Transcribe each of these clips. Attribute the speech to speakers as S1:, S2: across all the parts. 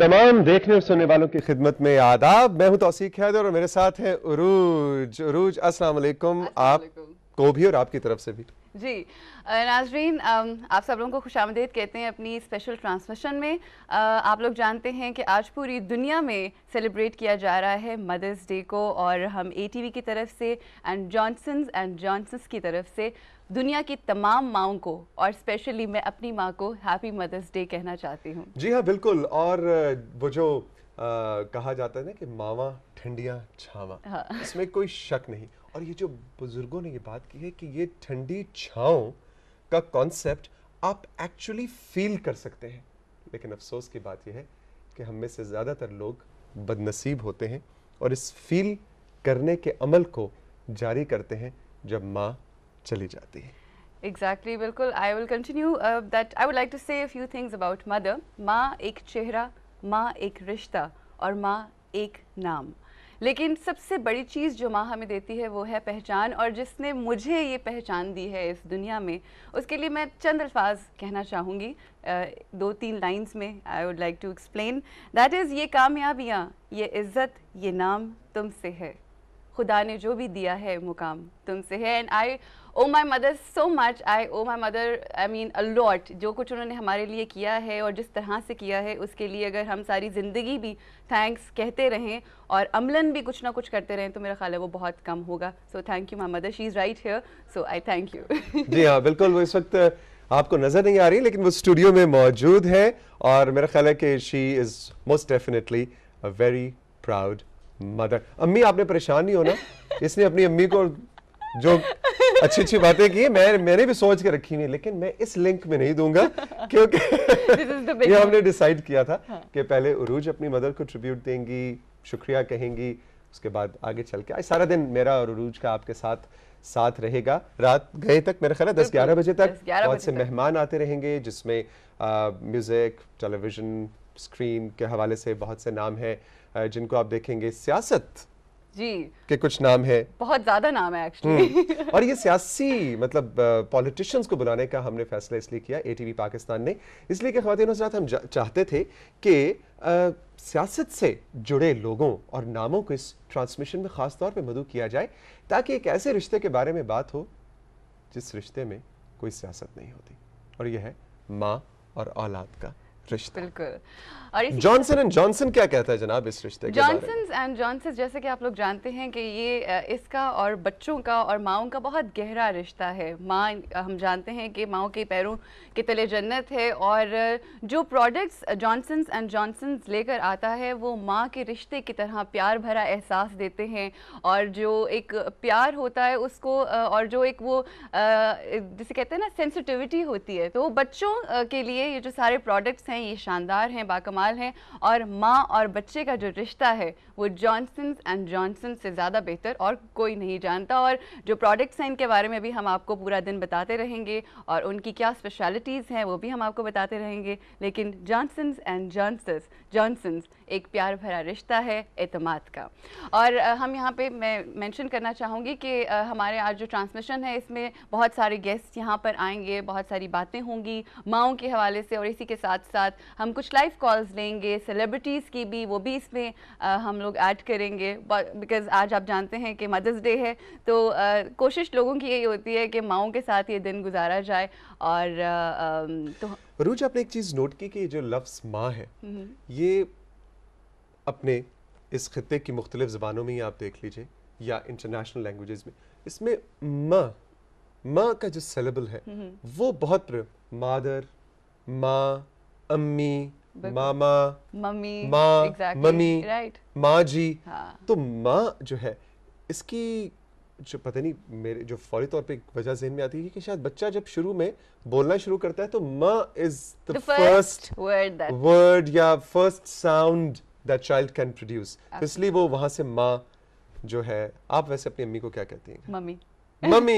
S1: तमाम देखने और सुनने वालों की खिदमत में आदाब मैं हूं तौसीक खैदर और मेरे साथ हैं उरूज उरूज अस्सलाम वालेकुम आप को भी और आपकी तरफ से भी
S2: जी नाजरीन आप सब लोगों को खुश आमदेद कहते हैं अपनी स्पेशल ट्रांसमिशन में आप लोग जानते हैं कि आज पूरी दुनिया में सेलिब्रेट किया जा रहा है मदर्स डे को और हम ए की तरफ से एंड जॉनसन्स एंड जॉनसन्स की तरफ से दुनिया की तमाम माओं को और स्पेशली मैं अपनी माँ को हैप्पी मदर्स डे कहना चाहती हूँ
S1: जी हाँ बिल्कुल और वो जो आ, कहा जाता है ना कि मावा ठंडियाँ छावा हाँ। इसमें कोई शक नहीं और ये जो बुजुर्गों ने ये बात की है कि ये ठंडी छाओं का कॉन्सेप्ट आप एक्चुअली फील कर सकते हैं लेकिन अफसोस की बात यह है कि हम में से ज़्यादातर लोग बदनसीब होते हैं और इस फील करने के अमल को जारी करते हैं जब माँ चली जाती है
S2: एग्जैक्टली बिल्कुल I will continue that I would like to say few things about mother माँ एक चेहरा माँ एक रिश्ता और माँ एक नाम लेकिन सबसे बड़ी चीज़ जो माँ हमें देती है वो है पहचान और जिसने मुझे ये पहचान दी है इस दुनिया में उसके लिए मैं चंद अल्फाज कहना चाहूँगी दो तीन लाइन्स में I would like to explain that is ये कामयाबियाँ ये इज़्ज़त ये नाम तुमसे है खुदा ने जो भी दिया है मुकाम तुमसे है and I owe my mother so much I owe my mother I mean a lot जो कुछ उन्होंने हमारे लिए किया है और जिस तरह से किया है उसके लिए अगर हम सारी ज़िंदगी भी थैंक्स कहते रहें और अमलन भी कुछ ना कुछ करते रहें तो मेरा ख्याल है वो बहुत कम होगा so thank you my mother she is right here so I thank you
S1: जी हाँ बिल्कुल वो इस वक्त आपको नज़र नहीं आ रही लेकिन वो स्टूडियो में मौजूद है और मेरा ख्याल है कि she is most definitely a very proud mother अम्मी आपने परेशान नहीं होना इसने अपनी अम्मी को जो अच्छी अच्छी बातें की मैं मैंने भी सोच के रखी हुई लेकिन मैं इस लिंक में नहीं दूंगा क्योंकि ये हमने डिसाइड किया था हाँ. कि पहले उरूज अपनी मदर को ट्रिब्यूट देंगी शुक्रिया कहेंगी उसके बाद आगे चल के आज सारा दिन मेरा और उरूज का आपके साथ साथ रहेगा रात गए तक मेरा ख्याल है दस ग्यारह बजे तक बहुत से मेहमान आते रहेंगे जिसमें म्यूज़िक टेलीविज़न स्क्रीन के हवाले से बहुत से नाम है जिनको आप देखेंगे सियासत जी के कुछ नाम है
S2: बहुत ज्यादा नाम है एक्चुअली
S1: हम्म। और ये सियासी मतलब पॉलिटिशियंस को बुलाने का हमने फैसला इसलिए किया एटीवी पाकिस्तान ने इसलिए कि खातिन हजरात हम चाहते थे कि सियासत से जुड़े लोगों और नामों को इस ट्रांसमिशन में ख़ास तौर पे मधु किया जाए ताकि एक ऐसे रिश्ते के बारे में बात हो जिस रिश्ते में कोई सियासत नहीं होती और यह है माँ और औलाद का रिश्ता बिल्कुल
S2: और जॉनसन
S1: एंड जॉनसन क्या कहता है जनाब इस रिश्ते जॉनसन
S2: एंड जॉनसन जैसे कि आप लोग जानते हैं कि ये इसका और बच्चों का और माओं का बहुत गहरा रिश्ता है माँ हम जानते हैं कि माओ के पैरों के तले जन्नत है और जो प्रोडक्ट्स जॉनसन एंड जॉनसन लेकर आता है वो माँ के रिश्ते की तरह प्यार भरा एहसास देते हैं और जो एक प्यार होता है उसको और जो एक वो जिसे कहते हैं ना सेंसिटिविटी होती है तो बच्चों के लिए ये जो सारे प्रोडक्ट्स हैं ये शानदार हैं बाकमाल कमाल है और माँ और बच्चे का जो रिश्ता है वो जॉनसन एंड जॉनसन से ज़्यादा बेहतर और कोई नहीं जानता और जो प्रोडक्ट्स हैं इनके बारे में भी हम आपको पूरा दिन बताते रहेंगे और उनकी क्या स्पेशलिटीज़ हैं वो भी हम आपको बताते रहेंगे लेकिन जॉनसन्स एंड जॉनसस जॉनसन्स एक प्यार भरा रिश्ता है अतमाद का और हम यहाँ पे मैं मेंशन करना चाहूँगी कि हमारे आज जो ट्रांसमिशन है इसमें बहुत सारे गेस्ट यहाँ पर आएंगे बहुत सारी बातें होंगी माओ के हवाले से और इसी के साथ साथ हम कुछ लाइव कॉल्स लेंगे सेलिब्रिटीज़ की भी वो भी इसमें हम लोग ऐड करेंगे बिकॉज़ आज आप जानते हैं कि मदर्स डे है तो कोशिश लोगों की यही होती है कि माओ के साथ ये दिन गुजारा जाए और तो
S1: रूज आपने एक चीज़ नोट की कि जो लफ्स माँ है हम्म। ये अपने इस ख़त्े की मुख्तलिफ़ ज़बानों में ही आप देख लीजिए या इंटरनेशनल लैंग्वेज में इसमें म माँ का जो सेलेबल है हम्म। वो बहुत मादर माँ अम्मी मामा
S2: मम्मी माँ मम्मी राइट माँ जी हाँ।
S1: तो माँ जो है इसकी जो पता नहीं मेरे जो फौरी तौर पे एक वजह जहन में आती है कि शायद बच्चा जब शुरू में बोलना शुरू करता है तो माँ इज द फर्स्ट
S2: वर्ड
S1: या first sound that child can produce इसलिए वो वहां से माँ जो है आप वैसे अपनी अम्मी को क्या कहती हैं mummy mummy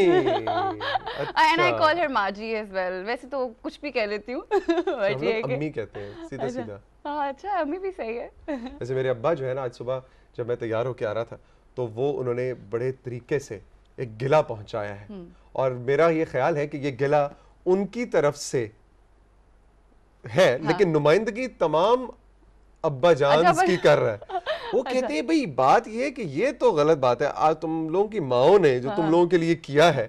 S1: and I call her
S2: माजी एज वेल वैसे तो कुछ भी कह लेती हूँ
S1: अच्छा, मम्मी कहते हैं सीधा सीधा
S2: अच्छा मम्मी हाँ, अच्छा, भी सही है वैसे
S1: मेरे अब्बा जो है ना आज सुबह जब मैं तैयार होके आ रहा था तो वो उन्होंने बड़े तरीके से एक गिला पहुंचाया है हम्म। और मेरा ये ख्याल है कि ये गिला उनकी तरफ से है हाँ। लेकिन नुमाइंदगी तमाम अब्बा जान अच्छा की कर रहा है वो अच्छा। कहते हैं भाई बात ये है कि ये तो गलत बात है आज तुम लोगों की माओ ने जो हाँ। तुम लोगों के लिए किया है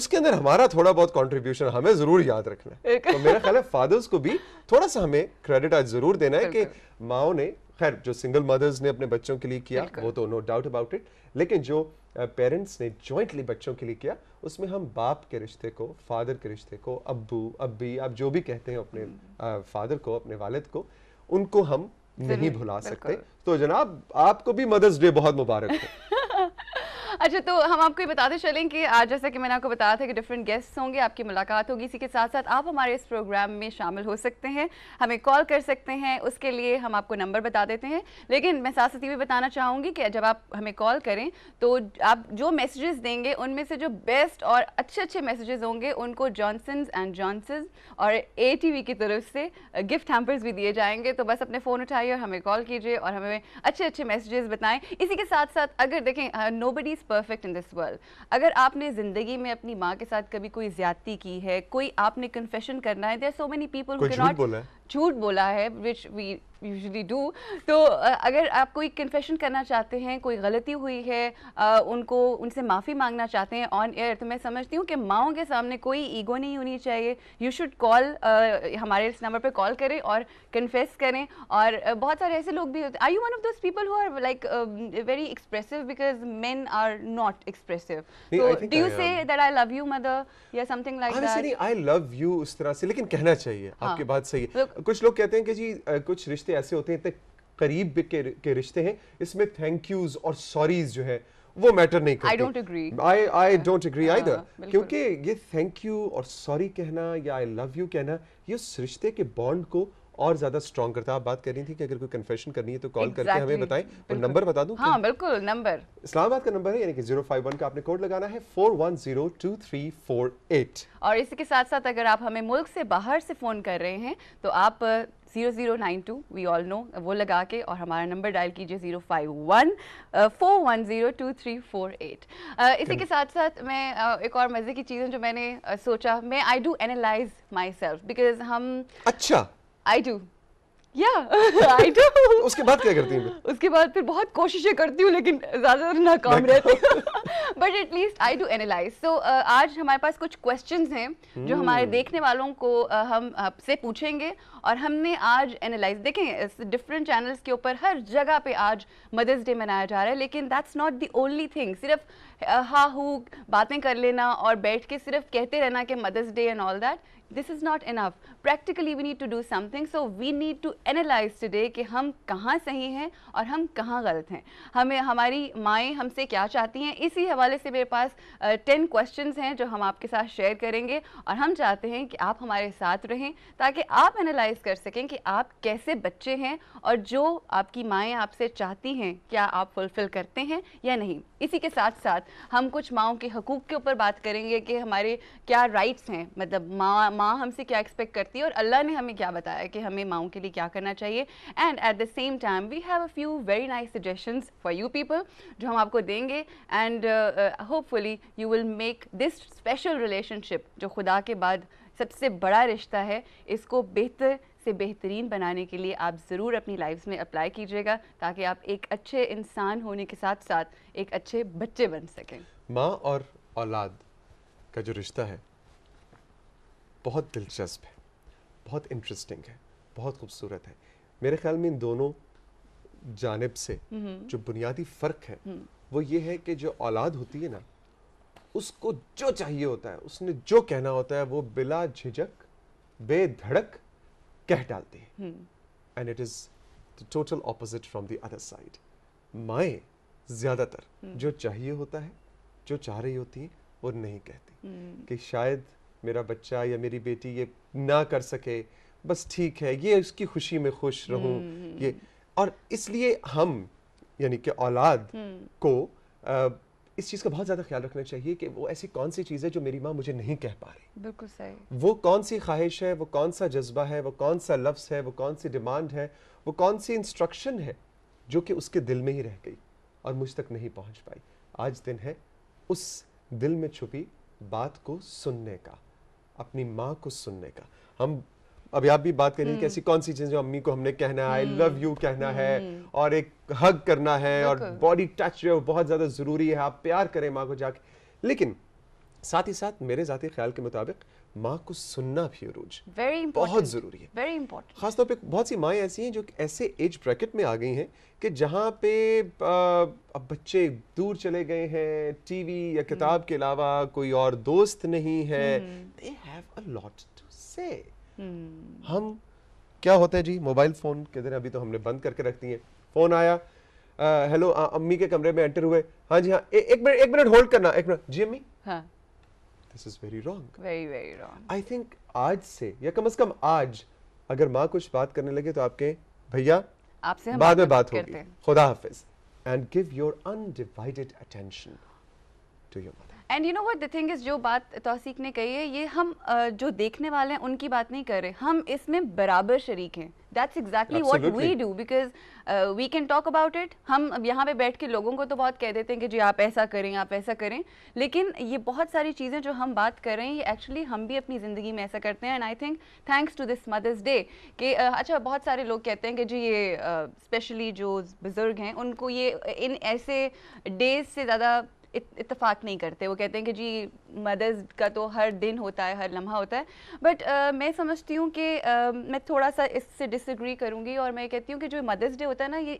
S1: उसके अंदर हमारा थोड़ा बहुत कंट्रीब्यूशन हमें जरूर याद रखना है तो मेरा ख्याल है फादर्स को भी थोड़ा सा हमें क्रेडिट आज जरूर देना है कि माओ ने खैर जो सिंगल मदर्स ने अपने बच्चों के लिए किया वो तो नो डाउट अबाउट इट लेकिन जो पेरेंट्स ने जॉइंटली बच्चों के लिए किया उसमें हम बाप के रिश्ते को फादर के रिश्ते को अब्बू अब्बी आप जो भी कहते हैं अपने फादर हम्म। को अपने वालद को उनको हम नहीं भुला सकते तो जनाब आपको भी मदर्स डे बहुत मुबारक हो
S2: अच्छा तो हम आपको ये बताते चलें कि आज जैसा कि मैंने आपको बताया था कि डिफरेंट गेस्ट होंगे आपकी मुलाकात होगी इसी के साथ साथ आप हमारे इस प्रोग्राम में शामिल हो सकते हैं हमें कॉल कर सकते हैं उसके लिए हम आपको नंबर बता देते हैं लेकिन मैं साथ साथ ये भी बताना चाहूँगी कि जब आप हमें कॉल करें तो आप जो मैसेजेस देंगे उनमें से जो बेस्ट और अच्छे अच्छे मैसेजेस होंगे उनको जॉनसन्स एंड जॉनसन्स और ए की तरफ से गिफ्ट हैम्पर्स भी दिए जाएंगे तो बस अपने फ़ोन उठाइए और हमें कॉल कीजिए और हमें अच्छे अच्छे मैसेजेस बताएं इसी के साथ साथ अगर देखें no is perfect in this world अगर आपने ज़िंदगी में अपनी माँ के साथ कभी कोई ज्यादती की है कोई आपने कन्फेशन करना है देर सो मेनी पीपल झूठ बोला है विच वी यूजली डू तो अगर आप कोई कन्फेशन करना चाहते हैं कोई गलती हुई है आ, उनको उनसे माफ़ी मांगना चाहते हैं ऑन एयर तो मैं समझती हूँ कि माओं के सामने कोई ईगो नहीं होनी चाहिए यू शुड कॉल हमारे इस नंबर पे कॉल करें और कन्फेस करें और बहुत सारे ऐसे लोग भी होते I you one of those people who are like very expressive because man are not expressive do you say that I love you mother या something like
S1: I love you उस तरह से लेकिन कहना चाहिए हाँ. आपकी बात सही है कुछ लोग कहते हैं कि जी कुछ रिश्ते ऐसे होते हैं इतने करीब के, के रिश्ते हैं इसमें थैंक यूज और सॉरीज जो है वो मैटर नहीं करती I don't agree I I don't agree either क्योंकि ये थैंक यू और सॉरी कहना या आई लव यू कहना ये उस रिश्ते के बॉन्ड को और ज्यादा स्ट्रॉन्ग करता आप बात कर रही थी कि अगर कोई कन्फेशन करनी है तो कॉल exactly. करके हमें बताएं और नंबर बता दूं हाँ
S2: बिल्कुल नंबर
S1: इस्लामाबाद का नंबर है यानी कि 051 का आपने कोड लगाना है 4102348
S2: और इसी के साथ साथ अगर आप हमें मुल्क से बाहर से फ़ोन कर रहे हैं तो आप zero zero nine two we all know वो लगा के और हमारा नंबर डायल कीजिए zero five one four one zero two three four eight इसी के साथ साथ मैं uh, एक और मज़े की चीज जो मैंने uh, सोचा मैं I do analyze my self because हम अच्छा आई डू या आई डू
S1: उसके बाद क्या करती हैं
S2: उसके बाद फिर बहुत कोशिशें करती हूँ लेकिन ज़्यादातर नाकाम रहती हूँ but at least I do analyze so आज हमारे पास कुछ क्वेश्चंस हैं जो hmm. हमारे देखने वालों को uh, हम आपसे पूछेंगे और हमने आज एनालाइज देखें इस डिफरेंट चैनल्स के ऊपर हर जगह पे आज मदर्स डे मनाया जा रहा है लेकिन that's not the only thing सिर्फ हा हु बातें कर लेना और बैठ के सिर्फ कहते रहना कि mother's day and all that this is not enough practically we need to do something so we need to analyze today कि हम कहाँ सही हैं और हम कहाँ गलत हैं हमें हमारी माएँ हमसे क्या चाहती हैं इसी हवाले से मेरे पास टेन uh, क्वेश्चन हैं जो हम आपके साथ शेयर करेंगे और हम चाहते हैं कि आप हमारे साथ रहें ताकि आप एनालाइज विजुअलाइज कर सकें कि आप कैसे बच्चे हैं और जो आपकी माएँ आपसे चाहती हैं क्या आप फुलफ़िल करते हैं या नहीं इसी के साथ साथ हम कुछ माओं के हकूक़ के ऊपर बात करेंगे कि हमारे क्या राइट्स हैं मतलब माँ माँ हमसे क्या एक्सपेक्ट करती है और अल्लाह ने हमें क्या बताया कि हमें माओं के लिए क्या करना चाहिए and at the same time we have a few very nice suggestions for you people जो हम आपको देंगे and hopefully you will make this special relationship जो खुदा के बाद सबसे बड़ा रिश्ता है इसको बेहतर से बेहतरीन बनाने के लिए आप ज़रूर अपनी लाइफ में अप्लाई कीजिएगा ताकि आप एक अच्छे इंसान होने के साथ साथ एक अच्छे बच्चे बन सकें
S1: माँ और औलाद का जो रिश्ता है बहुत दिलचस्प है बहुत इंटरेस्टिंग है बहुत खूबसूरत है मेरे ख्याल में इन दोनों जानब से हम्म। जो बुनियादी फ़र्क है हम्म। वो ये है कि जो औलाद होती है ना उसको जो चाहिए होता है उसने जो कहना होता है वो बिला झिझक बेधड़क कह डालते हैं and it is total opposite from the other side माए ज्यादातर हम्म। जो चाहिए होता है जो चाह रही होती है वो नहीं कहती हम्म। कि शायद मेरा बच्चा या मेरी बेटी ये ना कर सके बस ठीक है ये उसकी खुशी में खुश रहूं हम्म, ये और इसलिए हम यानी कि औलाद को आ, इस चीज़ का बहुत ज़्यादा ख्याल रखना चाहिए कि वो ऐसी कौन सी चीज़ है जो मेरी माँ मुझे नहीं कह पा
S3: रही बिल्कुल सही
S1: वो कौन सी ख्वाहिश है वो कौन सा जज्बा है वो कौन सा लफ्स है वो कौन सी डिमांड है वो कौन सी इंस्ट्रक्शन है जो कि उसके दिल में ही रह गई और मुझ तक नहीं पहुँच पाई आज दिन है उस दिल में छुपी बात को सुनने का अपनी माँ को सुनने का हम अभी आप भी बात करिए कि हम्म। ऐसी कौन सी चीजें अम्मी को हमने कहना है आई लव यू कहना है हम्म। और एक हग करना है और बॉडी टच जो है बहुत ज़्यादा ज़रूरी है आप प्यार करें माँ को जाके लेकिन साथ ही साथ मेरे ज़ाती ख्याल के मुताबिक माँ को सुनना भी अरूज
S2: वेरी बहुत ज़रूरी
S1: है वेरी इंपॉर्टेंट खासतौर पर बहुत सी माएँ ऐसी हैं जो ऐसे एज ब्रैकेट में आ गई हैं कि जहाँ पे अब बच्चे दूर चले गए हैं टीवी या किताब हम्म। के अलावा कोई और दोस्त नहीं है they have a lot to say hmm. हम क्या होते हैं जी मोबाइल फ़ोन के दिन अभी तो हमने बंद करके रख दिए फ़ोन आया हेलो अम्मी के कमरे में एंटर हुए हाँ जी हाँ एक मिनट एक मिनट होल्ड करना एक मिनट जी अम्मी this is very wrong very very wrong I think आज से या कम से कम आज अगर माँ कुछ बात करने लगे तो आपके भैया
S2: आपसे बाद में बात होगी
S1: खुदा हाफिज and give your undivided attention to your mother
S2: and you know what the thing is जो बात तोसीक़ ने कही है ये हम uh, जो देखने वाले हैं उनकी बात नहीं कर रहे हम इसमें बराबर शरीक हैं that's exactly what we do because we can talk about it हम यहाँ पे बैठ के लोगों को तो बहुत कह देते हैं कि जी आप ऐसा करें आप ऐसा करें लेकिन ये बहुत सारी चीज़ें जो हम बात कर रहे हैं ये एक्चुअली हम भी अपनी ज़िंदगी में ऐसा करते हैं and I think thanks to this mother's day कि uh, अच्छा बहुत सारे लोग कहते हैं कि जी ये स्पेशली uh, जो बुज़ुर्ग हैं उनको ये इन ऐसे डेज से ज़्यादा इतफाक नहीं करते वो कहते हैं कि जी मदर्स का तो हर दिन होता है हर लम्हा होता है बट uh, मैं समझती हूँ कि uh, मैं थोड़ा सा इससे डिसग्री करूँगी और मैं कहती हूँ कि जो मदर्स डे होता है ना ये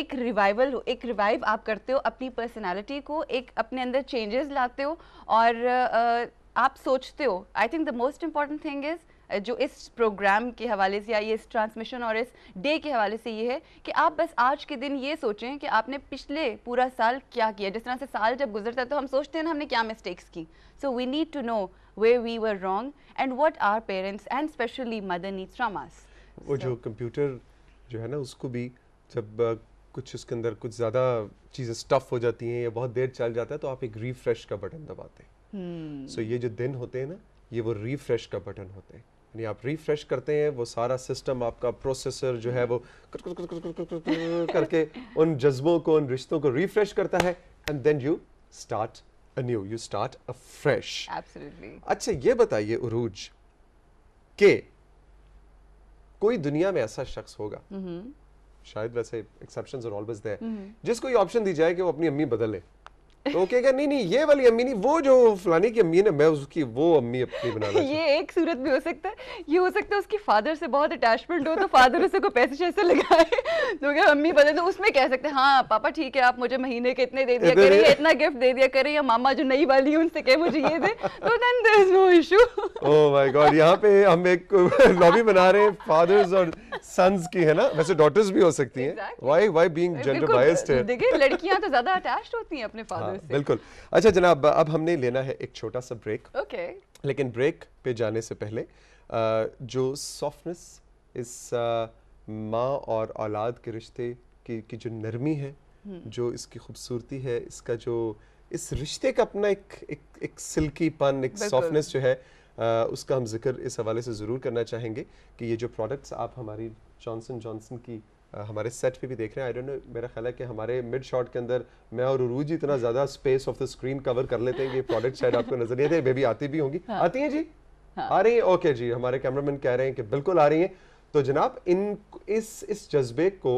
S2: एक रिवाइवल हो एक रिवाइव आप करते हो अपनी पर्सनैलिटी को एक अपने अंदर चेंजेस लाते हो और uh, आप सोचते हो I think the most important thing is जो इस प्रोग्राम के हवाले से या इस ट्रांसमिशन और इस डे के हवाले से ये है कि आप बस आज के दिन ये सोचें कि आपने पिछले पूरा साल क्या किया जिस तरह से साल जब गुजरता है तो हम सोचते हैं ना हमने क्या मिस्टेक्स की so we need to know way we were wrong and what are parents and specially mother needs from us वो जो
S1: कंप्यूटर जो है ना उसको भी जब कुछ उसके अंदर कुछ ज़्यादा चीज़ें स्टफ़ हो जाती हैं या बहुत देर चल जाता है तो आप एक रिफ्रेश का बटन दबाते हैं सो हम्म। hmm. so ये जो दिन होते हैं ना ये वो रिफ्रेश का बटन होते हैं यानी आप रिफ्रेश करते हैं वो सारा सिस्टम आपका प्रोसेसर जो है वो कर, कर, कर, कर, कर, कर, कर, करके उन जज्बों को उन रिश्तों को रिफ्रेश करता है and then you start a you start a fresh
S2: अच्छा
S1: ये बताइए उरूज के कोई दुनिया में ऐसा शख्स होगा mm -hmm. शायद वैसे एक्सेप्शंस आर ऑलवेज देयर जिसको ये ऑप्शन दी जाए कि वो अपनी अम्मी बदले तो कहेगा नहीं नहीं ये वाली अम्मी नहीं वो जो फलानी की अम्मी है ना मैं उसकी वो अम्मी अपनी बना ये
S2: एक सूरत भी हो सकता है ये हो सकता है उसकी फादर से बहुत अटैचमेंट हो तो फादर उसे को पैसे शैसे लगाए तो क्या अम्मी बने तो उसमें कह सकते हैं हाँ पापा ठीक है आप मुझे महीने के इतने दे दिया करें इतना गिफ्ट दे दिया करें या मामा जो नई वाली है उनसे कहे
S3: मुझे ये दे तो then there is no issue
S1: oh my god यहाँ पे हम एक लॉबी बना रहे हैं फादर्स और सन्स की है ना वैसे डॉटर्स भी हो सकती है
S2: देखिए लड़कियां तो ज्यादा अटैच होती हैं अपने फादर हाँ।
S1: बिल्कुल अच्छा जनाब अब हमने लेना है एक छोटा सा ब्रेक ओके लेकिन ब्रेक पे जाने से पहले जो सॉफ्टनेस इस माँ और औलाद के रिश्ते की की जो नरमी है हम्म। जो इसकी खूबसूरती है इसका जो इस रिश्ते का अपना एक एक, एक पन एक सॉफ्टनेस जो है आ, उसका हम जिक्र इस हवाले से ज़रूर करना चाहेंगे कि ये जो प्रोडक्ट्स आप हमारी जॉनसन जॉनसन की हमारे सेट पे भी देख रहे हैं आई डोंट नो मेरा ख्याल है कि हमारे मिड शॉट के अंदर मैं और उरूज इतना ज़्यादा space of the screen cover कर लेते हैं कि प्रोडक्ट शायद आपको नजर नहीं आते बेबी आती भी होंगी हाँ। आती हैं जी हाँ। आ रही हैं ओके जी हमारे कैमरामैन कह रहे हैं कि बिल्कुल आ रही हैं तो जनाब इन इस इस जज्बे को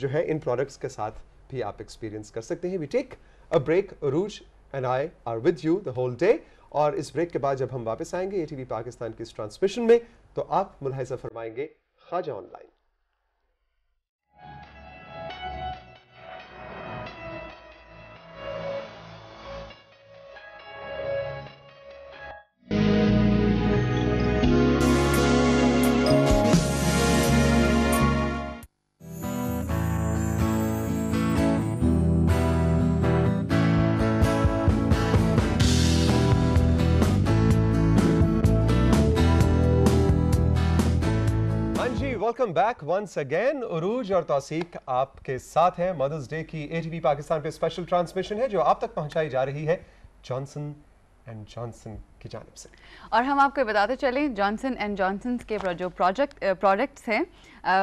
S1: जो है इन प्रोडक्ट्स के साथ भी आप एक्सपीरियंस कर सकते हैं we take a break Arooj and I are with you the whole day और इस ब्रेक के बाद जब हम वापस आएंगे ए पाकिस्तान की इस ट्रांसमिशन में तो आप मुलाहिजा फरमाएंगे Khaja online welcome back once again Urooj और तौसीक आपके साथ हैं मदर्स डे की एटीवी पाकिस्तान पे स्पेशल ट्रांसमिशन है जो आप तक पहुंचाई जा रही है जॉनसन एंड जॉनसन की जानब से
S2: और हम आपको बताते चलें जॉनसन एंड जॉनसन के जो प्रोजेक्ट प्रोडक्ट्स हैं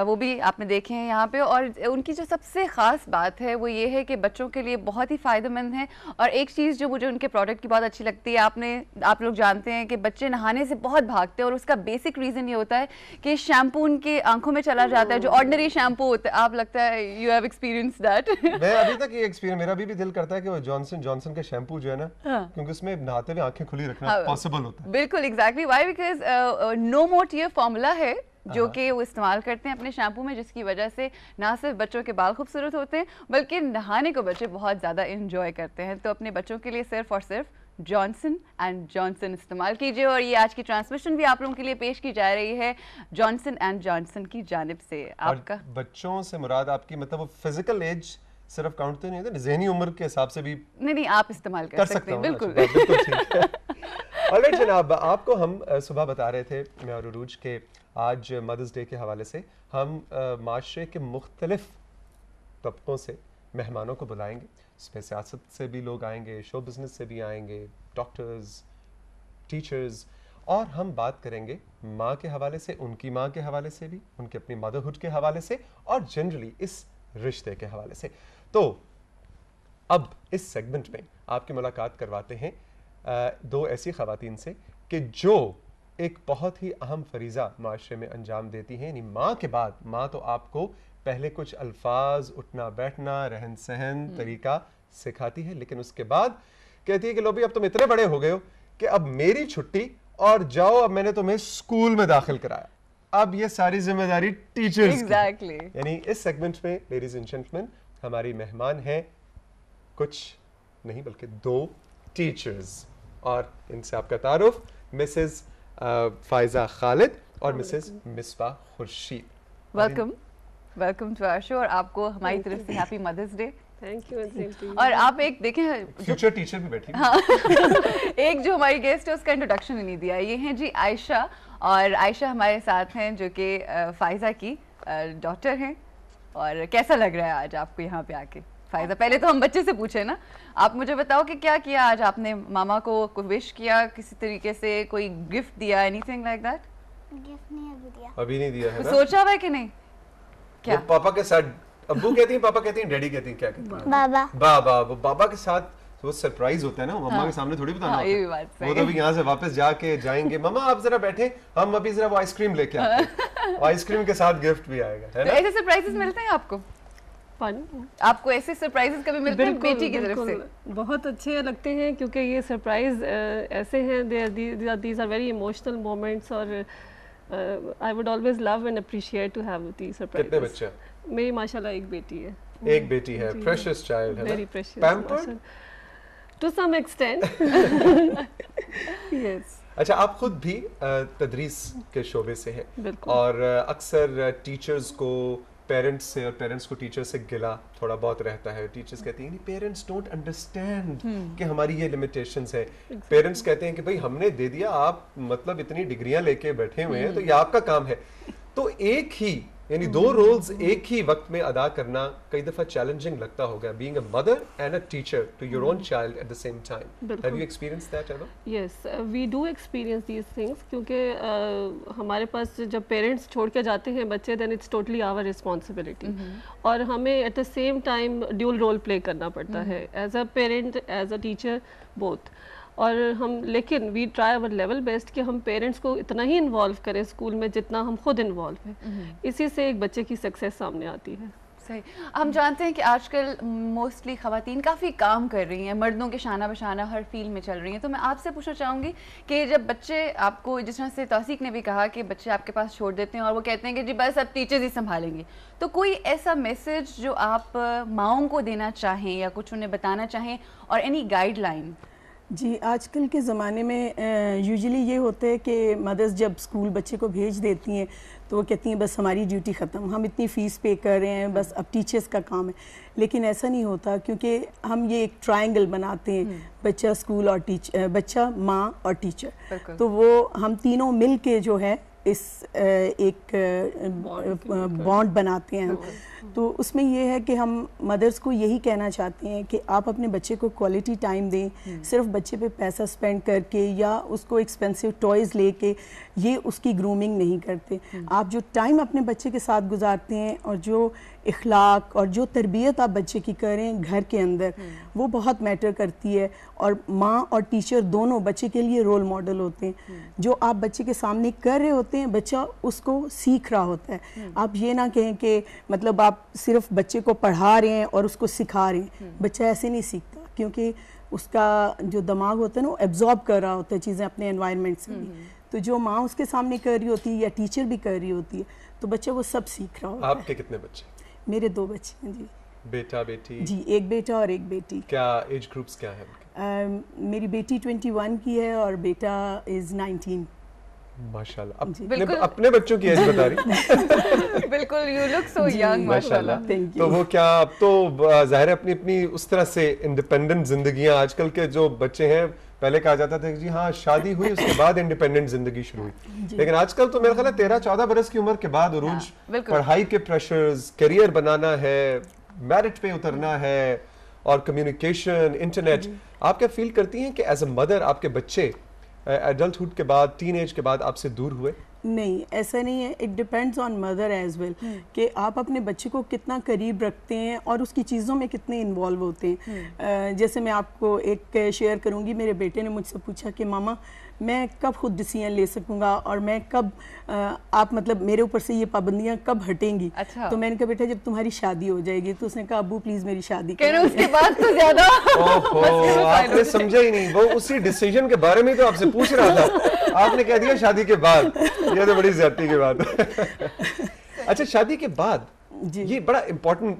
S2: वो भी आपने देखे हैं यहाँ पे और उनकी जो सबसे ख़ास बात है वो ये है कि बच्चों के लिए बहुत ही फ़ायदेमंद है और एक चीज़ जो मुझे उनके प्रोडक्ट की बहुत अच्छी लगती है आपने आप लोग जानते हैं कि बच्चे नहाने से बहुत भागते हैं और उसका बेसिक रीज़न ये होता है कि शैम्पू उनके आंखों में चला जाता है जो ऑर्डनरी शैम्पू होता है आप लगता है यू हैव एक्सपीरियंस दैट
S1: मैं अभी तक ये एक्सपीरियंस मेरा भी, दिल करता है कि वो जॉनसन जॉनसन का शैम्पू जो है ना हाँ। क्योंकि उसमें नहाते हुए आँखें खुली रखना हाँ। पॉसिबल होता
S2: है बिल्कुल एग्जैक्टली वाई बिकॉज नो मोट ये फॉर्मूला है जो हाँ। कि वो इस्तेमाल करते हैं अपने शैम्पू में जिसकी वजह से ना सिर्फ बच्चों के बाल खूबसूरत होते हैं बल्कि नहाने को बच्चे बहुत ज़्यादा इन्जॉय करते हैं तो अपने बच्चों के लिए सिर्फ और सिर्फ जॉनसन एंड जॉनसन इस्तेमाल कीजिए और ये आज की ट्रांसमिशन भी आप लोगों के लिए पेश की जा रही है जॉनसन एंड जॉनसन की जानब से आपका
S1: बच्चों से मुराद आपकी मतलब फिजिकल एज सिर्फ काउंट तो नहीं होता जहनी उम्र के हिसाब से भी
S2: नहीं नहीं आप इस्तेमाल कर, कर सकते हैं बिल्कुल
S1: जनाब आपको हम सुबह बता रहे थे मैं और उरूज के आज मदर्स डे के हवाले से हम माशरे के मुख्तलिफ तबकों से मेहमानों को बुलाएंगे उसमें सियासत से भी लोग आएंगे शो बिज़नेस से भी आएंगे डॉक्टर्स टीचर्स और हम बात करेंगे माँ के हवाले से उनकी माँ के हवाले से भी उनके अपनी मदरहुड के हवाले से और जनरली इस रिश्ते के हवाले से तो अब इस सेगमेंट में आपकी मुलाकात करवाते हैं दो ऐसी खातन से कि जो एक बहुत ही अहम फरीज़ा माशरे में अंजाम देती हैं यानी माँ के बाद माँ तो आपको पहले कुछ अल्फाज उठना बैठना रहन सहन हम्म। तरीका सिखाती है लेकिन उसके बाद कहती है कि लोभी अब तुम इतने बड़े हो गए हो कि अब मेरी छुट्टी और जाओ अब मैंने तुम्हें स्कूल में दाखिल कराया अब ये सारी जिम्मेदारी टीचर्स
S4: exactly. यानी
S1: इस सेगमेंट में लेडीज एंड जेंटलमैन हमारी मेहमान हैं कुछ नहीं बल्कि दो टीचर्स और इनसे आपका तारुफ मिसेस फायजा खालिद और Mrs Misbah Khurshid welcome
S2: welcome to our show और आपको हमारी तरफ से happy mother's day
S5: thank
S1: you
S2: और आप एक देखें
S1: फ्यूचर टीचर भी बैठी हाँ
S2: एक जो हमारी गेस्ट है उसका इंट्रोडक्शन नहीं दिया ये हैं जी आयशा और आयशा हमारे साथ हैं जो कि फायजा की डॉक्टर हैं और कैसा लग रहा है आज आपको यहाँ पे आके फायदा हाँ। पहले तो हम बच्चे से पूछे ना आप मुझे बताओ कि क्या किया आज आपने मामा को कोई विश किया किसी तरीके से कोई गिफ्ट दिया एनीथिंग लाइक दैट
S4: गिफ्ट नहीं अभी दिया
S1: अभी नहीं दिया है ना सोचा हुआ है कि नहीं क्या पापा के साथ अब्बू कहती हैं पापा कहती हैं डैडी कहती हैं क्या कहती हैं बाबा बाबा वो बाबा के साथ तो वो सरप्राइज होता है ना मम्मा हाँ, के सामने थोड़ी बताना हाँ, होता है वो तो अभी यहाँ से वापस जाके जाएंगे मम्मा आप जरा बैठे हम अभी जरा वो आइसक्रीम लेके आते
S2: हैं
S5: आइसक्रीम
S1: के साथ गिफ्ट भी आएगा है तो ना ऐसे
S5: सरप्राइजेस मिलते हैं आपको आपको ऐसे सरप्राइजेस कभी मिलते हैं बेटी की तरफ से बहुत अच्छे लगते हैं क्योंकि ये सरप्राइज ऐसे हैं these are very emotional moments और I would always love and appreciate to have the surprise कितने बच्चे मेरी माशाल्लाह एक बेटी है एक
S6: बेटी है प्रेशियस चाइल्ड है very precious
S5: to some extent yes
S1: अच्छा आप खुद भी तदरीस के शोबे से हैं और अक्सर टीचर्स को पेरेंट्स से और पेरेंट्स को टीचर से गिला थोड़ा बहुत रहता है टीचर्स कहती हैं पेरेंट्स डोंट अंडरस्टैंड कि हमारी ये लिमिटेशंस है पेरेंट्स कहते हैं कि भाई हमने दे दिया आप मतलब इतनी डिग्रियां लेके बैठे हुए हैं तो ये आपका काम है तो एक ही यानी दो रोल्स एक ही वक्त में अदा करना कई दफा चैलेंजिंग लगता होगा being a mother and a teacher to your own child at the same time have you experience that ever
S5: yes we do experience these things क्योंकि uh, हमारे पास जब पेरेंट्स छोड़ के जाते हैं बच्चे then it's totally our responsibility और हमें at the same time dual role play करना पड़ता mm. है as a parent as a teacher both और हम लेकिन we try our level best कि हम पेरेंट्स को इतना ही इन्वॉल्व करें स्कूल में जितना हम खुद इन्वॉल्व हैं हम्म। इसी से एक बच्चे की सक्सेस सामने आती है
S2: सही हम जानते हैं कि आजकल मोस्टली खातन काफ़ी काम कर रही हैं मर्दों के शाना बशाना हर फील्ड में चल रही हैं तो मैं आपसे पूछना चाहूँगी कि जब बच्चे आपको जिस तरह से तोसीक ने भी कहा कि बच्चे आपके पास छोड़ देते हैं और वो कहते हैं कि जी बस अब टीचर्स ही संभालेंगे तो कोई ऐसा मैसेज जो आप माओं को देना चाहें या कुछ उन्हें बताना चाहें और एनी गाइडलाइन
S7: जी आजकल के ज़माने में यूजुअली ये होता है कि मदर्स जब स्कूल बच्चे को भेज देती हैं तो वो कहती हैं बस हमारी ड्यूटी ख़त्म हम इतनी फ़ीस पे कर रहे हैं बस अब टीचर्स का काम है लेकिन ऐसा नहीं होता क्योंकि हम ये एक ट्रायंगल बनाते हैं हम्म। बच्चा स्कूल और टीच बच्चा माँ और टीचर तो वो हम तीनों मिल के जो है इस एक बॉन्ड बनाते हैं तो उसमें ये है कि हम मदर्स को यही कहना चाहते हैं कि आप अपने बच्चे को क्वालिटी टाइम दें हम्म। सिर्फ बच्चे पे पैसा स्पेंड करके या उसको एक्सपेंसिव टॉयज़ लेके ये उसकी ग्रूमिंग नहीं करते आप जो टाइम अपने बच्चे के साथ गुजारते हैं और जो इखलाक और जो तरबियत आप बच्चे की करें घर के अंदर वो बहुत मैटर करती है और माँ और टीचर दोनों बच्चे के लिए रोल मॉडल होते हैं जो आप बच्चे के सामने कर रहे होते हैं बच्चा उसको सीख रहा होता है आप ये ना कहें कि मतलब आप सिर्फ बच्चे को पढ़ा रहे हैं और उसको सिखा रहे हैं बच्चा ऐसे नहीं सीखता क्योंकि उसका जो दिमाग होता है ना वो एब्जॉर्ब कर रहा होता है चीज़ें अपने एनवायरनमेंट से भी तो जो माँ उसके सामने कर रही होती है या टीचर भी कर रही होती है तो बच्चा वो सब सीख रहा होता आपके
S1: कितने बच्चे
S7: मेरे दो बच्चे हैं जी
S1: बेटा बेटी जी एक बेटा और एक बेटी क्या एज ग्रुप्स क्या है
S7: uh, मेरी बेटी 21 की है और बेटा इज 19
S1: माशाल्लाह अपने, अपने बच्चों की एज बता
S7: रही बिल्कुल यू लुक सो यंग माशाल्लाह तो
S1: वो क्या अब तो जाहिर है अपनी अपनी उस तरह से इंडिपेंडेंट जिंदगियां आजकल के जो बच्चे हैं पहले कहा जाता था कि जी हाँ शादी हुई उसके बाद इंडिपेंडेंट जिंदगी शुरू हुई लेकिन आजकल तो मेरा ख्याल है तेरह चौदह बरस की उम्र के बाद उरूज हाँ, पढ़ाई के प्रेशर्स करियर बनाना है मैरिट पे उतरना है और कम्युनिकेशन इंटरनेट आप क्या फील करती हैं कि एज अ मदर आपके बच्चे एडल्टहुड के बाद टीन के बाद आपसे दूर हुए
S7: नहीं ऐसा नहीं है it depends on mother as well कि आप अपने बच्चे को कितना करीब रखते हैं और उसकी चीज़ों में कितने इन्वॉल्व होते हैं uh, जैसे मैं आपको एक शेयर करूँगी मेरे बेटे ने मुझसे पूछा कि मामा मैं कब खुद डिसीजन ले सकूंगा और मैं कब आप मतलब मेरे ऊपर से ये पाबंदियां कब हटेंगी अच्छा। तो मैंने कहा बेटा जब तुम्हारी शादी हो जाएगी तो उसने कहा अबू प्लीज मेरी शादी करो उसके बाद
S5: तो ज्यादा
S1: आपने तो समझा ही नहीं वो उसी डिसीजन के बारे में तो आपसे पूछ रहा था आपने कह दिया शादी के बाद ये तो बड़ी ज्यादा की बात अच्छा शादी के बाद जी ये बड़ा इम्पोर्टेंट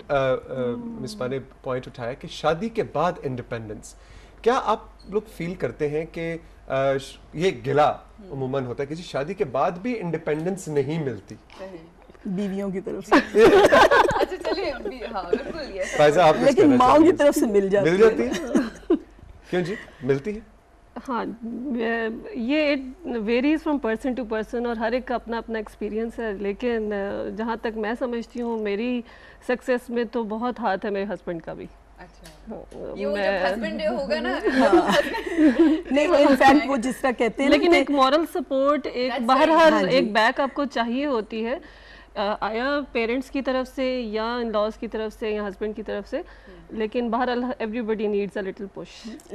S1: मिस ने पॉइंट उठाया कि शादी के बाद इंडिपेंडेंस क्या आप लोग फील करते हैं कि ये गिला उमूमन होता है किसी शादी के बाद भी इंडिपेंडेंस नहीं मिलती
S7: बीवियों की तरफ से
S5: अच्छा चलिए हाँ बिल्कुल आप लेकिन माओ की
S1: तरफ से मिल जाती मिल जाती है क्यों जी मिलती है
S5: हाँ ये it varies from person to person और हर एक का अपना अपना एक्सपीरियंस है लेकिन जहाँ तक मैं समझती हूँ मेरी सक्सेस में तो बहुत हाथ है मेरे हस्बैंड का भी
S7: अच्छा। लेकिन तो- एक
S5: मॉरल सपोर्ट एक बाहर हर हाँ एक बैक आपको चाहिए होती है आया पेरेंट्स की तरफ से या इन लॉज की तरफ से या हस्बैंड की तरफ से लेकिन बहरहाल everybody needs a little push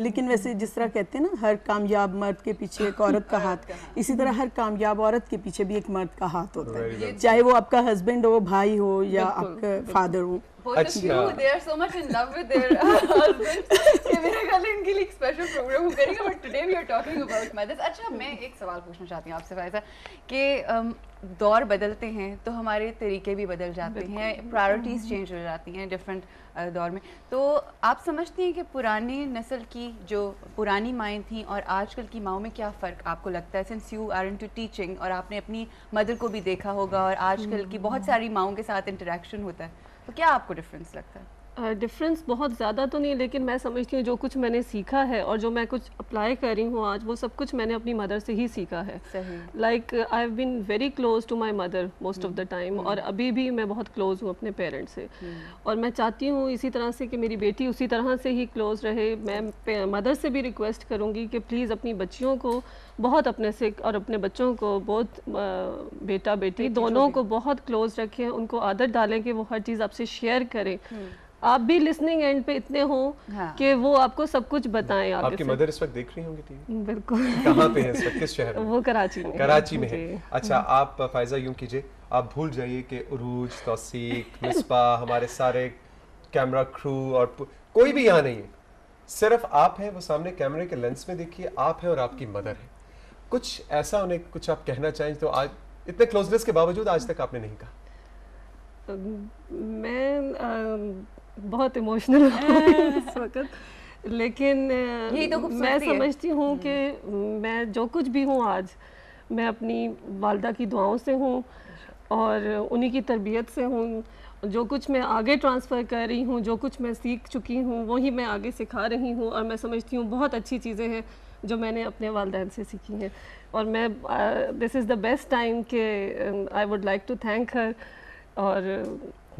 S7: लेकिन वैसे जिस तरह कहते हैं ना हर कामयाब मर्द के पीछे एक औरत का हाथ इसी तरह हर कामयाब औरत के पीछे भी एक मर्द का हाथ होता है चाहे वो आपका हस्बैंड हो भाई हो या आपका फादर हो अच्छा।
S2: टॉकिंग अबाउट मदर्स अच्छा मैं एक सवाल पूछना चाहती हूँ आपसे साहब कि दौर बदलते हैं तो हमारे तरीके भी बदल जाते हैं प्रायोरिटीज़ चेंज हो जाती हैं डिफरेंट दौर में तो आप समझती हैं कि पुरानी नस्ल की जो पुरानी माएँ थी और आजकल की माओ में क्या फ़र्क आपको लगता है since you are into teaching और आपने अपनी मदर को भी देखा होगा और आजकल की हम्म। बहुत सारी माओं के साथ इंटरेक्शन होता है तो क्या आपको डिफरेंस लगता है
S5: डिफरेंस बहुत ज़्यादा तो नहीं लेकिन मैं समझती हूँ जो कुछ मैंने सीखा है और जो मैं कुछ अप्लाई कर रही हूँ आज वो सब कुछ मैंने अपनी मदर से ही सीखा है like I have been very close to my mother most of the time और हम्म। अभी भी मैं बहुत क्लोज हूँ अपने पेरेंट्स से हम्म। और मैं चाहती हूँ इसी तरह से कि मेरी बेटी उसी तरह से ही क्लोज रहे मैं मदर से भी रिक्वेस्ट करूँगी कि प्लीज़ अपनी बच्चियों को बहुत अपने से और अपने बच्चों को बहुत बेटा बेटी दोनों को बहुत क्लोज रखें उनको आदत डालें कि वो हर चीज़ आपसे शेयर करें हम्म। आप भी लिसनिंग एंड पे इतने हो हाँ। कि वो आपको सब कुछ बताएं आपके, आपकी मदर
S1: इस वक्त देख रही होंगी टीवी बिल्कुल कहाँ पे है इस वक्त किस शहर में वो कराची में कराची में है अच्छा आप फायजा यूं कीजिए आप भूल जाइए कि उरूज तौसीक मिसबा हमारे सारे कैमरा क्रू और कोई भी यहाँ नहीं है सिर्फ आप हैं वो सामने कैमरे के लेंस में देखिए आप हैं और आपकी मदर है कुछ ऐसा उन्हें कुछ आप कहना चाहें तो आज इतने क्लोजनेस के बावजूद आज तक आपने नहीं कहा
S5: मैं बहुत इमोशनल इस वक्त लेकिन तो मैं समझती हूँ हम्म। कि मैं जो कुछ भी हूँ आज मैं अपनी वालदा की दुआओं से हूँ और उन्हीं की तरबियत से हूँ जो कुछ मैं आगे ट्रांसफ़र कर रही हूँ जो कुछ मैं सीख चुकी हूँ वही मैं आगे सिखा रही हूँ और मैं समझती हूँ बहुत अच्छी चीज़ें हैं जो मैंने अपने वालदेन से सीखी हैं और मैं this is the best time के I would like to
S7: thank her और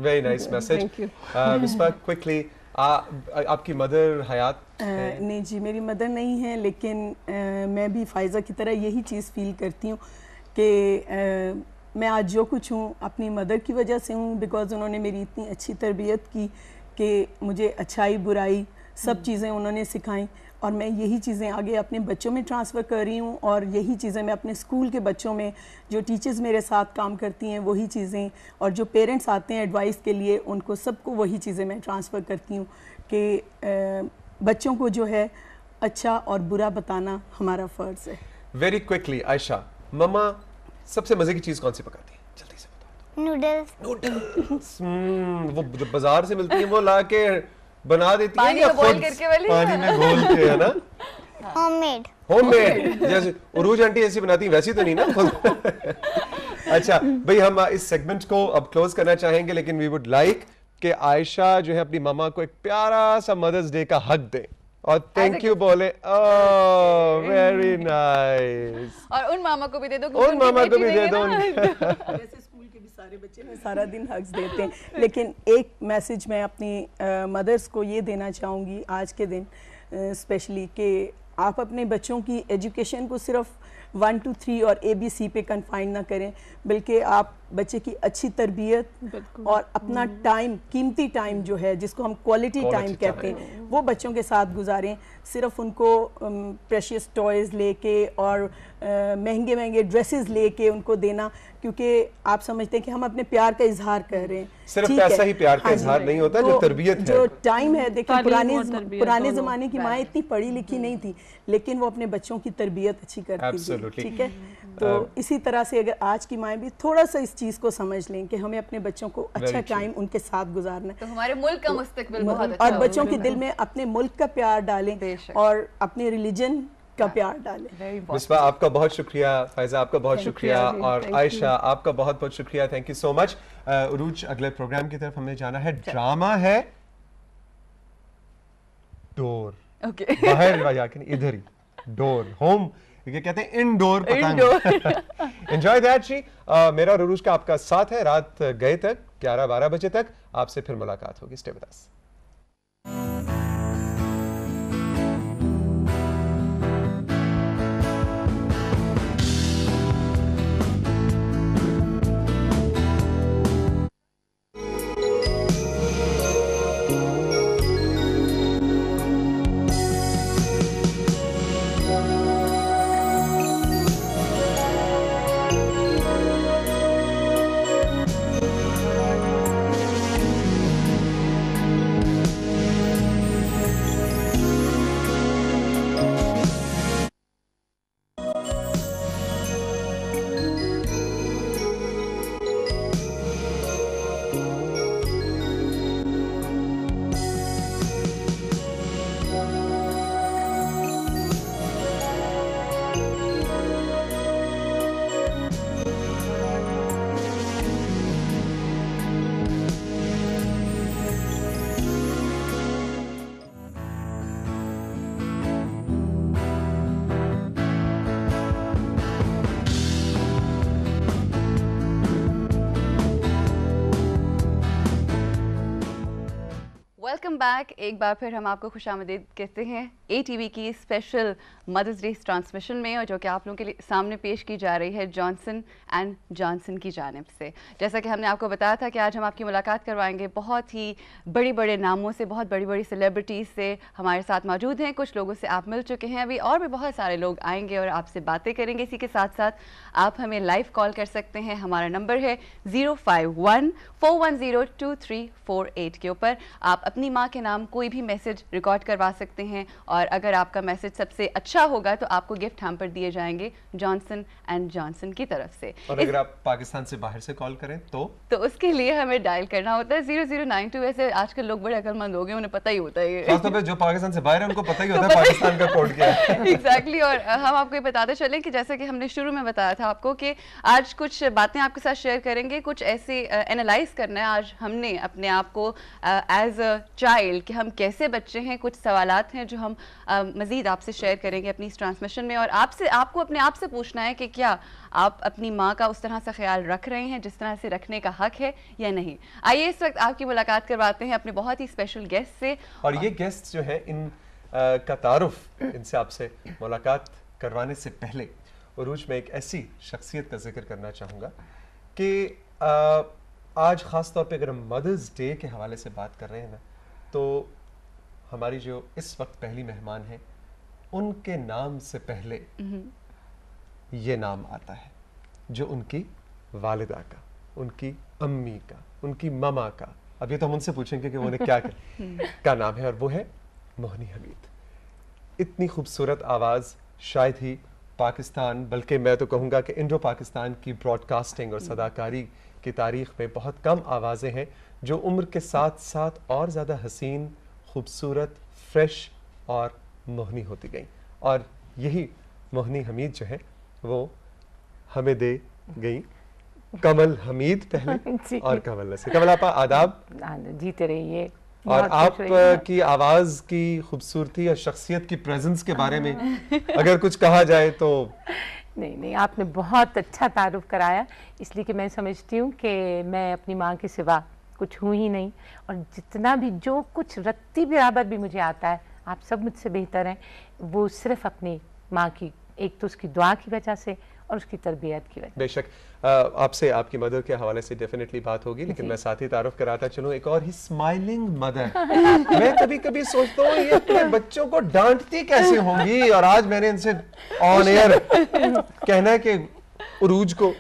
S5: वेरी नाइस मैसेज
S1: क्विकली आपकी मदर uh, हयात
S7: नहीं जी मेरी मदर नहीं है लेकिन आ, uh, मैं भी फायज़ा की तरह यही चीज़ फील करती हूँ कि uh, मैं आज जो कुछ हूँ अपनी मदर की वजह से हूँ बिकॉज़ उन्होंने मेरी इतनी अच्छी तरबियत की कि मुझे अच्छाई बुराई सब हम्म। चीज़ें उन्होंने सिखाई और मैं यही चीज़ें आगे अपने बच्चों में ट्रांसफ़र कर रही हूँ और यही चीज़ें मैं अपने स्कूल के बच्चों में जो टीचर्स मेरे साथ काम करती हैं वही चीज़ें और जो पेरेंट्स आते हैं एडवाइस के लिए उनको सबको वही चीज़ें मैं ट्रांसफ़र करती हूँ कि बच्चों को जो है अच्छा और बुरा बताना हमारा
S1: फ़र्ज़ है वेरी क्विकली आयशा ममा सबसे मज़े की चीज़ कौन सी पकाती है जल्दी से बताओ नूडल्स हम्म, नूडल्स वो जो बाजार से मिलती है वो ला के बना देती है या खुद पानी में घोल के है ना
S8: होममेड
S1: होममेड जैसे उरूज आंटी ऐसी बनाती वैसी तो नहीं ना अच्छा भाई हम इस सेगमेंट को अब क्लोज करना चाहेंगे लेकिन वी वुड लाइक कि आयशा जो है अपनी मामा को एक प्यारा सा मदर्स डे का हक दे और थैंक यू बोले वेरी oh, नाइस
S2: और उन मामा को भी दे दो उन मामा को भी दे
S7: दो सारे बच्चे में सारा दिन हग्स देते हैं लेकिन एक मैसेज मैं अपनी मदर्स को ये देना चाहूँगी आज के दिन स्पेशली कि आप अपने बच्चों की एजुकेशन को सिर्फ वन टू थ्री और ए बी सी पे कन्फाइन ना करें बल्कि आप बच्चे की अच्छी तरबियत और अपना टाइम हम्म। कीमती टाइम जो है जिसको हम क्वालिटी टाइम कहते हैं वो बच्चों के साथ गुजारें सिर्फ उनको प्रेशियस टॉयज़ लेके और महंगे महंगे ड्रेसेस लेके उनको देना क्योंकि आप समझते हैं कि हम अपने प्यार का इजहार कर रहे हैं सिर्फ पैसा ही प्यार का हाँ इजहार नहीं होता जो तो तरबियत जो टाइम है देखिए पुराने पुराने जमाने की माँ इतनी पढ़ी लिखी हम्म। नहीं थी लेकिन वो अपने बच्चों की तरबियत अच्छी करती थी ठीक है हम्म। तो इसी तरह से अगर आज की माए भी थोड़ा सा इस चीज़ को समझ लें कि हमें अपने बच्चों को अच्छा टाइम उनके साथ गुजारना है तो हमारे मुल्क का तो मुस्तकबिल बहुत अच्छा और बच्चों के दिल में अपने मुल्क का प्यार डालें और अपने रिलीजन का प्यार डालें
S1: बिस्मा आपका बहुत शुक्रिया फैज़ा आपका बहुत शुक्रिया और आयशा आपका बहुत बहुत शुक्रिया थैंक यू सो मच रूज अगले प्रोग्राम की तरफ हमें जाना है ड्रामा है डोर ओके बाहर इधर ही डोर होम ये कहते हैं इनडोर पतंग एंजॉय दैट जी मेरा और रूज का आपका साथ है रात गए तक 11 12 बजे तक आपसे फिर मुलाकात होगी स्टे विद अस
S2: बैक एक बार फिर हम आपको खुश आमदीद कहते हैं ए टी वी की स्पेशल मदर्स डे ट्रांसमिशन में और जो कि आप लोगों के लिए सामने पेश की जा रही है जॉनसन एंड जॉनसन की जानब से जैसा कि हमने आपको बताया था कि आज हम आपकी मुलाकात करवाएंगे बहुत ही बड़े बड़े नामों से बहुत बड़ी बड़ी सेलिब्रिटीज़ से हमारे साथ मौजूद हैं कुछ लोगों से आप मिल चुके हैं अभी और भी बहुत सारे लोग आएंगे और आपसे बातें करेंगे इसी के साथ साथ आप हमें लाइव कॉल कर सकते हैं हमारा नंबर है zero five one four one zero two three four eight के ऊपर आप अपनी माँ के नाम कोई भी मैसेज रिकॉर्ड करवा सकते हैं और अगर आपका मैसेज सबसे अच्छा होगा तो आपको गिफ्ट हम पर दिए जाएंगे जॉनसन एंड जॉनसन की तरफ से और अगर
S1: आप पाकिस्तान से बाहर से कॉल करें तो
S2: तो उसके लिए हमें डायल करना होता है जीरो जीरो नाइन टू वैसे आजकल लोग बड़े अकलमंद हो गए उन्हें पता ही होता है
S1: तो जो पाकिस्तान से बाहर है उनको पता ही होता तो है पाकिस्तान का कोड क्या है
S2: एग्जैक्टली और हम आपको ये बताते चलें कि जैसे कि हमने शुरू में बताया था आपको कि आज कुछ बातें आपके साथ शेयर करेंगे कुछ ऐसे एनालाइज करना है आज हमने अपने आप को एज अ मिसाइल कि हम कैसे बच्चे हैं कुछ सवाल हैं जो हम मज़ीद आपसे शेयर करेंगे अपनी इस ट्रांसमिशन में और आपसे आपको अपने आप से पूछना है कि क्या आप अपनी माँ का उस तरह से ख्याल रख रहे हैं जिस तरह से रखने का हक है या नहीं आइए इस वक्त आपकी मुलाकात करवाते हैं अपने बहुत ही स्पेशल गेस्ट से
S1: और, ये गेस्ट जो है इन का तारफ इनसे आपसे मुलाकात करवाने से पहले रूज में एक ऐसी शख्सियत का जिक्र करना चाहूँगा कि आज ख़ास तौर पे अगर हम मदर्स डे के हवाले से बात कर रहे हैं ना तो हमारी जो इस वक्त पहली मेहमान हैं उनके नाम से पहले हम्म। ये नाम आता है जो उनकी वालिदा का उनकी अम्मी का उनकी ममा का अब ये तो हम उनसे पूछेंगे कि उन्होंने क्या का नाम है और वो है मोहनी हमीद इतनी खूबसूरत आवाज़ शायद ही पाकिस्तान बल्कि मैं तो कहूँगा कि इंडो पाकिस्तान की ब्रॉडकास्टिंग और हम्म। सदाकारी की तारीख में बहुत कम आवाज़ें हैं जो उम्र के साथ साथ और ज़्यादा हसीन खूबसूरत फ्रेश और मोहनी होती गई और यही मोहनी हमीद जो है वो हमें दे गई कमल हमीद पहले और कमल नसीर कमल आपा आदाब
S9: जीते रहिए और आप की
S1: आवाज़ की खूबसूरती और शख्सियत की प्रेजेंस के बारे में
S9: अगर
S1: कुछ कहा जाए तो
S9: नहीं नहीं आपने बहुत अच्छा तारुफ कराया इसलिए कि मैं समझती हूँ कि मैं अपनी माँ के सिवा कुछ हूँ ही नहीं और जितना भी जो कुछ रत्ती बराबर भी मुझे आता है आप सब मुझसे बेहतर हैं वो सिर्फ अपनी माँ की एक तो उसकी दुआ की वजह से और उसकी तरबियत की वजह
S1: बेशक आपसे आपकी मदर के हवाले से डेफिनेटली बात होगी लेकिन मैं साथ ही तारफ कराता चलूँ एक और ही स्माइलिंग मदर मैं कभी कभी सोचता हूँ ये अपने बच्चों को डांटती कैसे होंगी और आज मैंने इनसे ऑन एयर कहना है कि उरूज को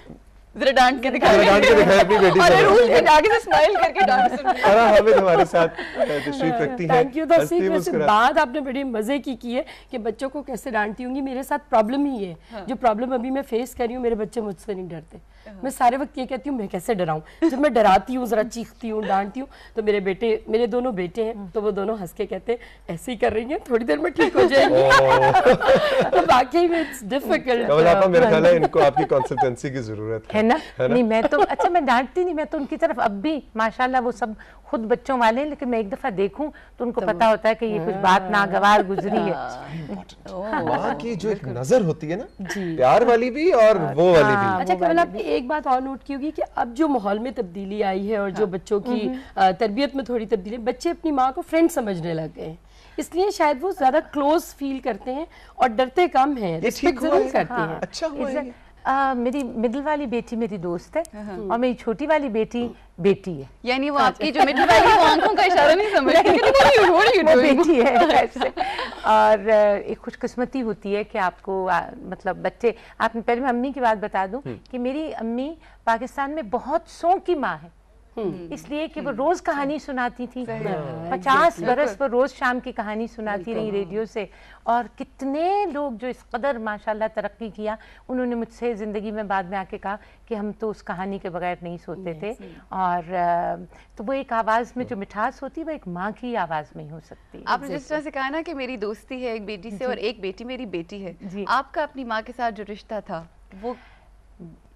S2: जरा डांट के डांट के अपनी बेटी
S1: और रूल के
S10: आगे से स्माइल करके डांट हमारे
S1: हाँ, साथ तशरीफ रखती है थैंक यू द सीक्रेट से आपने
S10: बड़ी मजे की की है कि बच्चों को कैसे डांटती होंगी मेरे साथ प्रॉब्लम ही है हाँ। जो प्रॉब्लम अभी मैं फेस कर रही हूँ मेरे बच्चे मुझसे नहीं डरते हाँ। मैं सारे वक्त ये कहती हूँ मैं कैसे डराऊँ जब मैं डराती हूँ ज़रा चीखती हूँ डांटती हूँ तो मेरे बेटे मेरे दोनों बेटे हैं तो वो दोनों हंस के कहते हैं ऐसे ही कर रही हैं थोड़ी देर में ठीक हो जाएंगी तो बाकी में इट्स डिफिकल्ट मेरा ख्याल है इनको
S1: आपकी कंसल्टेंसी की जरूरत है ना नहीं
S9: मैं तो अच्छा मैं डांटती नहीं मैं तो उनकी तरफ अब भी माशाला वो सब खुद बच्चों वाले हैं लेकिन मैं एक दफा देखूं तो उनको तो पता होता है कि
S10: ये कुछ हाँ। बात नागवार गुजरी है
S9: हाँ। की
S1: जो एक नजर होती है ना प्यार वाली भी और वो वाली भी अच्छा केवल आप
S10: एक बात और नोट की होगी कि अब जो माहौल में तब्दीली आई है और जो हाँ। बच्चों की तरबियत में थोड़ी तब्दीली बच्चे अपनी माँ को फ्रेंड समझने लग
S9: गए इसलिए शायद वो ज्यादा क्लोज फील करते हैं और डरते कम हैं करते हाँ, हैं अच्छा आ, मेरी मिडिल वाली बेटी मेरी दोस्त है हाँ, हाँ। और मेरी छोटी वाली बेटी बेटी है
S2: यानी वो हाँ। आपकी जो मिडिल वाली वो आंखों का इशारा नहीं समझती वो
S9: बेटी है और एक खुशकिस्मती होती है कि आपको आ, मतलब बच्चे आपने पहले मैं अम्मी की बात बता दूं हम्म। कि मेरी अम्मी पाकिस्तान में बहुत सौ की माँ है हम्म। इसलिए कि वो हम्म। रोज कहानी सुनाती थी हाँ। पचास बरस वो रोज शाम की कहानी सुनाती रही रेडियो से और कितने लोग जो इस कदर माशाल्लाह तरक्की किया उन्होंने मुझसे ज़िंदगी में बाद में आके कहा कि हम तो उस कहानी के बगैर नहीं सोते थे और तो वो एक आवाज़ में जो मिठास होती है वो एक माँ की आवाज़ में ही हो सकती है आपने जिस तरह
S2: से कहा ना कि मेरी दोस्ती है एक बेटी से और एक बेटी मेरी बेटी है आपका अपनी माँ के
S9: साथ जो रिश्ता था वो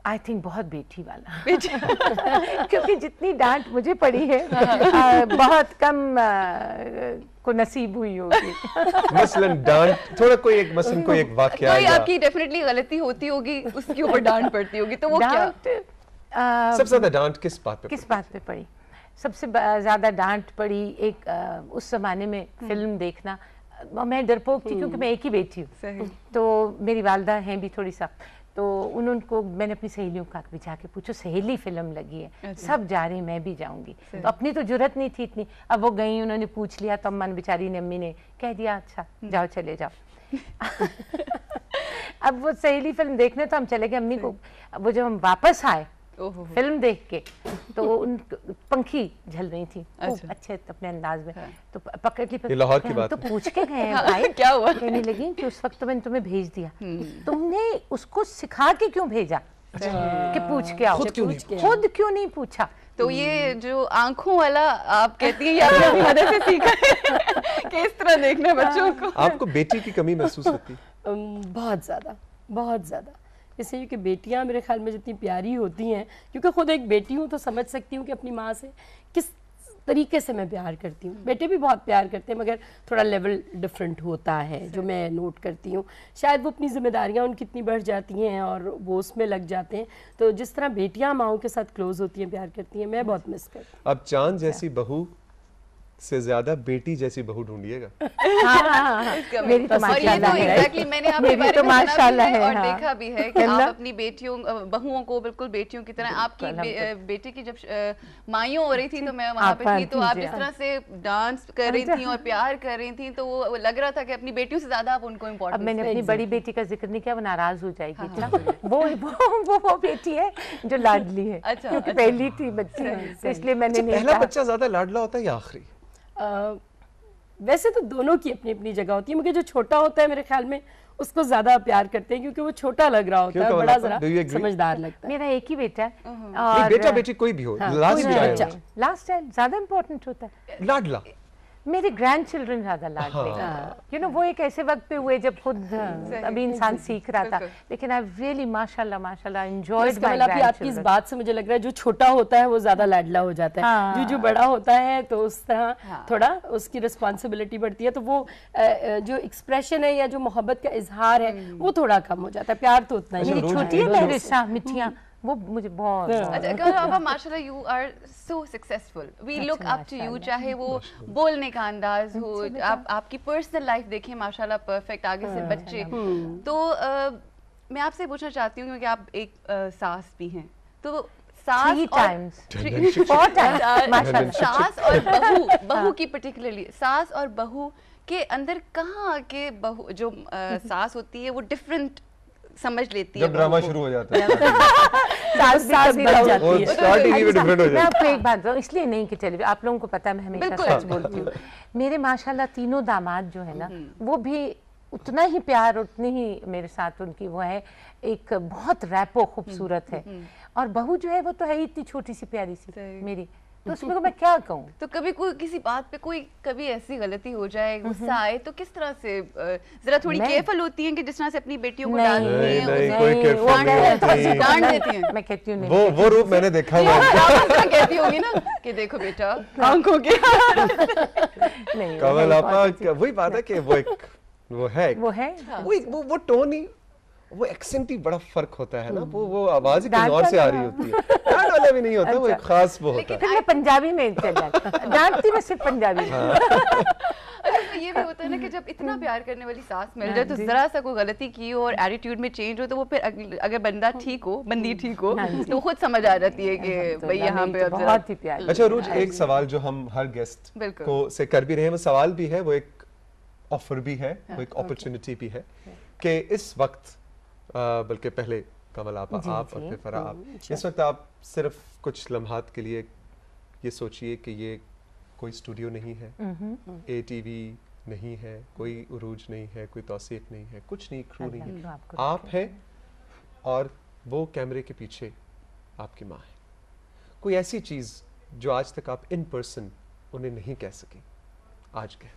S9: आई थिंक बहुत बेटी वाला क्योंकि जितनी डांट मुझे पड़ी है आ, बहुत कम आ, को नसीब हुई होगी
S1: मसलन डांट थोड़ा कोई एक मसलन कोई एक वाक्य कोई आपकी
S9: डेफिनेटली गलती होती होगी उसके ऊपर डांट पड़ती होगी तो वो डांट, क्या सबसे ज्यादा
S1: डांट किस बात पे किस
S9: बात पे पड़ी सबसे ज्यादा डांट पड़ी एक आ, उस जमाने में हम्म। फिल्म देखना मैं डरपोक थी हम्म। क्योंकि मैं एक ही बेटी हूँ तो मेरी वालदा हैं भी थोड़ी सा तो उन उनको मैंने अपनी सहेलियों का भी जाके पूछो सहेली फिल्म लगी है अच्छा। सब जा रही मैं भी जाऊंगी तो अपनी तो जरूरत नहीं थी इतनी अब वो गई उन्होंने पूछ लिया तो अम्मा ने बेचारी ने अम्मी ने कह दिया अच्छा हम्म। जाओ चले जाओ अब वो सहेली फिल्म देखने तो हम चले गए अम्मी को वो जब हम वापस आए फिल्म देख के तो उन पंखी झल रही थी अच्छा। अच्छे अपने अंदाज में हाँ। तो पकड़ ली लाहौर की बात तो पूछ के गए हाँ, भाई क्या हुआ कहने लगी कि उस वक्त तो मैंने तुम्हें भेज दिया हम्म। तुमने उसको सिखा के क्यों भेजा अच्छा। कि पूछ के आओ खुद क्यों नहीं अच्छा। पूछा तो ये हम्म। जो आंखों वाला आप कहती हैं आपने मदर से सीखा
S10: है कि इस तरह देखना हाँ। बच्चों को आपको
S1: बेटी की कमी महसूस होती
S10: बहुत ज्यादा बहुत ज्यादा इसलिए क्योंकि बेटियाँ मेरे ख्याल में जितनी प्यारी होती हैं क्योंकि ख़ुद एक बेटी हूँ तो समझ सकती हूँ कि अपनी माँ से किस तरीके से मैं प्यार करती हूँ बेटे भी बहुत प्यार करते हैं मगर थोड़ा लेवल डिफरेंट होता है जो मैं नोट करती हूँ शायद वो अपनी जिम्मेदारियाँ उनकी इतनी बढ़ जाती हैं और वो उसमें लग जाते हैं तो जिस तरह बेटियाँ माओ के साथ क्लोज होती हैं प्यार करती हैं मैं बहुत मिस करती
S1: हूँ अब चांद जैसी बहू से ज्यादा बेटी जैसी बहू ढूंढिएगा
S10: हाँ, तो तो तो हाँ।
S2: देखा भी है कि आप अपनी बेटियों बहुओं को बिल्कुल बेटियों की तरह आपकी बेटी की जब माइयों हो रही थी तो मैं वहाँ पे थी हाँ, तो आप जिस तरह से डांस कर रही अच्छा। थी और प्यार कर रही थी तो वो लग रहा था कि अपनी बेटियों से ज्यादा आप उनको इम्पोर्टेंट मैंने अपनी
S9: बड़ी बेटी का जिक्र नहीं किया वो नाराज हो जाएगी वो वो वो बेटी है जो लाडली है अच्छा, क्योंकि अच्छा। पहली थी
S10: बच्ची इसलिए मैंने पहला बच्चा
S1: ज्यादा लाडला होता है या आखिरी
S9: आ,
S10: वैसे तो दोनों की अपनी अपनी जगह होती है मगर जो छोटा होता है मेरे ख्याल में उसको ज्यादा प्यार करते हैं क्योंकि वो
S9: छोटा लग रहा
S10: होता है तो बड़ा जरा समझदार
S9: लगता है मेरा एक ही बेटा है
S10: और बेटा
S1: बेटी कोई भी हो
S9: लास्ट चाइल्ड लास्ट चाइल्ड ज्यादा इंपॉर्टेंट होता है लाडला मेरे ग्रैंड चिल्ड्रन ज्यादा लाड यू हाँ। नो हाँ। वो एक ऐसे वक्त पे हुए जब खुद हाँ। अभी इंसान सीख रहा था लेकिन आई रियली माशाल्लाह माशाल्लाह एंजॉयड माय मतलब आपकी इस बात से मुझे लग रहा है जो छोटा होता है
S10: वो ज्यादा लाडला हो जाता है हाँ, जो जो बड़ा होता है तो उस तरह हाँ, थोड़ा उसकी रिस्पॉन्सिबिलिटी बढ़ती है तो वो जो एक्सप्रेशन है या जो मोहब्बत का इजहार है हम्म। वो थोड़ा कम हो जाता
S9: है प्यार तो उतना ही अच्छा, छोटी है मिठिया वो मुझे बहुत हाँ। अच्छा, अच्छा
S2: माशाल्लाह you are so successful we look up to you चाहे वो बोलने का अंदाज हो अच्छा आप आपकी पर्सनल लाइफ देखें माशाल्लाह परफेक्ट आगे से हाँ, बच्चे हम्म। तो मैं आपसे पूछना चाहती हूँ क्योंकि आप एक सास भी हैं तो सास और बहू बहू की पर्टिकुलरली सास और बहू के अंदर कहाँ के बहू जो सास होती है वो डिफरेंट
S9: समझ लेती है ड्रामा शुरू हो जाता है इसलिए नहीं टेलीविजन आप लोगों को पता है मैं हमेशा मेरे माशाल्लाह तीनों दामाद जो है ना हम्म। वो भी उतना ही प्यार उतनी ही मेरे साथ उनकी वो है एक बहुत रैपो खूबसूरत है हम्म। और बहू जो है वो तो है इतनी छोटी सी प्यारी सी मेरी तो उसमें मैं क्या कहूँ तो कभी कोई किसी बात पे कोई कभी ऐसी गलती हो
S2: जाए गुस्सा आए तो किस तरह से जरा थोड़ी केयरफुल होती हैं कि जिस तरह से अपनी बेटियों को डालती
S1: हैं डांट देती
S9: हैं मैं कहती नहीं, वो
S1: वो रूप मैंने देखा हुआ है
S9: कहती होगी ना कि देखो बेटा
S3: आंखों के
S1: नहीं कमल आपा वही बात है कि वो एक वो है वो है हाँ। वो वो टोन वो एक्सेंट ही बड़ा फर्क होता है ना हम्म। वो वो आवाज ही किन्नौर से आ रही होती है दांत वाला भी नहीं होता वो एक अच्छा। खास वो होता
S9: है मैं पंजाबी में चल डांटती मैं सिर्फ पंजाबी हाँ। अच्छा,
S2: तो ये भी होता है ना कि जब इतना हम्म। प्यार करने वाली सास मिल हाँ जाए तो जरा सा कोई गलती की
S9: हो और एटीट्यूड में
S2: चेंज हो तो वो फिर अगर बंदा हाँ। ठीक हो बंदी हम्म। ठीक हो हाँ तो खुद समझ आ जाती है कि तो भाई यहाँ
S4: पे तो बहुत ही प्यार अच्छा रोज एक सवाल
S1: जो हम हर गेस्ट को से कर भी रहे हैं वो सवाल भी है वो एक ऑफर भी है वो एक अपॉर्चुनिटी भी है कि इस वक्त बल्कि पहले कमल आपा आप और फिर फरा हम्म, आप इस वक्त आप सिर्फ कुछ लम्हात के लिए ये सोचिए कि ये कोई स्टूडियो नहीं है ए टी वी नहीं है कोई उरूज नहीं है कोई तोसीफ नहीं है कुछ नहीं क्रू नहीं है आप हैं और वो कैमरे के पीछे आपकी माँ है कोई ऐसी चीज़ जो आज तक आप इन पर्सन उन्हें नहीं कह सकें आज कह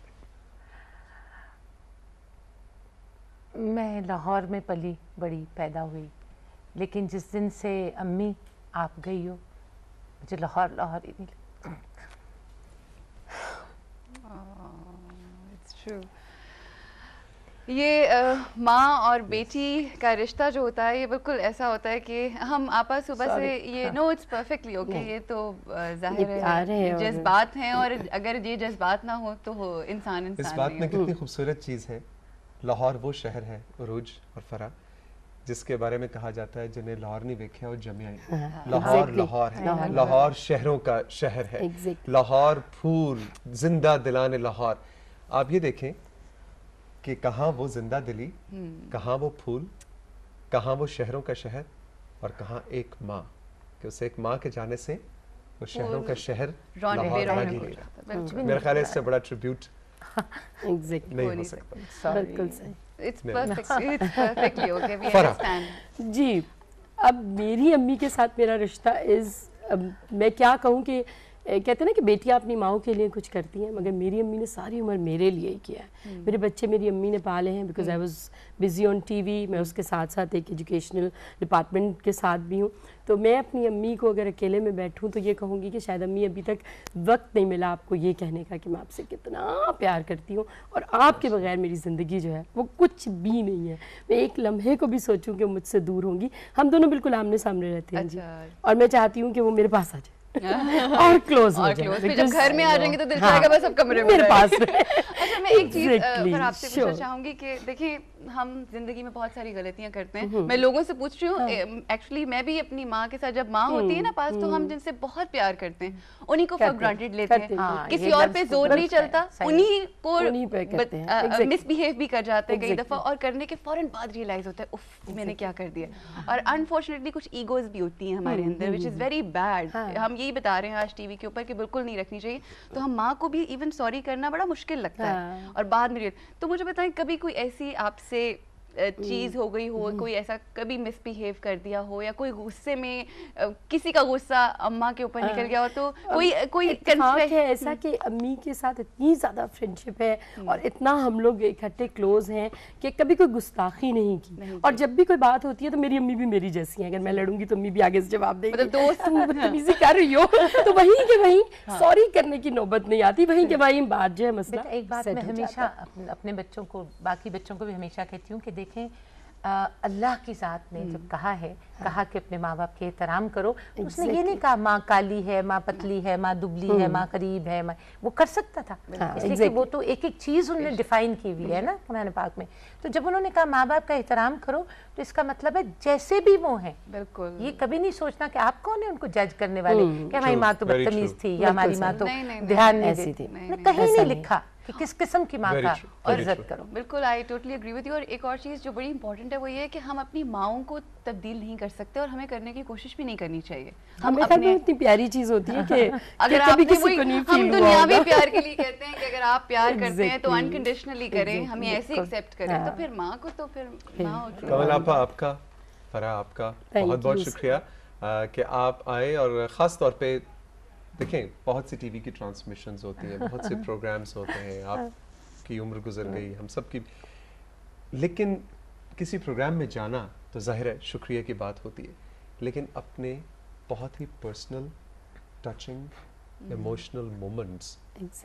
S9: मैं लाहौर में पली बड़ी पैदा हुई लेकिन जिस दिन से अम्मी आप गई हो मुझे लाहौर लाहौर ही नहीं
S2: ah, ये uh, माँ और बेटी का रिश्ता जो होता है ये बिल्कुल ऐसा होता है कि हम आपा सुबह से ये नो इट्स परफेक्टली ओके ये तो uh, जाहिर है जज्बात हैं और अगर ये जज्बात ना हो तो इंसान इंसान इस बात में कितनी
S1: खूबसूरत चीज़ है लाहौर वो शहर है उरूज और फरा जिसके बारे में कहा जाता है जिन्हें लाहौर नहीं देखे और जमे हाँ, हाँ, लाहौर लाहौर है लाहौर शहरों का शहर है लाहौर फूल जिंदा दिलाने लाहौर आप ये देखें कि कहाँ वो जिंदा दिली हम्म। कहाँ वो फूल कहाँ वो शहरों का शहर और कहाँ एक माँ कि उसे एक माँ के जाने से वो शहरों का शहर लाहौर मेरा ख्याल इससे बड़ा ट्रिब्यूट एग्जैक्टली बिल्कुल
S10: सही इट्स जी अब मेरी अम्मी के साथ मेरा रिश्ता इज़ मैं क्या कहूँ कि कहते हैं ना कि बेटियाँ अपनी माओ के लिए कुछ करती हैं मगर मेरी अम्मी ने सारी उम्र मेरे लिए ही किया है हम्म। मेरे बच्चे मेरी अम्मी ने पाले हैं because I was busy on we मैं उसके साथ साथ एक एजुकेशनल डिपार्टमेंट के साथ भी हूँ तो मैं अपनी अम्मी को अगर अकेले में बैठूँ तो ये कहूँगी कि शायद अम्मी अभी तक वक्त नहीं मिला आपको ये कहने का कि मैं आपसे कितना प्यार करती हूँ और आपके बगैर मेरी ज़िंदगी जो है वो कुछ भी नहीं है मैं एक लम्हे को भी सोचूँ कि मुझसे दूर होंगी हम दोनों बिल्कुल आमने सामने रहते हैं जी अच्छा। और मैं चाहती हूँ कि वो मेरे पास आ जाए
S2: और क्लोज हो क्लोज जब घर में आ जाएंगे तो दिल चाहेगा हाँ। बस अब कमरे में मेरे
S10: पास
S2: अच्छा मैं एक चीज आपसे पूछना चाहूंगी कि देखिए हम जिंदगी में बहुत सारी गलतियां करते हैं हम्म। मैं लोगों से पूछ रही हूँ एक्चुअली हाँ। मैं भी अपनी माँ के साथ जब माँ होती है ना हम्म। पास तो हम हम्म। जिनसे बहुत प्यार करते हैं उन्हीं को फॉर ग्रांटेड लेते हैं हाँ, किसी और पे जोर नहीं अच्छा चलता उन्हीं को मिसबिहेव भी कर जाते हैं कई दफा और करने के फौरन बाद रियलाइज होता है उफ मैंने क्या कर दिया हाँ। और अनफॉर्चुनेटली कुछ ईगोज भी होती हैं हमारे अंदर विच इज़ वेरी बैड हम यही बता रहे हैं आज टीवी के ऊपर कि बिल्कुल नहीं रखनी चाहिए तो हम माँ को भी इवन सॉरी करना बड़ा मुश्किल लगता है हाँ। और बाद में तो मुझे बताएं कभी कोई ऐसी आपसे say चीज़ हम्म। हो गई हो हम्म। कोई ऐसा कभी मिसबिहेव कर दिया हो या कोई गुस्से में किसी का गुस्सा अम्मा के ऊपर निकल गया हो तो कोई कोई है ऐसा हम्म।
S10: कि अम्मी के साथ इतनी ज़्यादा फ्रेंडशिप है और इतना हम लोग इकट्ठे क्लोज हैं कि कभी कोई गुस्ताखी नहीं की नहीं और जब भी कोई बात होती है तो मेरी अम्मी भी मेरी जैसी है अगर मैं लड़ूंगी तो अम्मी भी आगे से जवाब देगी मतलब दोस्त कर रही हो तो वही के वही सॉरी
S9: हाँ। करने की नौबत नहीं आती वही के वही बात जो है मसला एक बात मैं हमेशा अपने बच्चों को बाकी बच्चों को भी हमेशा कहती हूँ कि देखें अल्लाह की ज़ात ने जब हम्म। कहा है हाँ। कहा कि अपने माँ बाप के एहतराम करो exactly. तो उसने ये नहीं कहा माँ काली है माँ पतली है माँ दुबली है हम्म। माँ करीब है माँ वो कर सकता था हाँ, इसलिए exactly. कि वो तो एक एक चीज़ उन्होंने डिफाइन की हुई है ना कुरान पाक में तो जब उन्होंने कहा माँ बाप का एहतराम करो तो इसका मतलब है जैसे भी वो हैं बिल्कुल ये कभी नहीं सोचना कि आप कौन है उनको जज करने वाले हम्म, कि हमारी माँ तो बदतमीज थी या हमारी माँ तो ध्यान नहीं देती थी कहीं नहीं लिखा कि किस किस्म
S2: की माँ का और इज्जत करो बिल्कुल I totally agree with you और एक और चीज़ जो बड़ी इंपॉर्टेंट है वो ये है कि हम अपनी माओ को तब्दील नहीं कर सकते और हमें करने की कोशिश भी नहीं करनी चाहिए
S10: हम अपने इतनी प्यारी चीज़
S1: होती है कि अगर आप किसी को नहीं हम दुनियावी तो प्यार के लिए कहते
S2: हैं कि अगर आप प्यार करते हैं तो अनकंडीशनली करें हमें ऐसे एक्सेप्ट करें तो हाँ। फिर माँ को तो फिर कमल
S1: आपका फरा आपका बहुत बहुत शुक्रिया कि आप आए और ख़ास तौर पे देखें बहुत सी टीवी की ट्रांसमिशन होती हैं बहुत से प्रोग्राम्स होते हैं आपकी हाँ। उम्र गुजर हाँ। गई हम सब की लेकिन किसी प्रोग्राम में जाना तो जाहिर है शुक्रिया की बात होती है लेकिन अपने बहुत ही पर्सनल टचिंग इमोशनल मोमेंट्स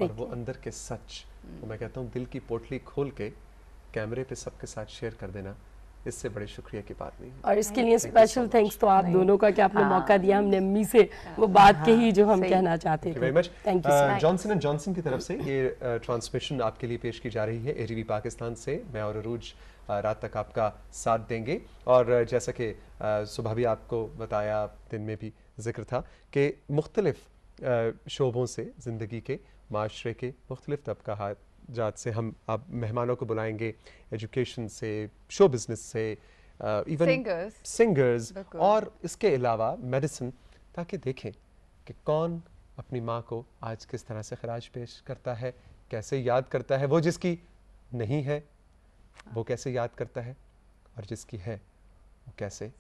S1: और वो अंदर के सच तो हम्म। मैं कहता हूँ दिल की पोटली खोल के कैमरे पे सबके साथ शेयर कर देना इससे बड़े शुक्रिया की बात नहीं
S10: और इसके लिए स्पेशल थैंक्स तो आप दोनों का कि आपने हाँ। मौका दिया हमने अम्मी से वो हाँ। बात कही जो हम कहना चाहते थे thank you Johnson
S1: and Johnson की तरफ से ये ट्रांसमिशन uh, आपके लिए पेश की जा रही है एरीवी पाकिस्तान से मैं और अरूज uh, रात तक आपका साथ देंगे और uh, जैसा कि सुबह भी आपको बताया दिन में भी जिक्र था कि मुख्तलिफ शोबों से ज़िंदगी के माशरे के मुख्तलिफ तबका जात से हम आप मेहमानों को बुलाएंगे एजुकेशन से शो बिजनेस से इवन uh, सिंगर्स और इसके अलावा मेडिसिन ताकि देखें कि कौन अपनी माँ को आज किस तरह से खराज पेश करता है कैसे याद करता है वो जिसकी नहीं है वो कैसे याद करता है और जिसकी है वो कैसे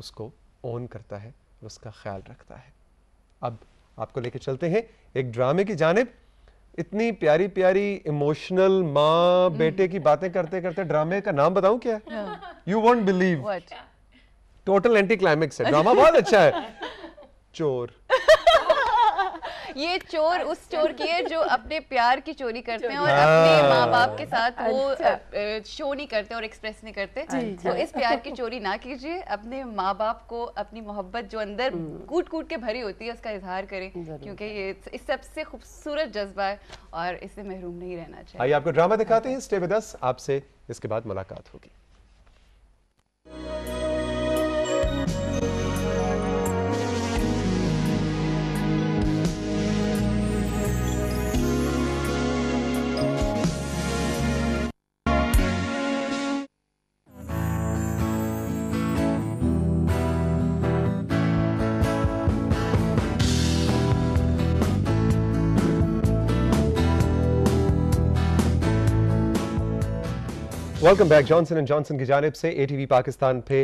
S1: उसको ओन करता है उसका ख्याल रखता है अब आपको लेके चलते हैं एक ड्रामे की जानब इतनी प्यारी प्यारी इमोशनल माँ हम्म। बेटे की बातें करते करते ड्रामे का नाम बताऊं क्या you won't believe total anti climax है ड्रामा बहुत अच्छा है चोर
S2: ये चोर उस चोर की है जो अपने प्यार की चोरी करते हैं और अपने हाँ। माँ बाप के साथ वो शो अच्छा। नहीं करते और एक्सप्रेस नहीं करते हाँ तो इस प्यार की चोरी ना कीजिए अपने माँ बाप को अपनी मोहब्बत जो अंदर हम्म। कूट कूट के भरी होती है उसका इजहार करें क्योंकि ये इस सबसे खूबसूरत जज्बा है और इससे महरूम नहीं रहना चाहिए आइए आपको
S1: ड्रामा दिखाते हैं स्टे विद आपसे इसके बाद मुलाकात होगी welcome back Johnson and Johnson की जानब से ए पाकिस्तान पे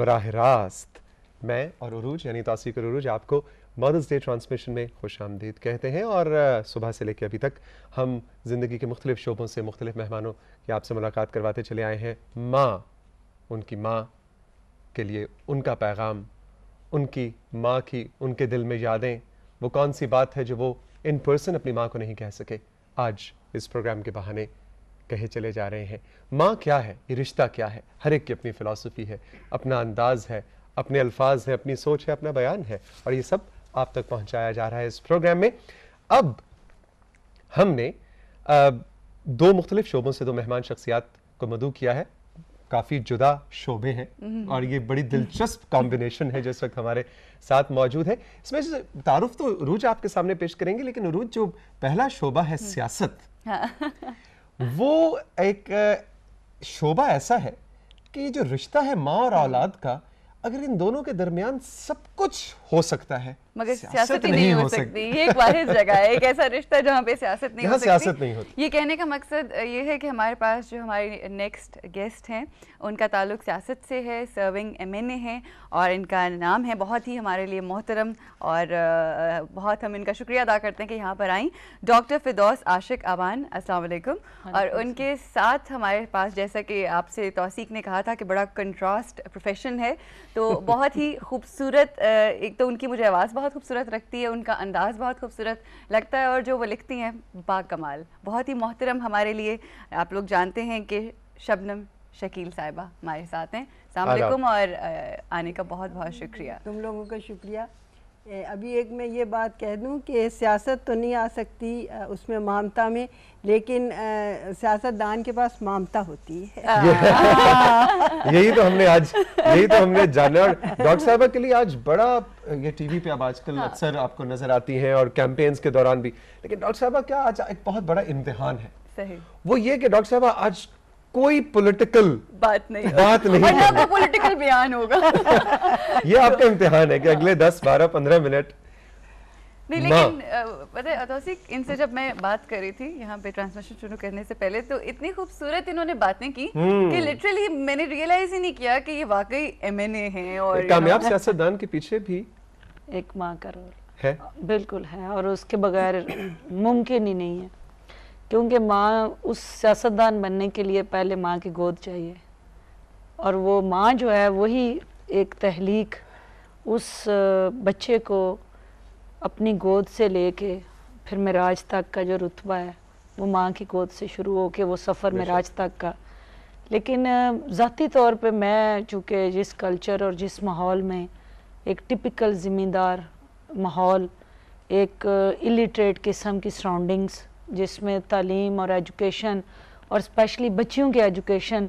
S1: बरह रास्त मैं और उरूज यानी तासीक और उरूज आपको मदर्स डे ट्रांसमिशन में खुश आमदीद कहते हैं और सुबह से लेकर अभी तक हम ज़िंदगी के मुख्तलिफ शोबों से मुख्तलिफ मेहमानों की आपसे मुलाकात करवाते चले आए हैं माँ उनकी माँ के लिए उनका पैगाम उनकी माँ की उनके दिल में यादें वो कौन सी बात है जो वो इन पर्सन अपनी माँ को नहीं कह सके आज इस प्रोग्राम के बहाने कहे चले जा रहे हैं माँ क्या है ये रिश्ता क्या है हर एक की अपनी फ़िलासफ़ी है अपना अंदाज़ है अपने अल्फाज है अपनी सोच है अपना बयान है और ये सब आप तक पहुँचाया जा रहा है इस प्रोग्राम में अब हमने दो मुख्तलिफ शोबों से दो मेहमान शख्सियात को मदू किया है काफ़ी जुदा शोबे हैं हम्म। और ये बड़ी दिलचस्प कॉम्बिनेशन है जिस वक्त हमारे साथ मौजूद है इसमें से तारुफ तो रूज आपके सामने पेश करेंगे लेकिन रूज जो पहला शोबा है हम्म। सियासत हाँ। वो एक शोबा ऐसा है कि जो रिश्ता है माँ और औलाद का अगर इन दोनों के दरमियान सब कुछ हो सकता है मगर सियासत ही नहीं, नहीं हो सकती ये एक वाहिद जगह है एक
S2: ऐसा रिश्ता जहाँ पे सियासत नहीं हो सकती नहीं होती ये कहने का मकसद ये है कि हमारे पास जो हमारे नेक्स्ट गेस्ट हैं उनका ताल्लुक सियासत से है सर्विंग एम एन ए हैं और इनका नाम है बहुत ही हमारे लिए मोहतरम और बहुत हम इनका शुक्रिया अदा करते हैं कि यहाँ पर आई डॉक्टर फिदौस आशिक अवान असलकुम और उनके साथ हमारे पास जैसा कि आपसे तोसीक ने कहा था कि बड़ा कंट्रास्ट प्रोफेशन है तो बहुत ही खूबसूरत एक तो उनकी मुझे आवाज़ बहुत बहुत खूबसूरत रखती है उनका अंदाज़ बहुत खूबसूरत लगता है और जो वो लिखती हैं बा कमाल बहुत ही मोहतरम हमारे लिए आप लोग जानते हैं कि शबनम शकील साहिबा हमारे साथ हैं सामकुम और आने का बहुत बहुत शुक्रिया तुम लोगों का
S11: शुक्रिया अभी एक मैं ये बात कह दूं कि सियासत तो नहीं आ सकती उसमें मामता में लेकिन सियासतदान के पास मामता होती है
S1: यही तो हमने आज यही तो हमने जाना और डॉक्टर साहबा के लिए आज बड़ा ये टीवी पे अब आजकल हाँ। अक्सर आपको नजर आती हैं और कैंपेन्स के दौरान भी लेकिन डॉक्टर साहबा क्या आज एक बहुत बड़ा इम्तिहान है वो ये कि डॉक्टर साहबा आज कोई पॉलिटिकल
S2: बात नहीं बात नहीं आपका पॉलिटिकल बयान होगा
S1: ये आपका इम्तिहान है कि अगले दस बारह पंद्रह मिनट
S2: नहीं लेकिन पता है इनसे जब मैं बात कर रही थी यहाँ पे ट्रांसमिशन शुरू करने से पहले तो इतनी खूबसूरत इन्होंने बातें की कि लिटरली हम्म। मैंने रियलाइज ही नहीं किया कि ये वाकई
S12: एमएनए हैं और कामयाब सियासतदान
S1: के पीछे भी
S12: एक माँ का रोल है बिल्कुल है और उसके बगैर मुमकिन ही नहीं है क्योंकि माँ उस सियासतदान बनने के लिए पहले माँ की गोद चाहिए और वो माँ जो है वही एक तहलीक उस बच्चे को अपनी गोद से लेके फिर मराज तक का जो रुतबा है वो माँ की गोद से शुरू हो के वो सफ़र मराज तक का लेकिन ज़ाती तौर पे मैं चूँकि जिस कल्चर और जिस माहौल में एक टिपिकल ज़िम्मेदार माहौल एक इलिटरेट किस्म की सराउंडिंग्स जिसमें तालीम और एजुकेशन और स्पेशली बच्चियों की एजुकेशन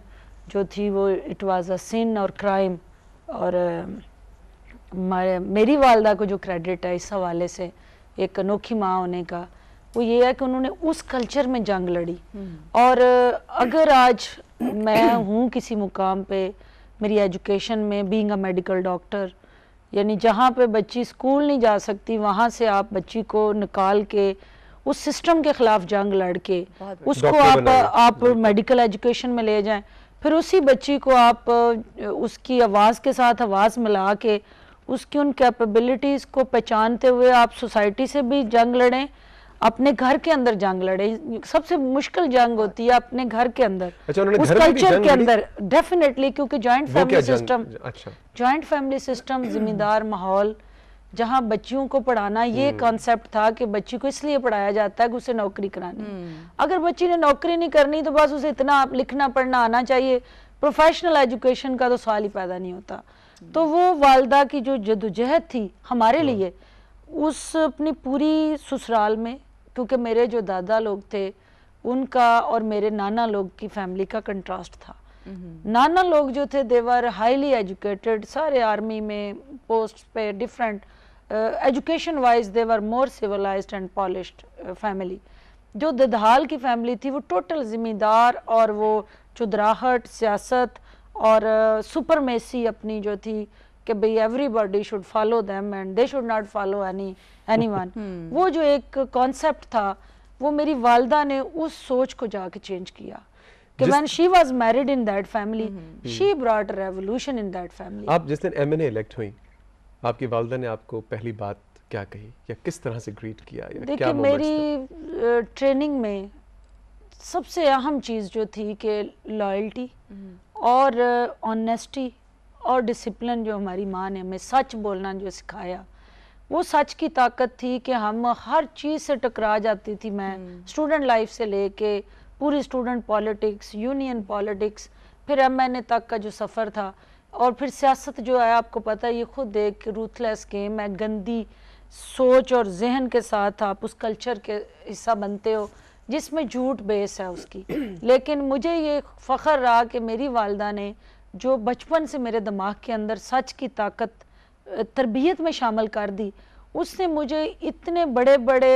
S12: जो थी वो इट वाज अ सिन और क्राइम और मेरी वालदा को जो क्रेडिट है इस हवाले से एक अनोखी माँ होने का वो ये है कि उन्होंने उस कल्चर में जंग लड़ी हम्म। और अगर आज मैं हूँ किसी मुकाम पे मेरी एजुकेशन में बीइंग अ मेडिकल डॉक्टर यानी जहाँ पे बच्ची स्कूल नहीं जा सकती वहाँ से आप बच्ची को निकाल के उस सिस्टम के खिलाफ जंग लड़ के उसको आप आप मेडिकल एजुकेशन में ले जाएं फिर उसी बच्ची को आप उसकी आवाज़ के साथ आवाज़ मिला के उसकी उन कैपेबिलिटीज़ को पहचानते हुए आप सोसाइटी से भी जंग लड़ें अपने घर के अंदर जंग लड़े सबसे मुश्किल जंग होती है अपने घर के अंदर अच्छा, उस कल्चर के अंदर डेफिनेटली क्योंकि joint family system
S4: joint
S12: family system जिम्मेदार माहौल जहाँ बच्चियों को पढ़ाना ये कॉन्सेप्ट हम्म। था कि बच्ची को इसलिए पढ़ाया जाता है कि उसे नौकरी करानी हम्म। अगर बच्ची ने नौकरी नहीं करनी तो बस उसे इतना लिखना पढ़ना आना चाहिए प्रोफेशनल एजुकेशन का तो सवाल ही पैदा नहीं होता तो हम्म। वो वालदा की जो जदोजहद थी हमारे लिए उस अपनी पूरी ससुराल में क्योंकि मेरे जो दादा लोग थे उनका और मेरे नाना लोग की फैमिली का कंट्रास्ट था नाना लोग जो थे देवर हाईली एजुकेटेड सारे आर्मी में पोस्ट पे different education wise they were more civilised and polished family जो ददहाल की फैमिली थी वो टोटल ज़िम्मेदार और वो चुदराहट सियासत और uh, सुपरमेसी अपनी जो थी कि भाई everybody should follow them and they should not follow any anyone वो जो एक कॉन्सेप्ट था वो मेरी वालदा ने उस सोच को जाके चेंज
S1: किया कि when she
S12: was married in that family she brought revolution in that family
S1: आप जिस दिन एमएनए इलेक्ट हुई आपकी वालदा ने आपको पहली बात क्या कही या किस तरह से ग्रीट किया या देखिए
S12: मेरी ट्रेनिंग में सबसे अहम चीज़ जो थी कि लॉयल्टी हम्म। और ऑनेस्टी और डिसिप्लिन जो हमारी माँ ने हमें सच बोलना जो सिखाया वो सच की ताकत थी कि हम हर चीज़ से टकरा जाती थी मैं स्टूडेंट हम्म। लाइफ से लेके पूरी स्टूडेंट पॉलिटिक्स यूनियन पॉलिटिक्स फिर एम एन ए तक का जो सफ़र था और फिर सियासत जो है आपको पता है ये खुद एक रूथलेस गेम है गंदी सोच और जहन के साथ आप उस कल्चर के हिस्सा बनते हो जिसमें झूठ बेस है उसकी लेकिन मुझे ये फ़ख्र रहा कि मेरी वालदा ने जो बचपन से मेरे दिमाग के अंदर सच की ताकत तरबियत में शामिल कर दी उसने मुझे इतने बड़े बड़े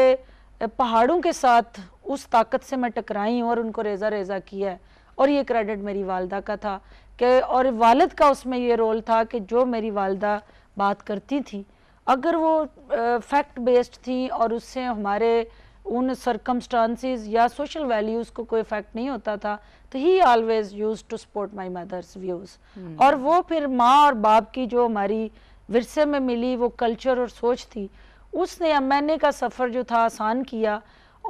S12: पहाड़ों के साथ उस ताकत से मैं टकराई हूँ और उनको रेजा रेजा किया है और ये क्रेडिट मेरी वालदा का था कि और वालद का उसमें ये रोल था कि जो मेरी वालदा बात करती थी अगर वो फैक्ट बेस्ड थी और उससे हमारे उन सरकमस्टांसिस या सोशल वैल्यूज़ को कोई इफेक्ट नहीं होता था तो ही always use to support my mother's views और वो फिर माँ और बाप की जो हमारी विरसे में मिली वो कल्चर और सोच थी उसने एम का सफ़र जो था आसान किया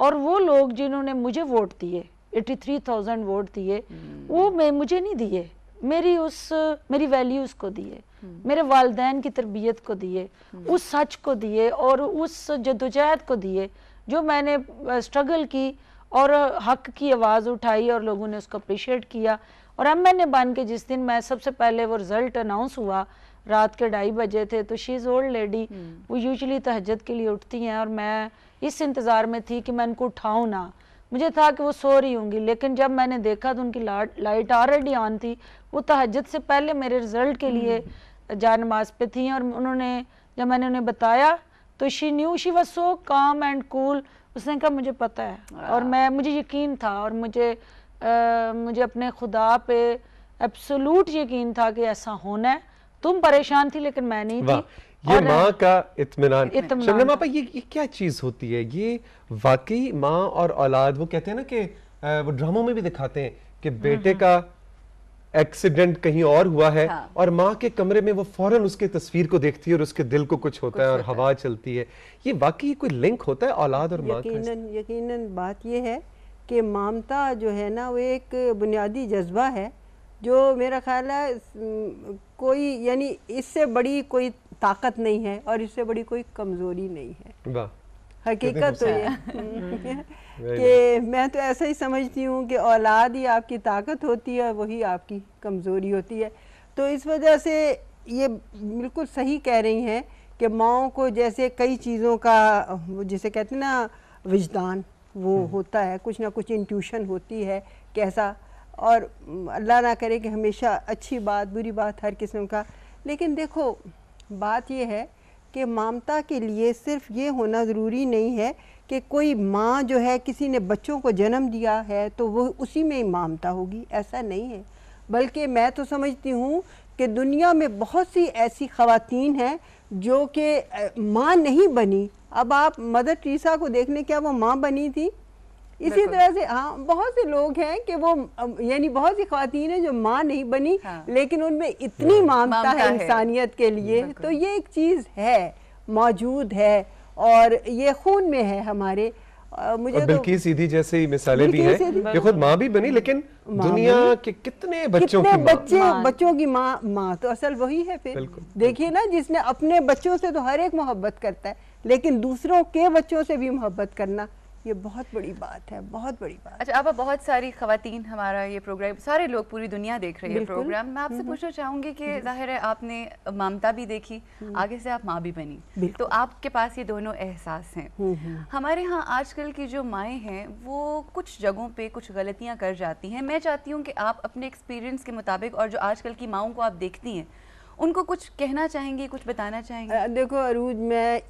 S12: और वो लोग जिन्होंने मुझे वोट दिए 83,000 वोट दिए वो मैं मुझे नहीं दिए मेरी उस मेरी वैल्यूज़ को दिए hmm. मेरे वालदेन की तरबियत को दिए hmm. उस सच को दिए और उस जदोजहद को दिए जो मैंने स्ट्रगल की और हक की आवाज़ उठाई और लोगों ने उसको अप्रिशिएट किया और एम एन ए बन के जिस दिन मैं सबसे पहले वो रिज़ल्ट अनाउंस हुआ रात के ढाई बजे थे तो शी इज़ ओल्ड लेडी वो यूजली तहजद के लिए उठती हैं और मैं इस इंतज़ार में थी कि मैं उनको उठाऊँ ना मुझे था कि वो सो रही होंगी लेकिन जब मैंने देखा तो उनकी लाइट ऑलरेडी ऑन थी वो तहजद से पहले मेरे रिजल्ट के लिए हम्म। जा नमाज पे थी और उन्होंने जब मैंने उन्हें बताया तो she knew she was so calm and cool उसने कहा मुझे पता है और मैं मुझे यकीन था और मुझे आ, मुझे अपने खुदा पे एब्सोलूट यकीन था कि ऐसा होना है तुम परेशान थी लेकिन मैं नहीं थी ये माँ
S1: का इतमान शबनम आपा ये, ये क्या चीज़ होती है ये वाकई माँ और औलाद वो कहते हैं ना कि वो ड्रामों में भी दिखाते हैं कि हम्म, बेटे हम्म। का एक्सीडेंट कहीं और हुआ है हाँ। और माँ के कमरे में वो फौरन उसके तस्वीर को देखती है और उसके दिल को कुछ होता कुछ है और होता हवा है। चलती है ये वाकई कोई लिंक होता है औलाद और माँ का
S11: यकीनन बात ये है कि मामता जो है ना वो एक बुनियादी जज्बा है जो मेरा ख्याल है कोई यानी इससे बड़ी कोई ताकत नहीं है और इससे बड़ी कोई कमज़ोरी नहीं
S1: है हकीकत तो ये
S11: हम्म। कि मैं तो ऐसा ही समझती हूँ कि औलाद ही आपकी ताकत होती है वही आपकी कमज़ोरी होती है तो इस वजह से ये बिल्कुल सही कह रही हैं कि माओ को जैसे कई चीज़ों का जिसे कहते हैं ना विजदान वो हम्म। होता है कुछ ना कुछ इंट्यूशन होती है कैसा और अल्लाह ना करे कि हमेशा अच्छी बात बुरी बात हर किस्म का लेकिन देखो बात यह है कि मामता के लिए सिर्फ ये होना ज़रूरी नहीं है कि कोई माँ जो है किसी ने बच्चों को जन्म दिया है तो वो उसी में ही मामता होगी ऐसा नहीं है बल्कि मैं तो समझती हूँ कि दुनिया में बहुत सी ऐसी ख़वातीन हैं जो कि माँ नहीं बनी अब आप मदर टीसा को देखने क्या वो माँ बनी थी इसी तरह से हाँ बहुत से लोग हैं कि वो यानी बहुत सी खातन हैं जो माँ नहीं बनी हाँ। लेकिन उनमें इतनी हाँ। मानता है इंसानियत के लिए तो ये एक चीज़ है मौजूद है और ये खून में है हमारे मुझे बल्कि तो,
S1: सीधी जैसे ही मिसालें भी हैं कि खुद माँ भी बनी लेकिन दुनिया के
S11: कितने बच्चों कितने की बच्चे बच्चों की माँ माँ तो असल वही है फिर देखिए ना जिसने अपने बच्चों से तो हर एक मोहब्बत करता है लेकिन दूसरों के बच्चों से भी मोहब्बत करना ये बहुत बड़ी बात है बहुत बड़ी बात अच्छा आप बहुत सारी
S2: खातन हमारा ये प्रोग्राम सारे लोग पूरी दुनिया देख रहे हैं प्रोग्राम मैं आपसे पूछना चाहूँगी कि जाहिर है आपने ममता भी देखी हम्म। आगे से आप माँ भी बनी तो आपके पास ये दोनों एहसास हैं हमारे यहाँ आजकल की जो माएँ हैं वो कुछ जगहों पर कुछ गलतियाँ कर जाती हैं मैं चाहती हूँ कि आप अपने एक्सपीरियंस के मुताबिक और जो आजकल की माओ को आप देखती हैं
S11: उनको कुछ कहना चाहेंगी कुछ बताना चाहेंगी देखो अरूज मैं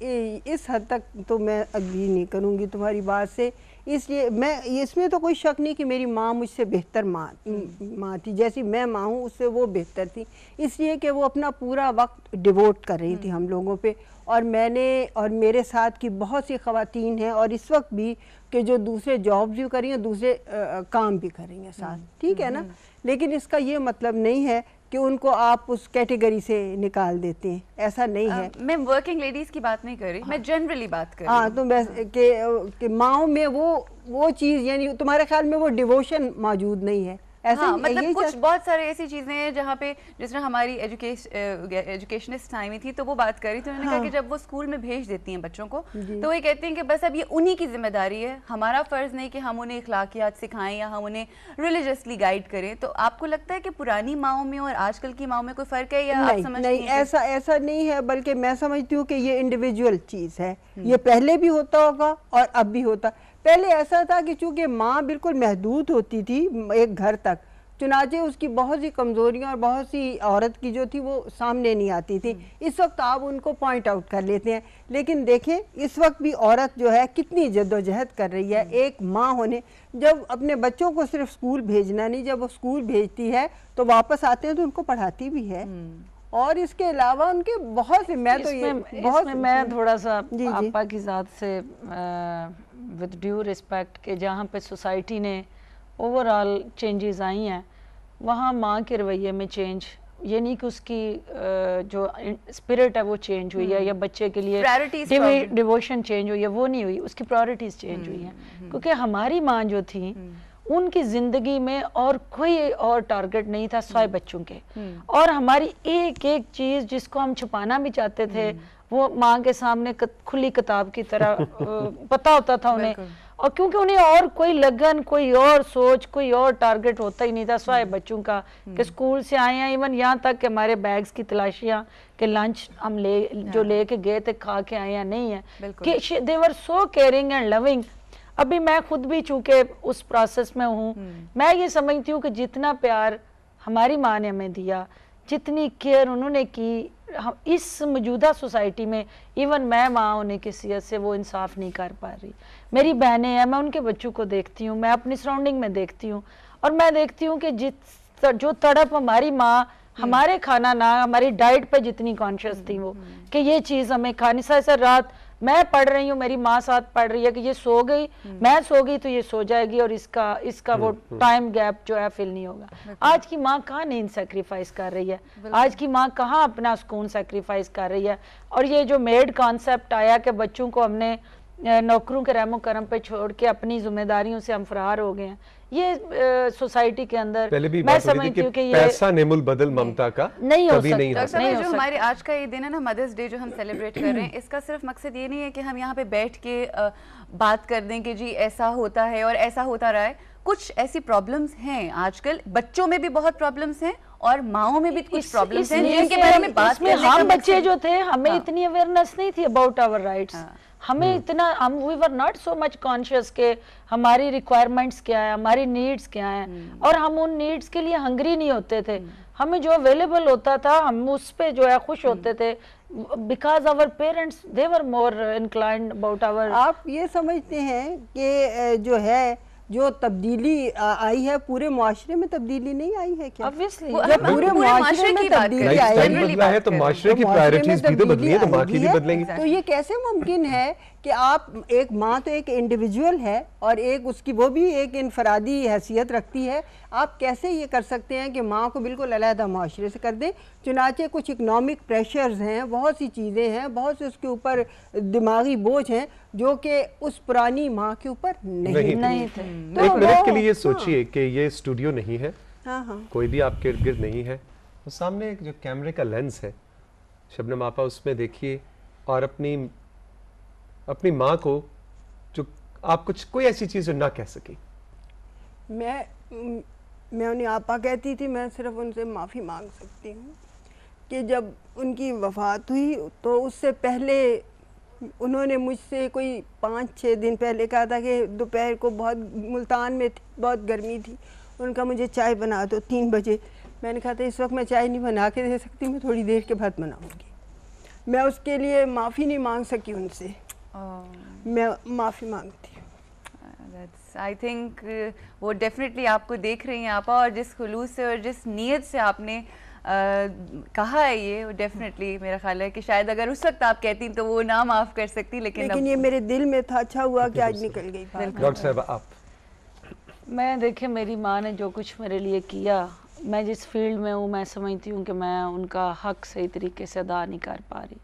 S11: इस हद तक तो मैं अग्री नहीं करूँगी तुम्हारी बात से इसलिए मैं इसमें तो कोई शक नहीं कि मेरी माँ मुझसे बेहतर माँ हम्म। माँ थी जैसी मैं माँ हूँ उससे वो बेहतर थी इसलिए कि वो अपना पूरा वक्त डिवोट कर रही थी हम्म। हम लोगों पे और मैंने और मेरे साथ की बहुत सी खातन हैं और इस वक्त भी कि जो दूसरे जॉब्स भी कर रही हैं दूसरे आ, काम भी कर रही हैं साथ हम्म। ठीक है ना लेकिन इसका ये मतलब नहीं है कि उनको आप उस कैटेगरी से निकाल देते हैं ऐसा नहीं आ, है मैं वर्किंग लेडीज की बात नहीं कर
S2: रही मैं जनरली हाँ। बात कर
S11: हाँ तो माओ में वो वो चीज़ यानी तुम्हारे ख्याल में वो डिवोशन मौजूद नहीं है ऐसे हाँ, मतलब कुछ
S2: बहुत सारे ऐसी चीजें हैं जहाँ पे तरह हमारी एजुकेश एजुकेशनिस्ट आई थी तो वो बात कर रही थी उन्होंने हाँ, कहा कि हाँ। जब वो स्कूल में भेज देती हैं बच्चों को तो वो कहती हैं कि बस अब ये उन्हीं की जिम्मेदारी है हमारा फर्ज नहीं कि हम उन्हें इखलाकियात सिखाएं या हम उन्हें रिलीजियसली गाइड करें तो आपको लगता है कि पुरानी माओ में और आजकल की माओ में कोई फर्क है या नहीं ऐसा
S11: ऐसा नहीं है बल्कि मैं समझती हूँ कि ये इंडिविजुअल चीज है हम्म। ये पहले भी होता होगा और अब भी होता है पहले ऐसा था कि चूँकि माँ बिल्कुल महदूद होती थी एक घर तक चुनाचे उसकी बहुत सी कमज़ोरियाँ और बहुत सी औरत की जो थी वो सामने नहीं आती थी इस वक्त आप उनको पॉइंट आउट कर लेते हैं लेकिन देखें इस वक्त भी औरत जो है कितनी जद्दोजहद कर रही है एक माँ होने जब अपने बच्चों को सिर्फ स्कूल भेजना नहीं जब वो स्कूल भेजती है तो वापस आते हैं तो उनको पढ़ाती भी है हम्म। और इसके अलावा उनके बहुत से मैं तो ये बहुत मैं
S12: थोड़ा सा पापा की ज़ात से विद ड्यू रिस्पेक्ट के जहाँ पे सोसाइटी ने ओवरऑल चेंजेस आई हैं वहाँ माँ के रवैये में चेंज ये नहीं कि उसकी जो स्पिरिट है वो चेंज हुई है हम्म। या बच्चे के लिए डिवोशन चेंज हुई है वो नहीं हुई उसकी प्रायोरिटीज चेंज हुई हैं हम्म, हम्म। क्योंकि हमारी माँ जो थी उनकी ज़िंदगी में और कोई और टारगेट नहीं था सौ बच्चों के और हमारी एक एक चीज़ जिसको हम छुपाना भी चाहते थे वो माँ के सामने कत, खुली किताब की तरह पता होता था उन्हें और क्योंकि उन्हें और कोई लगन कोई और सोच कोई और टारगेट होता ही नहीं था सवाए हम्म। बच्चों का कि हम्म। स्कूल से आए हैं इवन यहाँ तक कि हमारे बैग्स की तलाशियाँ कि लंच हम ले जो हाँ। लेके गए थे खा के आए हैं नहीं है कि they were so caring and loving अभी मैं खुद भी चूंकि उस प्रोसेस में हूँ हम्म। मैं ये समझती हूँ कि जितना प्यार हमारी माँ ने हमें दिया जितनी केयर उन्होंने की हम इस मौजूदा सोसाइटी में इवन मैं माँ होने की सीयत से वो इंसाफ नहीं कर पा रही मेरी बहनें हैं मैं उनके बच्चों को देखती हूँ मैं अपनी सराउंडिंग में देखती हूँ और मैं देखती हूँ कि जित जो तड़प हमारी माँ हमारे खाना ना हमारी डाइट पे जितनी कॉन्शियस थी वो हम्म। कि ये चीज़ हमें खानी सर रात मैं पढ़ रही हूँ मेरी माँ साथ पढ़ रही है कि ये सो गई हम्म। मैं सो गई तो ये सो जाएगी और इसका इसका वो टाइम हम्म, गैप हम्म। जो है फिल नहीं होगा आज की माँ कहाँ नींद सेक्रीफाइस कर रही है आज की माँ कहाँ अपना सुकून सेक्रीफाइस कर रही है और ये जो मेड कॉन्सेप्ट आया कि बच्चों को हमने नौकरों के रहमो करम पे छोड़ के अपनी जिम्मेदारियों से हम फरार हो गए हैं ये सोसाइटी के अंदर पहले भी मैं समझती हूँ कि पैसा
S1: नेमुल बदल ममता का नहीं हो सकता नहीं, सकता। नहीं
S2: जो हमारे आज का ये दिन है ना मदर्स डे जो हम सेलिब्रेट कर रहे हैं इसका सिर्फ मकसद ये नहीं है कि हम यहाँ पे बैठ के बात कर दें कि जी ऐसा होता है और ऐसा होता रहा है कुछ ऐसी प्रॉब्लम्स हैं आजकल बच्चों में भी बहुत प्रॉब्लम्स हैं और माओ में भी कुछ प्रॉब्लम हैं हम बच्चे जो थे हमें हाँ।
S12: इतनी अवेयरनेस नहीं थी अबाउट आवर राइट हमें हम्म। इतना हम we were not so much conscious के हमारी रिक्वायरमेंट्स क्या है हमारी नीड्स क्या है हम्म। और हम उन नीड्स के लिए हंगरी नहीं होते थे हम्म। हमें जो अवेलेबल होता था हम उस पर जो है खुश होते थे because our parents they were more inclined about our आप
S11: ये समझते हैं कि जो है जो तब्दीली आई है पूरे माशरे में तब्दीली नहीं आई है क्या ऑब्वियसली जब पूरे में
S2: तब्दीली आई
S1: है तो की प्रायोरिटीज भी तो तो बदलेंगी तो
S11: ये कैसे मुमकिन है कि आप एक माँ तो एक इंडिविजुअल है और एक उसकी वो भी एक इनफरादी हैसियत रखती है आप कैसे ये कर सकते हैं कि माँ को बिल्कुल अलहदा माशरे से कर दें चुनाचे कुछ इकनॉमिक प्रेशर्स हैं बहुत सी चीज़ें हैं बहुत से उसके ऊपर दिमागी बोझ हैं जो कि उस पुरानी माँ के ऊपर नहीं, नहीं, नहीं थे, थे। तो एक मिनट के लिए सोचिए
S1: हाँ। कि ये स्टूडियो नहीं है हाँ हाँ कोई भी आपके इर्द गिर्द नहीं है तो सामने जो कैमरे का लेंस है शबनम आपा उसमें देखिए और अपनी अपनी माँ को जो आप कुछ कोई ऐसी चीज़ जो ना कह सकी
S11: मैं मैं उन्हें आपा कहती थी मैं सिर्फ उनसे माफ़ी मांग सकती हूँ कि जब उनकी वफ़ात हुई तो उससे पहले उन्होंने मुझसे कोई पाँच छः दिन पहले कहा था कि दोपहर को बहुत मुल्तान में थी बहुत गर्मी थी उनका मुझे चाय बना दो तीन बजे मैंने कहा था इस वक्त मैं चाय नहीं बना के दे सकती मैं थोड़ी देर के बाद बनाऊँगी मैं उसके लिए माफ़ी नहीं मांग सकी उनसे Oh. मैं माफ़ी मांगती हूँ आई uh, थिंक
S2: uh, वो डेफिनेटली आपको देख रही हैं आपा और जिस खलूस से और जिस नीयत से आपने Uh, कहा है ये वो डेफिनेटली मेरा ख्याल है कि शायद अगर उस वक्त आप कहती तो वो ना माफ कर सकती लेकिन लेकिन ये
S11: मेरे दिल में था अच्छा हुआ कि आज निकल गई डॉक्टर
S1: साहब आप
S12: मैं देखिए मेरी माँ ने जो कुछ मेरे लिए किया मैं जिस फील्ड में हूँ मैं समझती हूँ कि मैं उनका हक सही तरीके से अदा नहीं कर पा रही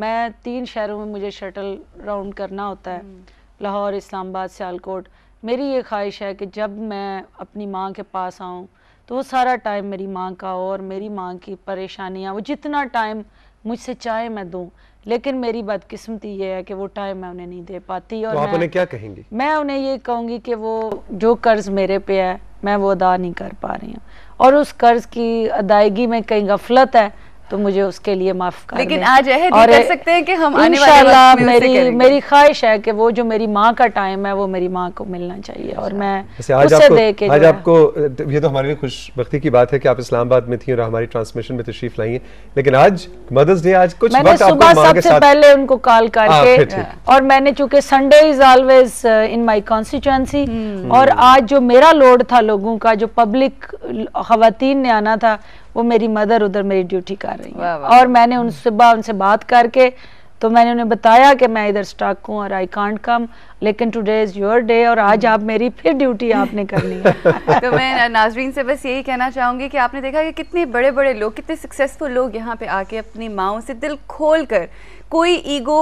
S12: मैं तीन शहरों में मुझे शटल राउंड करना होता है हम्म। लाहौर इस्लामाबाद सियालकोट मेरी ये ख्वाहिश है कि जब मैं अपनी माँ के पास आऊँ तो वो सारा टाइम मेरी माँ का हो और मेरी माँ की परेशानियाँ वो जितना टाइम मुझसे चाहे मैं दूँ लेकिन मेरी बदकिस्मती ये है कि वो टाइम मैं उन्हें नहीं दे पाती और तो आप उन्हें क्या कहेंगी मैं उन्हें ये कहूँगी कि वो जो कर्ज़ मेरे पे है मैं वो अदा नहीं कर पा रही हूँ और उस कर्ज़ की अदायगी में कहीं गफलत है तो मुझे उसके लिए माफ कर लेकिन आज और कर सकते हैं कि हम आने वाले मेरी मेरी ख्वाहिश है कि वो जो मेरी माँ का टाइम है वो मेरी माँ को मिलना चाहिए और मैं आज आपको, दे के आज
S1: आपको ये तो हमारे लिए खुशबख्ती की बात है कि आप इस्लामाबाद में थी और हमारी ट्रांसमिशन में तशरीफ लाई है लेकिन आज मदर्स डे आज कुछ मैंने सुबह सबसे पहले
S12: उनको कॉल करके और मैंने चूंकि Sunday is always in my constituency और आज जो मेरा लोड था लोगों का जो पब्लिक uh, खातन ने आना था वो मेरी मदर उधर मेरी ड्यूटी कर रही है और मैंने उन सुबह उनसे बात करके तो मैंने उन्हें बताया कि मैं इधर स्टॉक हूँ और आई कांट कम लेकिन टुडे इज़ योर डे और आज आप मेरी फिर ड्यूटी आपने करनी है तो मैं
S2: नाजरीन से बस यही कहना चाहूँगी कि आपने
S12: देखा कि कितने बड़े बड़े लोग कितने सक्सेसफुल लोग यहाँ पे
S2: आके अपनी माओ से दिल खोल कर कोई ईगो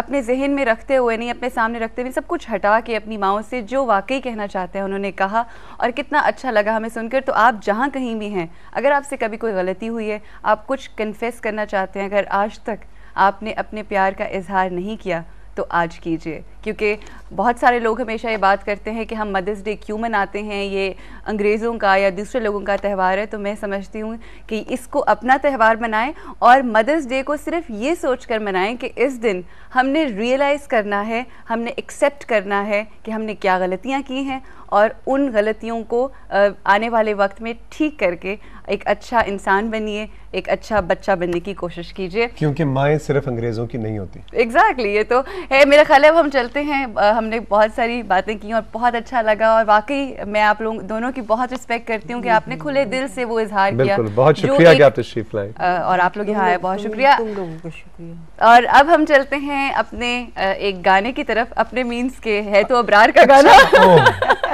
S2: अपने जहन में रखते हुए नहीं अपने सामने रखते हुए सब कुछ हटा के अपनी माओ से जो वाकई कहना चाहते हैं उन्होंने कहा और कितना अच्छा लगा हमें सुनकर तो आप जहाँ कहीं भी हैं अगर आपसे कभी कोई गलती हुई है आप कुछ कन्फेस करना चाहते हैं अगर आज तक आपने अपने प्यार का इजहार नहीं किया तो आज कीजिए क्योंकि बहुत सारे लोग हमेशा ये बात करते हैं कि हम मदर्स डे क्यों मनाते हैं ये अंग्रेज़ों का या दूसरे लोगों का त्यौहार है तो मैं समझती हूँ कि इसको अपना त्यौहार मनाएं और मदर्स डे को सिर्फ ये सोच कर मनाएं कि इस दिन हमने रियलाइज़ करना है हमने एक्सेप्ट करना है कि हमने क्या गलतियाँ की हैं और उन गलतियों को आने वाले वक्त में ठीक करके एक अच्छा इंसान बनिए एक अच्छा बच्चा बनने की कोशिश कीजिए
S1: क्योंकि माएँ सिर्फ अंग्रेज़ों की नहीं होती एग्जैक्टली
S2: exactly, ये तो है मेरा ख्याल है अब हम चलते हैं हमने बहुत सारी बातें की और बहुत अच्छा लगा और वाकई मैं आप लोग दोनों की बहुत रिस्पेक्ट करती हूँ कि आपने खुले दिल से वो इजहार किया बहुत शुक्रिया कि आप तशरीफ लाए और आप लोग यहाँ आए बहुत शुक्रिया और अब हम चलते हैं अपने एक गाने की तरफ अपने मीन्स के है तो अबरार का गाना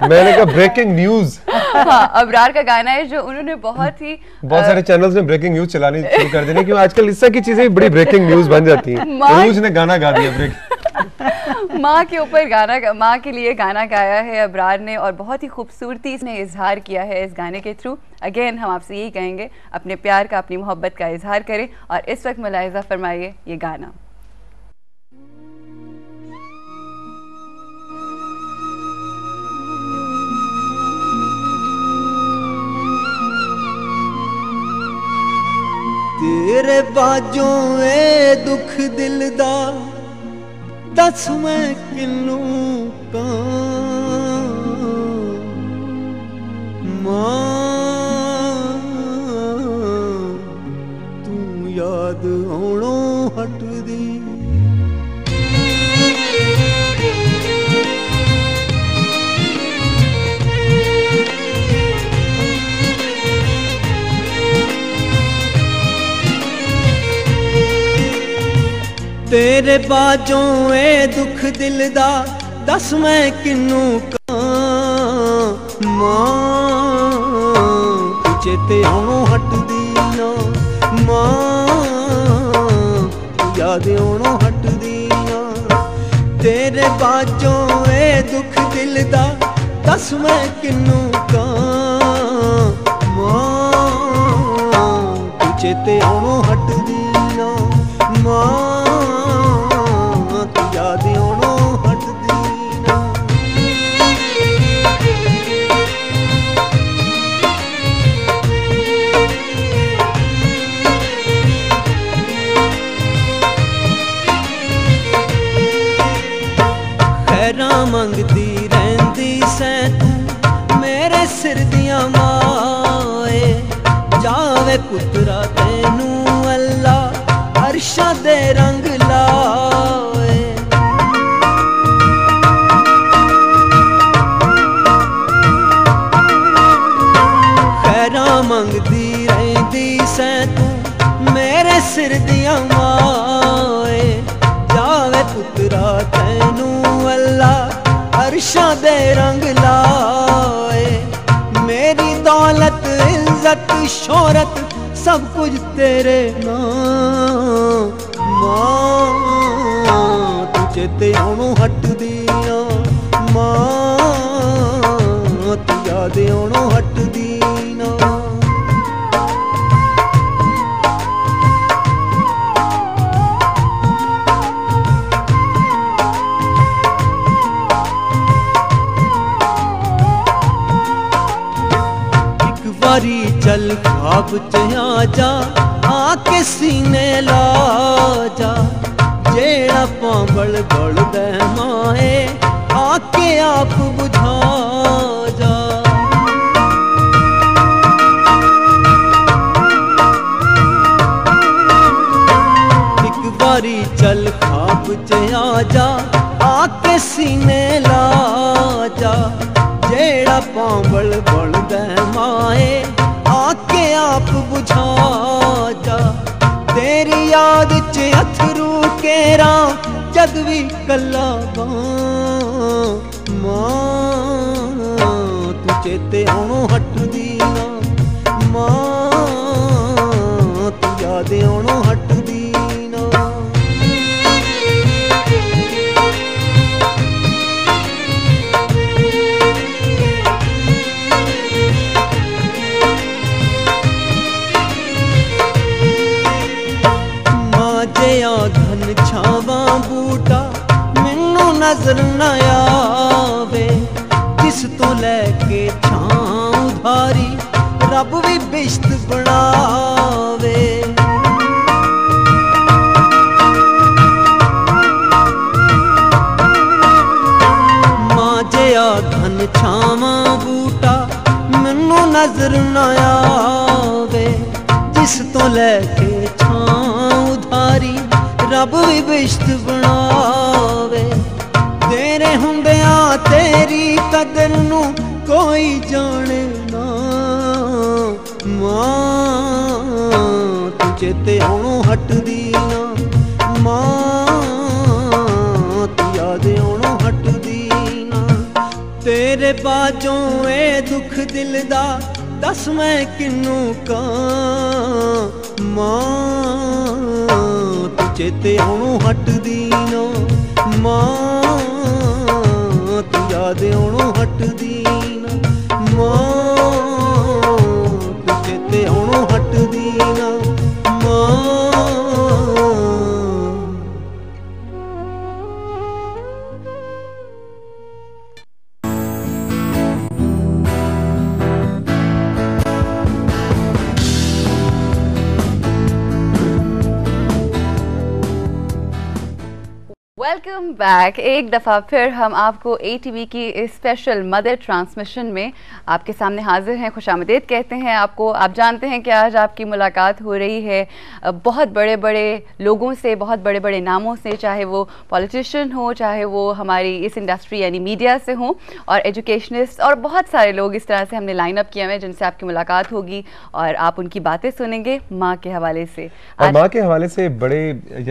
S1: मैंने कहा ब्रेकिंग न्यूज
S2: अबरार का गाना है जो उन्होंने बहुत ही बहुत सारे
S1: चैनल्स में ब्रेकिंग न्यूज चलानी शुरू कर देने क्यों आजकल इस तरह की चीजें बड़ी ब्रेकिंग न्यूज बन जाती है न्यूज ने गाना गा दिया ब्रेकिंग
S2: माँ के ऊपर गाना माँ के लिए गाना गाया है अबरार ने और बहुत ही खूबसूरती इसने इजहार किया है इस गाने के थ्रू अगेन हम आपसे यही कहेंगे अपने प्यार का अपनी मोहब्बत का इजहार करें और इस वक्त मुलायजा फरमाइए ये गाना
S8: ਤੇਰੇ ਬਾਝੋਂ ਏ ਦੁੱਖ ਦਿਲ ਦਾ ਦੱਸ ਮੈਂ ਕਿੰਨੂ ਕਾਂ ਮਾਂ ਤੂੰ ਯਾਦ ਆਉਣੋਂ ਹਟਦੀ ਤੇਰੇ ਬਾਝੋਂ ਏ ਦੁੱਖ ਦਿਲ ਦਾ ਦੱਸ ਮੈਂ ਕਿੰਨੂ ਕਾਂ ਮਾਂ ਚੇਤੇ ਹੋਂ ਹਟਦੀ ਨਾ ਮਾਂ ਯਾਦ ਹੋਣੋਂ ਹਟਦੀ ਨਾ ਤੇਰੇ ਬਾਝੋਂ ਏ ਦੁੱਖ ਦਿਲ ਦਾ ਦੱਸ ਮੈਂ ਕਿੰਨੂ ਕਾਂ ਮਾਂ ਚੇਤੇ ਹੋਂ ਹਟਦੀ ਨਾ ਮਾਂ शोरत सब कुछ तेरे नाम माँ तुझे तेरे च जा आके सीने ला जा जेड़ा पांबल बलद माए आके आप बुझा जा एक बारी चल खाब च जा आके सीने ला जा जेड़ा पांबल बलद माए ਨਜ਼ਰ ਨਾ ਆਵੇ ਕਿਸ ਤੋਂ ਲੈ ਕੇ ਛਾਂ ਉਧਾਰੀ ਰੱਬ ਵੀ ਬਿਸ਼ਤ ਬਣਾਵੇ ਮਾਜਿਆ ਧਨ ਛਾਵਾਂ ਬੂਟਾ ਮੈਨੂੰ ਨਜ਼ਰ ਨਾ ਆਵੇ ਜਿਸ ਤੋਂ ਲੈ ਕੇ ਛਾਂ ਉਧਾਰੀ ਰੱਬ ਵੀ ਬਿਸ਼ਤ ਬਣਾ ਤੇਰੀ ਕਦਰ ਨੂੰ ਕੋਈ ਜਾਣੇ ਨਾ ਮਾਂ ਤੂੰ ਚੇਤੇ ਆਉਣੋਂ ਹਟਦੀ ਨਾ ਮਾਂ ਤੂੰ ਯਾਦ ਆਉਣੋਂ ਹਟਦੀ ਨਾ ਤੇਰੇ ਬਾਝੋਂ ਇਹ ਦੁੱਖ ਦਿਲ ਦਾ ਦੱਸ ਮੈਂ ਕਿੰਨੂੰ ਕਾਂ ਮਾਂ ਤੂੰ ਚੇਤੇ ਆਉਣੋਂ ਹਟਦੀ ਨਾ ਮਾਂ ਦਿਉਣੋਂ ਹਟ
S2: बैक एक दफ़ा फिर हम आपको ए की स्पेशल मदर ट्रांसमिशन में आपके सामने हाजिर हैं खुश आमदेद कहते हैं आपको आप जानते हैं कि आज आपकी मुलाकात हो रही है बहुत बड़े बड़े लोगों से बहुत बड़े बड़े नामों से चाहे वो पॉलिटिशियन हो चाहे वो हमारी इस इंडस्ट्री यानी मीडिया से हों और एजुकेशनिस्ट और बहुत सारे लोग इस तरह से हमने लाइन अप किया है जिनसे आपकी मुलाकात होगी और आप उनकी बातें सुनेंगे माँ के हवाले से
S1: माँ के हवाले से बड़े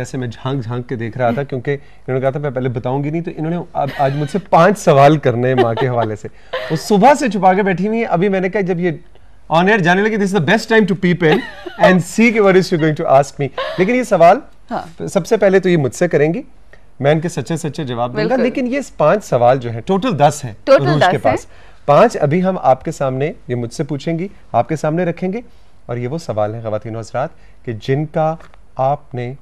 S1: जैसे मैं झांक झांक के देख रहा था क्योंकि कहा था पहले बताऊंगी नहीं तो इन्होंने अब आज मुझसे पांच सवाल करने माँ के हवाले से वो सुबह से छुपा के बैठी हुई है अभी मैंने कहा जब ये ऑन एयर जाने लगी this the best time to peep in and see के word is you going to ask me लेकिन ये सवाल हाँ. सबसे पहले तो ये मुझसे करेंगी मैं इनके सच्चे सच्चे जवाब दूंगा लेकिन ये पांच सवाल जो है टोटल दस है टोटल दस के पास पांच अभी हम आपके सामने ये मुझसे पूछेंगी आपके सामने रखेंगे और ये वो सवाल है खातिन हजरात कि जिनका आपने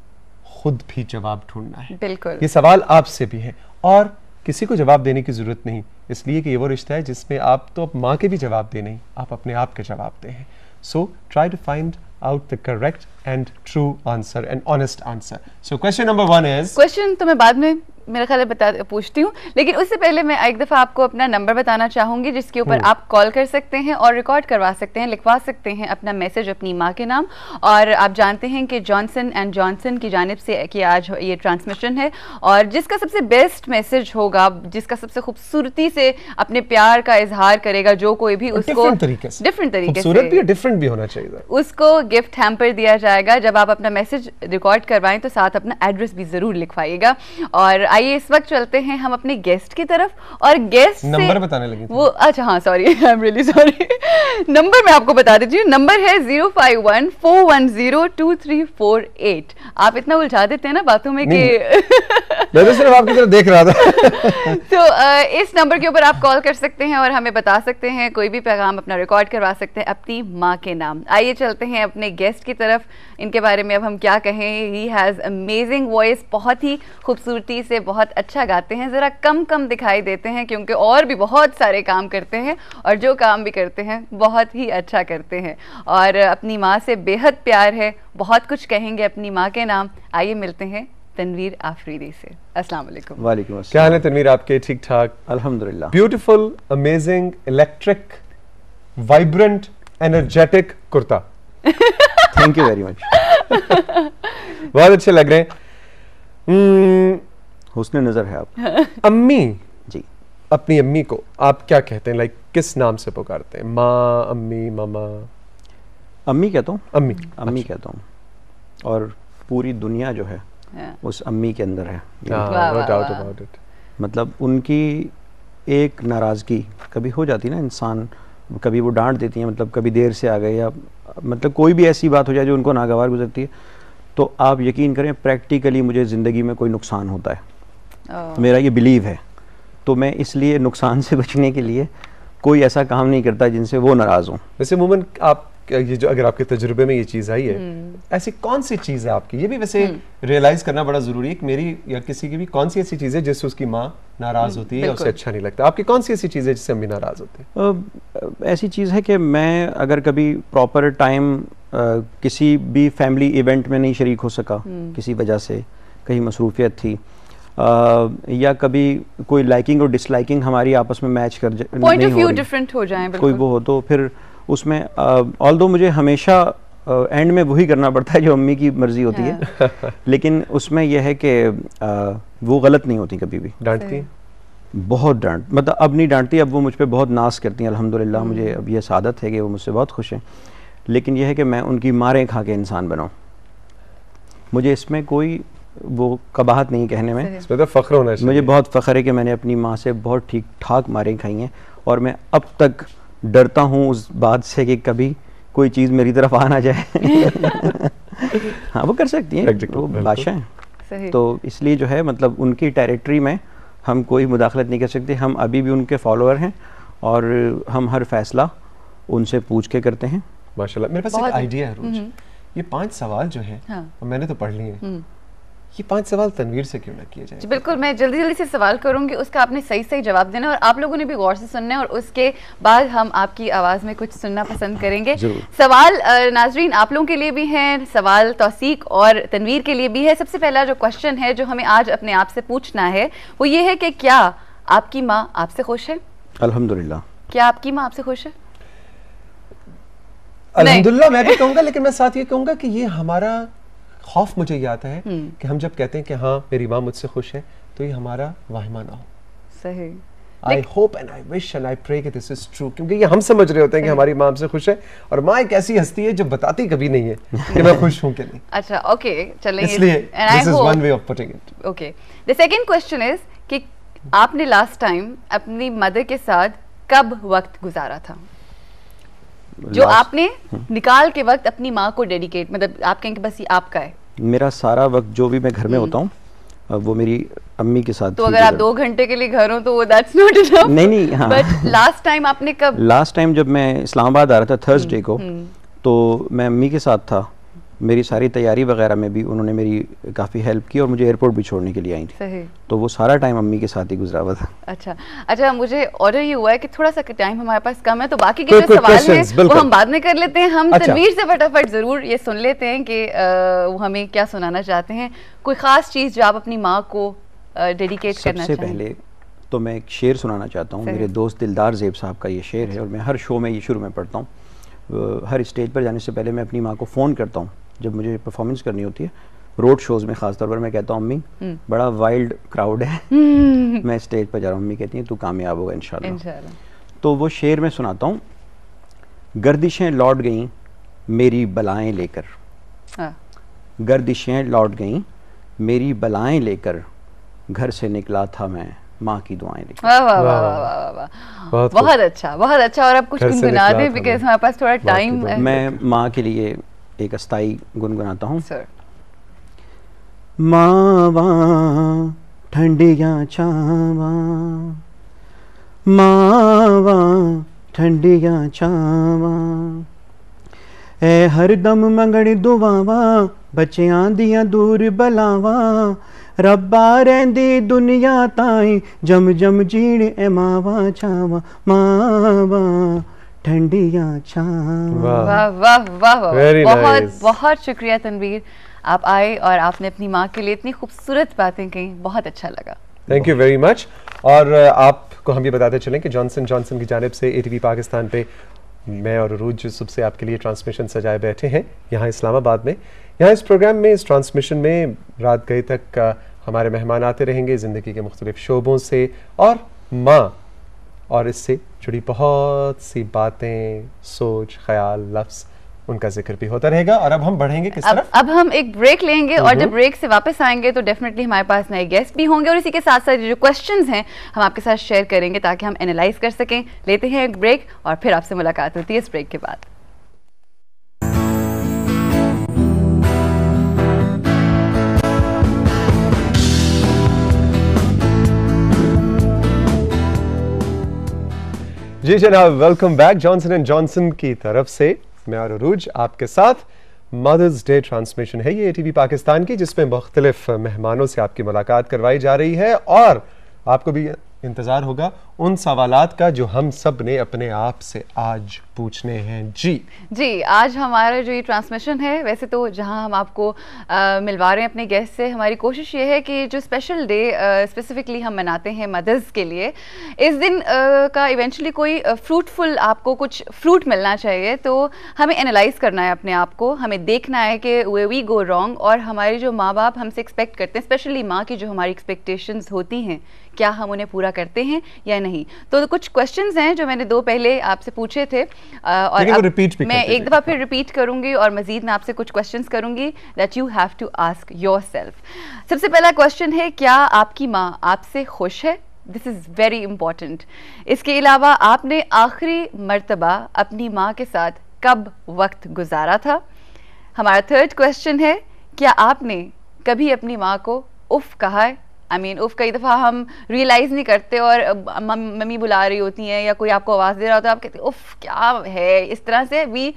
S1: खुद भी जवाब ढूंढना है बिल्कुल ये सवाल आपसे भी है और किसी को जवाब देने की ज़रूरत नहीं इसलिए कि ये वो रिश्ता है जिसमें आप तो माँ के भी जवाब दे नहीं आप अपने आप के जवाब दे हैं so try to find out the correct and true answer and honest answer. So question number 1 is
S2: question to तो मैं baad mein मेरा ख्याल बता पूछती हूँ लेकिन उससे पहले मैं एक दफ़ा आपको अपना नंबर बताना चाहूँगी जिसके ऊपर हम्म। आप कॉल कर सकते हैं और रिकॉर्ड करवा सकते हैं लिखवा सकते हैं अपना मैसेज अपनी माँ के नाम और आप जानते हैं कि जॉनसन एंड जॉनसन की जानब से कि आज ये ट्रांसमिशन है और जिसका सबसे बेस्ट मैसेज होगा जिसका सबसे खूबसूरती से अपने प्यार का इजहार करेगा जो कोई भी उसको डिफरेंट तरीके से डिफरेंट तरीके से
S1: डिफरेंट भी होना चाहिए
S2: उसको गिफ्ट हैम्पर दिया जाएगा जब आप अपना मैसेज रिकॉर्ड करवाएं तो साथ अपना एड्रेस भी ज़रूर लिखवाइएगा और आइए इस वक्त चलते हैं हम अपने गेस्ट की तरफ और गेस्ट नंबर बताने लगे वो अच्छा हाँ sorry I am really sorry number मैं आपको बता दीजिए नंबर है zero five one four one zero two three four eight आप इतना उलझा देते हैं ना बातों में कि
S1: मैं भी सिर्फ आपकी तरफ देख रहा था
S2: तो इस नंबर के ऊपर आप कॉल कर सकते हैं और हमें बता सकते हैं कोई भी पैगाम अपना रिकॉर्ड करवा सकते हैं अपनी माँ के नाम आइए चलते हैं अपने गेस्ट की तरफ इनके बारे में अब हम क्या कहें ही हैज़ अमेजिंग वॉइस बहुत ही खूबसूरती से बहुत अच्छा गाते हैं ज़रा कम कम दिखाई देते हैं क्योंकि और भी बहुत सारे काम करते हैं और जो काम भी करते हैं बहुत ही अच्छा करते हैं और अपनी माँ से बेहद प्यार है बहुत कुछ कहेंगे अपनी माँ के नाम आइए मिलते हैं तनवीर आफरीदी से अस्सलाम वालेकुम
S1: वालेकुम क्या हाल है तनवीर आपके ठीक ठाक अल्हम्दुलिल्लाह beautiful amazing electric vibrant energetic कुर्ता थैंक यू वेरी मच बहुत अच्छे लग रहे हैं हम्म, नजर है
S4: आप
S1: अम्मी जी अपनी अम्मी को आप क्या कहते हैं लाइक like, किस नाम से पुकारते हैं माँ अम्मी मामा अम्मी कहता हूँ अम्मी अम्मी अच्छा। कहता हूँ और
S13: पूरी दुनिया जो है उस अम्मी के अंदर है डाउट अबाउट इट मतलब उनकी एक नाराज़गी कभी हो जाती है ना इंसान कभी वो डांट देती हैं मतलब कभी देर से आ गए या मतलब कोई भी ऐसी बात हो जाए जो उनको नागवार गुजरती है तो आप यकीन करें प्रैक्टिकली मुझे ज़िंदगी में कोई नुकसान होता है मेरा ये बिलीव है तो मैं इसलिए नुकसान से बचने के लिए कोई ऐसा काम नहीं करता जिनसे वो नाराज़ हों
S1: वैसे उमूमन आप ये जो अगर आपके तजुर्बे में ये चीज़ आई है हम्म। ऐसी कौन सी चीज़ है आपकी ये भी वैसे रियलाइज हम्म। करना बड़ा ज़रूरी है कि मेरी या किसी की भी कौन सी ऐसी चीज़ है जिससे उसकी माँ नाराज़ हम्म, होती है उसे अच्छा नहीं लगता आपकी कौन सी ऐसी चीज़ है जिससे अम्मी नाराज़ होते
S13: हैं ऐसी चीज़ है कि मैं अगर कभी प्रॉपर टाइम किसी भी फैमिली इवेंट में नहीं शरीक हो सका किसी वजह से कहीं मसरूफियत थी आ, या कभी कोई लाइकिंग और डिसलाइकिंग हमारी आपस में मैच कर जाए कोई वो हो तो फिर उसमें ऑल दो मुझे हमेशा एंड में वही करना पड़ता है जो अम्मी की मर्जी होती है हाँ। लेकिन उसमें यह है कि वो गलत नहीं होती कभी भी डांटती बहुत डांट मतलब अब नहीं डांटती अब वो मुझ पर बहुत नाश करती हैं ला हम्म। मुझे अब यह सादत है कि वो मुझसे बहुत खुश हैं लेकिन यह है कि मैं उनकी मारें खा के इंसान बनाऊँ मुझे इसमें कोई वो कबाहत नहीं कहने में इसमें तो फ़ख्र होना चाहिए मुझे बहुत फ़ख्र है कि मैंने अपनी माँ से बहुत ठीक ठाक मारें खाई हैं और मैं अब तक डरता हूँ उस बात से कि कभी कोई चीज़ मेरी तरफ आ ना जाए हाँ वो कर सकती हैं वो भाषाएं तो इसलिए जो है मतलब उनकी टेरिटरी में हम कोई मुदाखलत नहीं कर सकते हम अभी भी उनके फॉलोअर हैं और हम हर फैसला उनसे
S1: पूछ के करते हैं माशाल्लाह मेरे पास एक आइडिया है हम्म। रोज ये पांच सवाल जो है हाँ। मैंने तो पढ़ लिए ये पांच सवाल तनवीर से क्यों ना किए जाए
S2: बिल्कुल मैं जल्दी जल्दी से सवाल करूंगी उसका आपने सही सही जवाब देना और आप लोगों ने भी गौर से सुनना है और उसके बाद हम आपकी आवाज में कुछ सुनना पसंद करेंगे सवाल नाजरीन आप लोगों के लिए भी है सवाल तोसीक और तनवीर के लिए भी है सबसे पहला जो क्वेश्चन है जो हमें आज अपने आप से पूछना है वो ये है कि क्या आपकी माँ आपसे खुश है अलहमदुल्ला क्या आपकी माँ आपसे खुश है
S1: अलहमदुल्ला मैं भी कहूंगा लेकिन मैं साथ ये कहूंगा कि ये हमारा खौफ मुझे ये आता है हम्म। कि हम जब कहते हैं कि हाँ मेरी माँ मुझसे खुश है तो ये हमारा वाहिमा ना हो सही I hope and I wish and I pray कि दिस इज ट्रू क्योंकि ये हम समझ रहे होते हैं कि हमारी माँ हमसे खुश है और माँ एक ऐसी हस्ती है जो बताती कभी नहीं है कि मैं खुश हूँ कि नहीं
S2: अच्छा ओके चलिए इसलिए this is one way
S1: of putting it
S2: okay the second question is कि आपने लास्ट टाइम अपनी मदर के साथ कब वक्त गुजारा था जो आपने निकाल के वक्त अपनी माँ को डेडिकेट मतलब आप कहें कि बस ये आपका है
S13: मेरा सारा वक्त जो भी मैं घर में हम्म। होता हूँ वो मेरी अम्मी के साथ तो अगर आप दो
S2: घंटे के लिए घर हो तो वो दैट्स नॉट इनफ
S13: नहीं नहीं हाँ बट
S2: लास्ट टाइम आपने कब
S13: लास्ट टाइम जब मैं इस्लामाबाद आ रहा था थर्सडे हम्म, को हम्म। तो मैं अम्मी के साथ था मेरी सारी तैयारी वगैरह में भी उन्होंने मेरी काफ़ी हेल्प की और मुझे एयरपोर्ट भी छोड़ने के लिए आई थी तो वो सारा टाइम अम्मी के साथ ही गुजरा हुआ था
S2: अच्छा अच्छा मुझे ऑर्डर ये हुआ है कि थोड़ा सा टाइम हमारे पास कम है तो बाकी के जो सवाल हैं वो हम बाद में कर लेते हैं हम अच्छा। तनवीर से फटाफट ज़रूर ये सुन लेते हैं कि वो हमें क्या सुनाना चाहते हैं कोई ख़ास चीज़ जो आप अपनी माँ को डेडिकेट करना सबसे पहले
S13: तो मैं एक शेर सुनाना चाहता हूँ मेरे दोस्त दिलदार जेब साहब का ये शेर है और मैं हर शो में ये शुरू में पढ़ता हूँ हर स्टेज पर जाने से पहले मैं अपनी माँ को फ़ोन करता हूँ जब मुझे परफॉर्मेंस करनी होती है रोड शोज़ में ख़ासतौर पर मैं कहता हूँ अम्मी हम्म। बड़ा वाइल्ड क्राउड है मैं स्टेज पर जा रहा हूँ अम्मी कहती हैं तू कामयाब होगा इन तो वो शेर में सुनाता हूँ गर्दिशें लौट गईं मेरी बलाएं लेकर हाँ। गर्दिशें लौट गईं मेरी बलाएं लेकर घर से निकला था मैं माँ की दुआएं लेकर वाह वाह वाह वाह
S2: वाह बहुत, अच्छा बहुत अच्छा और अब कुछ गुनगुना दे बिकॉज हमारे
S13: पास थोड़ा टाइम है मैं माँ के लिए एक अस्थाई गुनगुनाता हूँ मावा ठंडिया छावा मावा ठंडिया छावा ਐ ਹਰਦਮ ਮੰਗਣ ਦੁਆਵਾ ਬੱਚਿਆਂ ਦੀਆਂ ਦੂਰ ਬਲਾਵਾ ਰੱਬਾ ਰਹਿੰਦੀ ਦੁਨੀਆ ਤਾਈ ਜਮ ਜਮ ਜੀਣ ਐ ਮਾਵਾ ਛਾਵਾ ਮਾਵਾ ठंडिया
S1: छाव
S2: बहुत बहुत शुक्रिया तनवीर आप आए और आपने अपनी माँ के लिए इतनी खूबसूरत बातें कही बहुत अच्छा लगा
S1: थैंक यू वेरी मच और आपको हम ये बताते चलें कि जॉनसन जॉनसन की जानब से ए पाकिस्तान पे मैं और रूज जो से आपके लिए ट्रांसमिशन सजाए बैठे हैं यहाँ इस्लामाबाद में यहाँ इस प्रोग्राम में इस ट्रांसमिशन में रात गए तक हमारे मेहमान आते रहेंगे ज़िंदगी के मुख्तलिफ शोबों से और माँ और इससे जुड़ी बहुत सी बातें सोच ख्याल लफ्ज़ उनका जिक्र भी होता रहेगा और अब हम बढ़ेंगे किस अब, तरफ
S2: अब हम एक ब्रेक लेंगे और जब ब्रेक हम्म। से वापस आएंगे तो डेफिनेटली हमारे पास नए गेस्ट भी होंगे और इसी के साथ साथ जो क्वेश्चन हैं हम आपके साथ शेयर करेंगे ताकि हम एनालाइज कर सकें लेते हैं एक ब्रेक और फिर आपसे मुलाकात होती है इस ब्रेक के बाद
S1: जी जनाब welcome back Johnson and Johnson की तरफ से मैं अरूज आपके साथ मदर्स डे ट्रांसमिशन है ये एटीवी पाकिस्तान की जिसमें मुख्तलिफ मेहमानों से आपकी मुलाकात करवाई जा रही है और आपको भी इंतज़ार होगा उन सवाल का जो हम सब ने अपने आप से आज पूछने हैं जी
S2: जी आज हमारा जो ये ट्रांसमिशन है वैसे तो जहां हम आपको आ, मिलवा रहे हैं अपने गेस्ट से हमारी कोशिश ये है कि जो स्पेशल डे स्पेसिफिकली हम मनाते हैं मदर्स के लिए इस दिन आ, का इवेंचुअली कोई फ्रूटफुल आपको कुछ फ्रूट मिलना चाहिए तो हमें एनालाइज करना है अपने आप को हमें देखना है कि वे वी गो रॉन्ग और हमारे जो माँ बाप हमसे एक्सपेक्ट करते हैं स्पेशली माँ की जो हमारी एक्सपेक्टेशंस होती हैं क्या हम उन्हें पूरा करते हैं या नहीं तो कुछ क्वेश्चन हैं जो मैंने दो पहले आपसे पूछे थे और अब रिपीट मैं एक दफ़ा फिर रिपीट करूंगी और मजीद मैं आपसे कुछ क्वेश्चन करूंगी that you have to ask your सबसे पहला क्वेश्चन है क्या आपकी माँ आपसे खुश है दिस इज़ वेरी इम्पॉर्टेंट इसके अलावा आपने आखिरी मरतबा अपनी माँ के साथ कब वक्त गुजारा था हमारा थर्ड क्वेश्चन है क्या आपने कभी अपनी माँ को उफ़ कहा है आई मीन उफ कई दफ़ा हम रियलाइज़ नहीं करते और मम्मी बुला रही होती हैं या कोई आपको आवाज़ दे रहा होता है आप कहते हैं उफ क्या है इस तरह से वी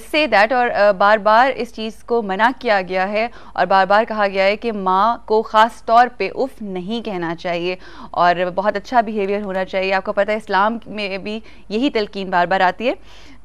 S2: से दैट और uh, बार बार इस चीज़ को मना किया गया है और बार बार कहा गया है कि माँ को ख़ास तौर पे उफ़ नहीं कहना चाहिए और बहुत अच्छा बिहेवियर होना चाहिए आपको पता है इस्लाम में भी यही तलकिन बार बार आती है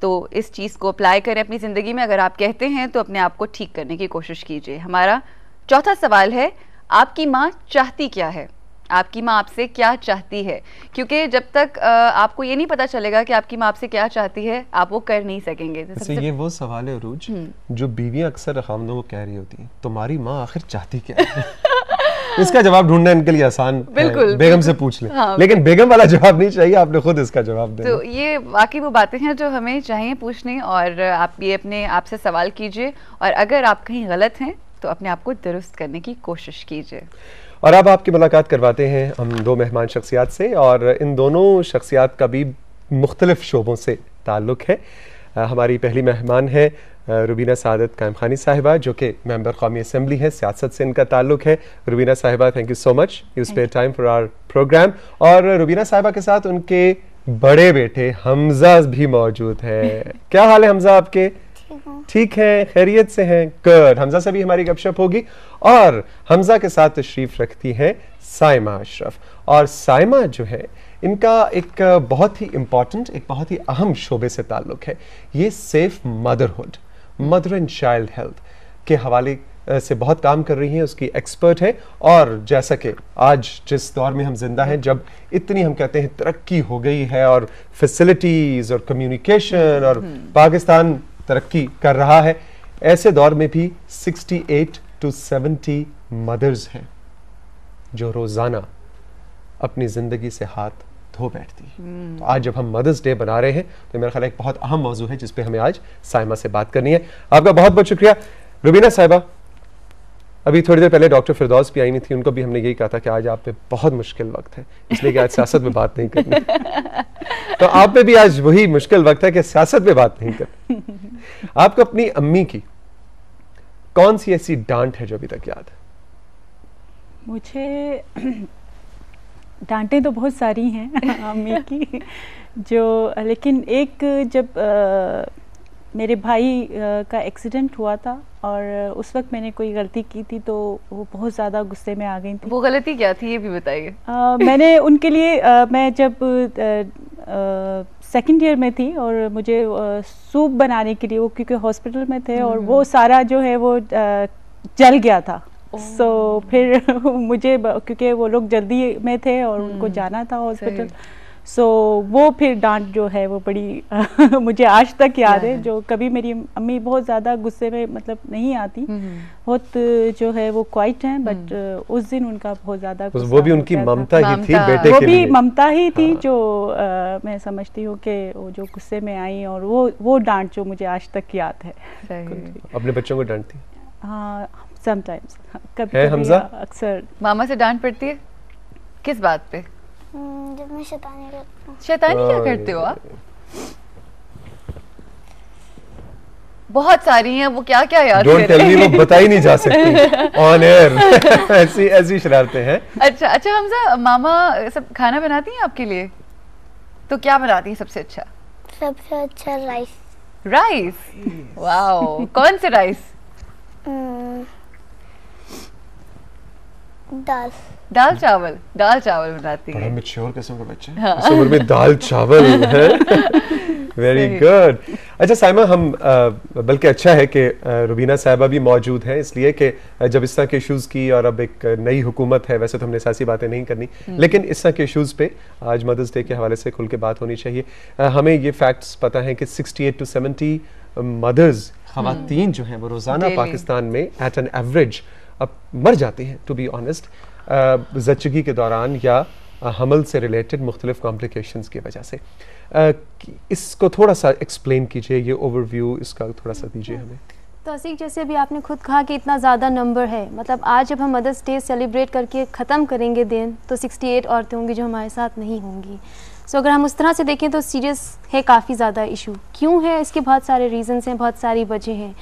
S2: तो इस चीज़ को अप्लाई करें अपनी ज़िंदगी में अगर आप कहते हैं तो अपने आप को ठीक करने की कोशिश कीजिए हमारा चौथा सवाल है आपकी माँ चाहती क्या है आपकी माँ आपसे क्या चाहती है क्योंकि जब तक आपको ये नहीं पता चलेगा कि आपकी माँ आपसे क्या चाहती है आप वो कर नहीं सकेंगे तो अच्छा, सबसे ये
S1: वो सवाल है रूज हम्म। जो बीवियाँ अक्सर खामदों को कह रही होती हैं तुम्हारी माँ आखिर चाहती क्या है इसका जवाब ढूंढना इनके लिए आसान बिल्कुल बेगम से पूछ लें हाँ, लेकिन बेगम वाला जवाब नहीं चाहिए आपने खुद इसका जवाब दे तो
S2: ये वाकई वो बातें हैं जो हमें चाहिए पूछने और आप ये अपने आपसे सवाल कीजिए और अगर आप कहीं गलत हैं तो अपने आप को दुरुस्त करने की कोशिश कीजिए
S1: और अब आपकी मुलाकात करवाते हैं हम दो मेहमान शख्सियात से और इन दोनों शख्सियात का भी मुख्तलिफ शोबों से ताल्लुक़ है आ, हमारी पहली मेहमान है रुबीना सादत कायम खानी साहिबा जो कि मेंबर कौमी असम्बली है सियासत से इनका ताल्लुक है रुबीना साहिबा thank you so much you spare time for our programme और रुबीना साहिबा के साथ उनके बड़े बेटे हमजा भी मौजूद हैं क्या हाल है हमजा आपके ठीक है खैरियत से हैं गुड हमजा से भी हमारी गपशप होगी और हमजा के साथ तशरीफ रखती है साइमा अशरफ और साइमा जो है इनका एक बहुत ही इम्पॉर्टेंट एक बहुत ही अहम शोबे से ताल्लुक़ है ये safe motherhood mother and child health के हवाले से बहुत काम कर रही हैं उसकी एक्सपर्ट है और जैसा कि आज जिस दौर में हम जिंदा हैं जब इतनी हम कहते हैं तरक्की हो गई है और फैसिलिटीज़ और कम्युनिकेशन और हम्म। पाकिस्तान तरक्की कर रहा है ऐसे दौर में भी 68 टू 70 मदर्स हैं जो रोज़ाना अपनी ज़िंदगी से हाथ धो बैठती है हम्म। तो आज जब हम मदर्स डे बना रहे हैं तो मेरा ख्याल एक बहुत अहम मौजू है जिसपे हमें आज साइमा से बात करनी है आपका बहुत बहुत शुक्रिया रुबीना साहिबा अभी थोड़ी देर पहले डॉक्टर फिरदौस भी आई नहीं थी उनको भी हमने यही कहा था कि आज आप पे बहुत मुश्किल वक्त है इसलिए कि आज सियासत में बात नहीं करनी तो आप पे भी आज वही मुश्किल वक्त है कि सियासत में बात नहीं
S4: करनी
S1: आपको अपनी अम्मी की कौन सी ऐसी डांट है जो अभी तक याद है
S14: मुझे डांटे तो बहुत सारी हैं अम्मी की जो लेकिन एक जब आ, मेरे भाई आ, का एक्सीडेंट हुआ था और उस वक्त मैंने कोई गलती की थी तो वो बहुत ज़्यादा गुस्से में आ गई
S2: थी वो गलती क्या थी ये भी बताइए
S14: मैंने उनके लिए आ, मैं जब सेकंड ईयर में थी और मुझे सूप बनाने के लिए वो क्योंकि हॉस्पिटल में थे और वो हम्म। सारा जो है वो जल गया था सो so, फिर मुझे क्योंकि वो लोग जल्दी में थे और उनको हम्म। जाना था हॉस्पिटल सो so, वो फिर डांट जो है वो बड़ी मुझे आज तक याद है जो कभी मेरी अम्मी बहुत ज़्यादा गुस्से में मतलब नहीं आती हम्म, हम्म। बहुत जो है वो क्वाइट हैं बट हम्म। उस दिन उनका बहुत ज़्यादा वो भी उनकी ममता ही थी बेटे वो भी ममता ही थी हाँ। जो आ, मैं समझती हूँ कि वो जो गुस्से में आई और वो वो डांट जो मुझे आज तक याद है
S1: अपने बच्चों को डांटती
S14: हाँ समटाइम्स
S1: कभी
S2: अक्सर मामा से डांट पड़ती है किस बात पे हम्म, जब मैं शैतानी करती शैतानी
S1: क्या हाँ, करते हो तो
S4: आप
S2: बहुत सारी हैं वो क्या क्या याद डोंट टेल मी वो बता ही नहीं जा सकती
S1: ऑन एयर ऐसी ऐसी शरारतें हैं
S2: अच्छा अच्छा हमजा मामा सब खाना बनाती हैं आपके लिए तो क्या बनाती हैं सबसे अच्छा सबसे अच्छा राइस राइस
S1: वाओ
S2: कौन से राइस हम्म, दाल दाल चावल दाल चावल बनाती है
S1: मेच्योर किस्म का बच्चा हाँ. इस उम्र में दाल चावल है वेरी गुड अच्छा साइमा हम बल्कि अच्छा है कि रुबीना साहबा भी मौजूद हैं इसलिए कि जब इस तरह के इशूज़ की और अब एक नई हुकूमत है वैसे तो हमने सासी बातें नहीं करनी हम्म। लेकिन इस तरह के इशूज़ पे आज मदर्स डे के हवाले से खुल के बात होनी चाहिए हमें ये फैक्ट्स पता है कि सिक्सटी टू सेवेंटी मदर्स खातन जो हैं वो रोज़ाना पाकिस्तान में एट एन एवरेज अब मर जाती हैं टू बी ऑनेस्ट जचगी के दौरान या हमल से रिलेटेड मुख्तलिफ कॉम्प्लिकेशन की वजह से इसको थोड़ा सा एक्सप्लेन कीजिए ये ओवरव्यू इसका थोड़ा सा दीजिए हमें
S15: तोसीक जैसे अभी आपने खुद कहा कि इतना ज़्यादा नंबर है मतलब आज जब हम मदर्स डे सेलिब्रेट करके ख़त्म करेंगे दिन तो 68 औरतें होंगी जो हमारे साथ नहीं होंगी सो अगर हम उस तरह से देखें तो सीरियस है काफ़ी ज़्यादा इशू क्यों है इसके बहुत सारे रीजंस हैं बहुत सारी वजह हैं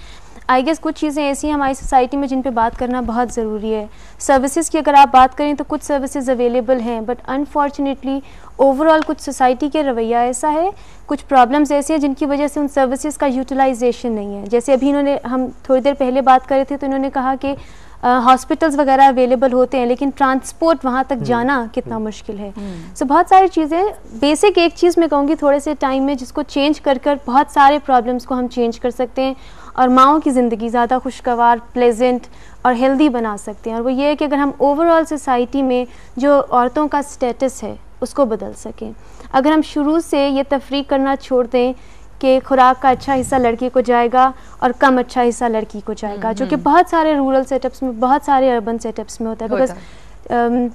S15: आई गेस कुछ चीज़ें ऐसी हैं हमारी सोसाइटी में जिन पे बात करना बहुत ज़रूरी है सर्विसेज की अगर आप बात करें तो कुछ सर्विसेज अवेलेबल हैं बट अनफॉर्चुनेटली ओवरऑल कुछ सोसाइटी के रवैया ऐसा है कुछ प्रॉब्लम्स ऐसी हैं जिनकी वजह से उन सर्विसेज का यूटिलाइजेशन नहीं है जैसे अभी इन्होंने हम थोड़ी देर पहले बात करे थे तो इन्होंने कहा कि हॉस्पिटल्स वगैरह अवेलेबल होते हैं लेकिन ट्रांसपोर्ट वहाँ तक हम्म, जाना हम्म, कितना मुश्किल है सो हम्म। so, बहुत सारी चीज़ें बेसिक एक चीज़ मैं कहूँगी थोड़े से टाइम में जिसको चेंज कर कर बहुत सारे प्रॉब्लम्स को हम चेंज कर सकते हैं और माओ की ज़िंदगी ज़्यादा खुशगवार प्लेजेंट और हेल्दी बना सकते हैं और वो ये है कि अगर हम ओवरऑल सोसाइटी में जो औरतों का स्टेटस है उसको बदल सकें अगर हम शुरू से ये तफरी करना छोड़ दें कि खुराक का अच्छा हिस्सा लड़की को जाएगा और कम अच्छा हिस्सा लड़की को जाएगा हम्म, जो कि हम्म। बहुत सारे रूरल सेटअप्स में बहुत सारे अर्बन सेटअप्स में होता है बिकॉज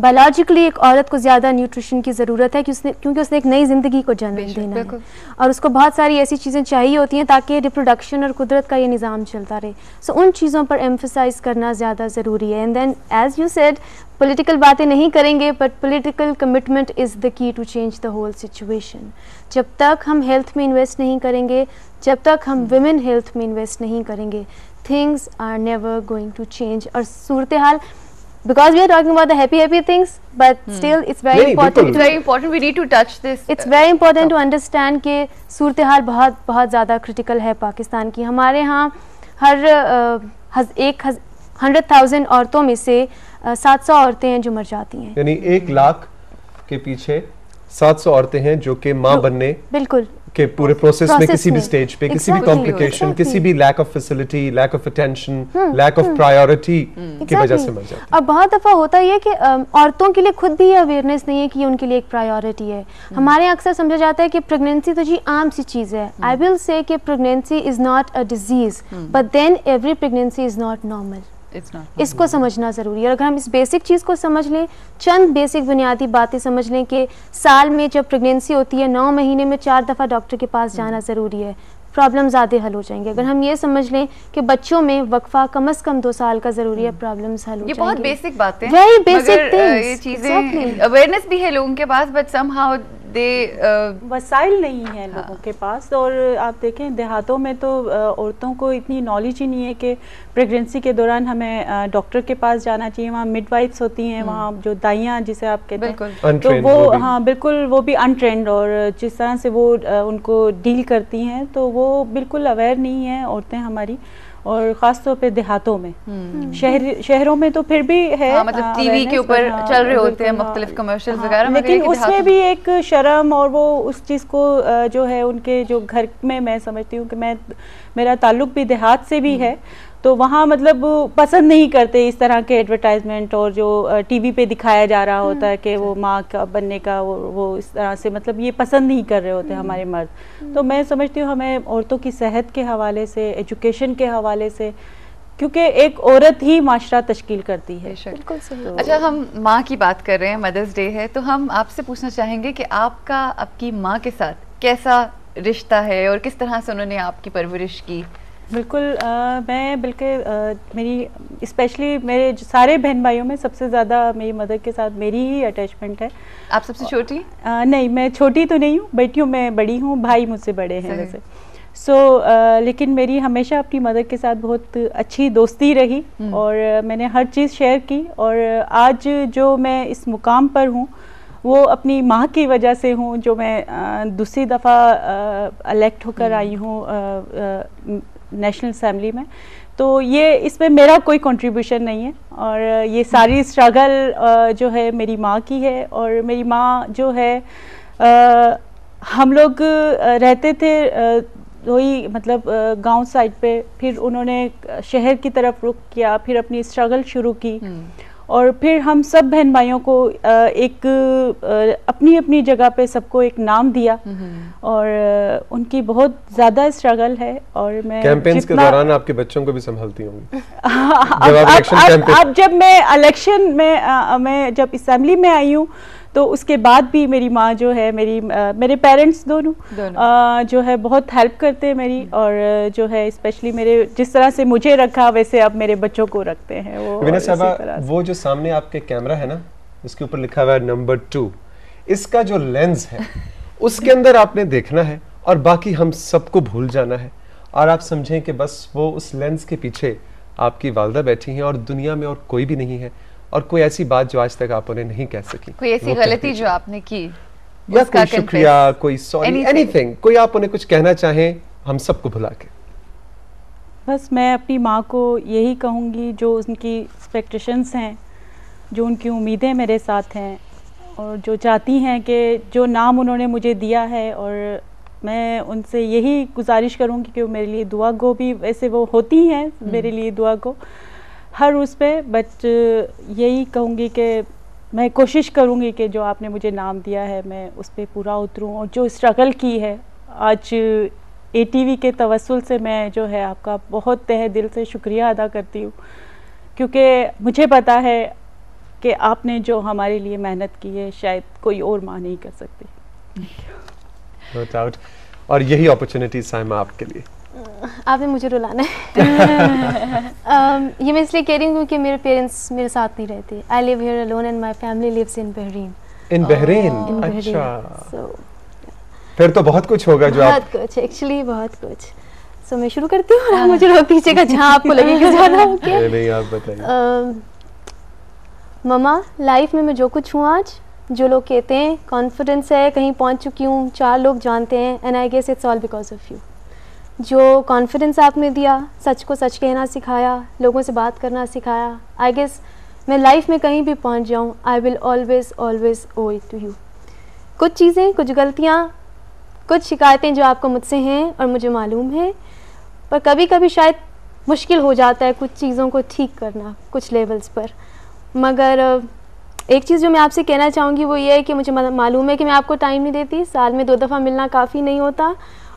S15: बायोलॉजिकली एक औरत को ज़्यादा न्यूट्रिशन की ज़रूरत है उसने, क्योंकि उसने एक नई ज़िंदगी को जन्म देना है और उसको बहुत सारी ऐसी चीज़ें चाहिए होती हैं ताकि रिप्रोडक्शन और कुदरत का ये निज़ाम चलता रहे सो so, उन चीज़ों पर एम्फोसाइज करना ज़्यादा ज़रूरी है and then as you said political बातें नहीं करेंगे but political commitment is the key to change the whole situation जब तक हम हेल्थ में इन्वेस्ट नहीं करेंगे जब तक हम वुमेन हेल्थ में इन्वेस्ट नहीं करेंगे things are never going to change और सूरत हाल because we are talking about the happy happy things but hmm. still it's very Nahin, important it's very
S2: important we need to touch this
S15: it's uh, very important to understand कि सूरत हाल bahut बहुत ज़्यादा critical hai pakistan ki hamare यहाँ har uh, has ek has 100000 में mein se uh, 700 हैं hain jo mar jati hain
S1: yani 1 lakh ke piche 700 औरतें hain jo ke maa banne bilkul के पूरे process में किसी भी स्टेज पे किसी भी कॉम्प्लिकेशन किसी भी lack of facility lack of attention lack of priority की वजह से मर जाते
S15: अब बहुत दफ़ा होता है कि औरतों के लिए खुद भी ये अवेयरनेस नहीं है कि उनके लिए एक प्रायोरिटी है hmm. हमारे यहाँ अक्सर समझा जाता है कि प्रेगनेंसी तो जी आम सी चीज़ है I will say pregnancy is not a disease but then every pregnancy is not normal इसको समझना ज़रूरी है अगर हम इस बेसिक चीज़ को समझ लें चंद बेसिक बुनियादी बातें समझ लें कि साल में जब प्रेगनेंसी होती है नौ महीने में चार दफ़ा डॉक्टर के पास जाना हम्म। ज़रूरी है प्रॉब्लम ज़्यादा हल हो जाएंगे अगर हम ये समझ लें कि बच्चों में वक्फा कम अज कम दो साल का जरूरी है प्रॉब्लम्स हम्म। हल
S2: हो ये बहुत बेसिक बातें वेरी बेसिक थिंग्स ये चीज़ें
S15: अवेयरनेस भी है लोगों के
S14: पास बट समहाउ दे वसाइल नहीं है हाँ. लोगों के पास और आप देखें देहातों में तो औरतों को इतनी नॉलेज ही नहीं है कि प्रेगनेंसी के दौरान हमें डॉक्टर के पास जाना चाहिए वहाँ मिडवाइफ्स होती हैं हम्म। वहाँ जो दाइयाँ जिसे आप कहते हैं तो वो, वो हाँ बिल्कुल वो भी अनट्रेंड और जिस तरह से वो उनको डील करती हैं तो वो बिल्कुल अवेयर नहीं है औरतें हमारी और ख़ास तौर पे देहातों में हम्म। शहर शहरों में तो फिर भी है हाँ,
S2: मतलब टीवी हाँ, के ऊपर हाँ, चल रहे होते हैं मुख्तलिफ कमर्शियल हाँ। वगैरह लेकिन
S14: उसमें भी एक शर्म और वो उस चीज़ को जो है उनके जो घर में मैं समझती हूँ कि मैं मेरा ताल्लुक भी देहात से भी हम्म। है तो वहाँ मतलब पसंद नहीं करते इस तरह के एडवर्टाइजमेंट और जो टीवी पे दिखाया जा रहा होता है हम्म, कि वो माँ का बनने का वो वो इस तरह से मतलब ये पसंद नहीं कर रहे होते हम्म, हमारे मर्द हम्म। तो मैं समझती हूँ हमें औरतों की सेहत के हवाले से एजुकेशन के हवाले से क्योंकि एक औरत ही माशरा तश्कील करती है तो अच्छा
S2: हम माँ की बात कर रहे हैं मदर्स डे है तो हम आपसे पूछना चाहेंगे कि आपका आपकी माँ के साथ कैसा रिश्ता है और किस तरह से उन्होंने आपकी परवरिश की
S14: बिल्कुल आ, मैं बल्कि मेरी स्पेशली मेरे सारे बहन भाइयों में सबसे ज़्यादा मेरी मदर के साथ मेरी ही अटैचमेंट है आप सबसे छोटी नहीं मैं छोटी तो नहीं हूँ बेटियों में बड़ी हूँ भाई मुझसे बड़े हैं वैसे सो so, लेकिन मेरी हमेशा अपनी मदर के साथ बहुत अच्छी दोस्ती रही हम्म। और मैंने हर चीज़ शेयर की और आज जो मैं इस मुकाम पर हूँ वो अपनी माँ की वजह से हूँ जो मैं दूसरी दफ़ा इलेक्ट होकर हम्म। आई हूँ नेशनल असम्बली में तो ये इसमें मेरा कोई कंट्रीब्यूशन नहीं है और ये सारी स्ट्रगल जो है मेरी माँ की है और मेरी माँ जो है आ, हम लोग रहते थे वही मतलब गांव साइड पे फिर उन्होंने शहर की तरफ रुख किया फिर अपनी स्ट्रगल शुरू की हम्म। और फिर हम सब बहन भाइयों को एक अपनी अपनी जगह पे सबको एक नाम दिया और उनकी बहुत ज़्यादा स्ट्रगल है और मैं कैंपेन्स के दौरान
S1: आपके बच्चों को भी संभालती हूँ
S14: अब जब मैं इलेक्शन में आ, मैं जब असम्बली में आई हूँ तो उसके बाद भी मेरी माँ जो है मेरी आ, मेरे पेरेंट्स दोनों, दोनों। आ, जो है बहुत हेल्प करते हैं मेरी हम्म। और जो है स्पेशली मेरे जिस तरह से मुझे रखा वैसे अब मेरे बच्चों को रखते हैं वो
S1: वो जो सामने आपके कैमरा है ना उसके ऊपर लिखा हुआ है नंबर टू इसका जो लेंस है उसके अंदर आपने देखना है और बाकी हम सबको भूल जाना है और आप समझें कि बस वो उस लेंस के पीछे आपकी वालदा बैठी हैं और दुनिया में और कोई भी नहीं है और कोई ऐसी बात जो आज तक आप उन्हें नहीं कह सकी कोई ऐसी तो गलती
S2: जो आपने की
S14: या कोई शुक्रिया
S1: कोई सॉरी एनीथिंग कोई आप उन्हें कुछ कहना चाहें हम सबको
S6: भुला के
S14: बस मैं अपनी माँ को यही कहूँगी जो उनकी एक्सपेक्टेशंस हैं जो उनकी उम्मीदें मेरे साथ हैं और जो चाहती हैं कि जो नाम उन्होंने मुझे दिया है और मैं उनसे यही गुजारिश करूँगी कि वो मेरे लिए दुआ गो भी वैसे वो होती हैं हम्म। मेरे लिए दुआ गो हर उस पर बट यही कहूँगी कि मैं कोशिश करूँगी कि जो आपने मुझे नाम दिया है मैं उस पर पूरा उतरूँ और जो स्ट्रगल की है आज ए के तवसल से मैं जो है आपका बहुत तह दिल से शुक्रिया अदा करती हूँ क्योंकि मुझे पता है कि आपने जो हमारे लिए मेहनत की है शायद कोई और माँ नहीं कर सकती
S1: नो no डाउट और यही अपॉर्चुनिटीज हैं मैं आपके लिए
S15: आपने मुझे रुलाना है um, ये मैं इसलिए कह रही हूँ क्योंकि मेरे पेरेंट्स मेरे साथ नहीं रहते I live here alone and my family lives in Bahrain
S1: in Bahrain अच्छा फिर तो बहुत कुछ होगा जो बहुत
S15: कुछ एक्चुअली बहुत कुछ सो मैं शुरू करती हूँ आप हाँ। मुझे रोक दीजिएगा जहाँ आपको लगे कि ज़्यादा
S4: ओके
S1: नहीं आप बताइए
S15: um, ममा लाइफ में मैं जो कुछ हूँ आज जो लोग कहते हैं कॉन्फिडेंस है कहीं पहुँच चुकी हूँ चार लोग जानते हैं and I guess it's all because of you जो कॉन्फिडेंस आपने दिया सच को सच कहना सिखाया लोगों से बात करना सिखाया आई गेस मैं लाइफ में कहीं भी पहुंच जाऊं I will always always owe it to you कुछ चीज़ें कुछ गलतियाँ कुछ शिकायतें जो आपको मुझसे हैं और मुझे मालूम है पर कभी कभी शायद मुश्किल हो जाता है कुछ चीज़ों को ठीक करना कुछ लेवल्स पर मगर एक चीज़ जो मैं आपसे कहना चाहूँगी वो ये है कि मुझे मालूम है कि मैं आपको टाइम नहीं देती साल में दो दफ़ा मिलना काफ़ी नहीं होता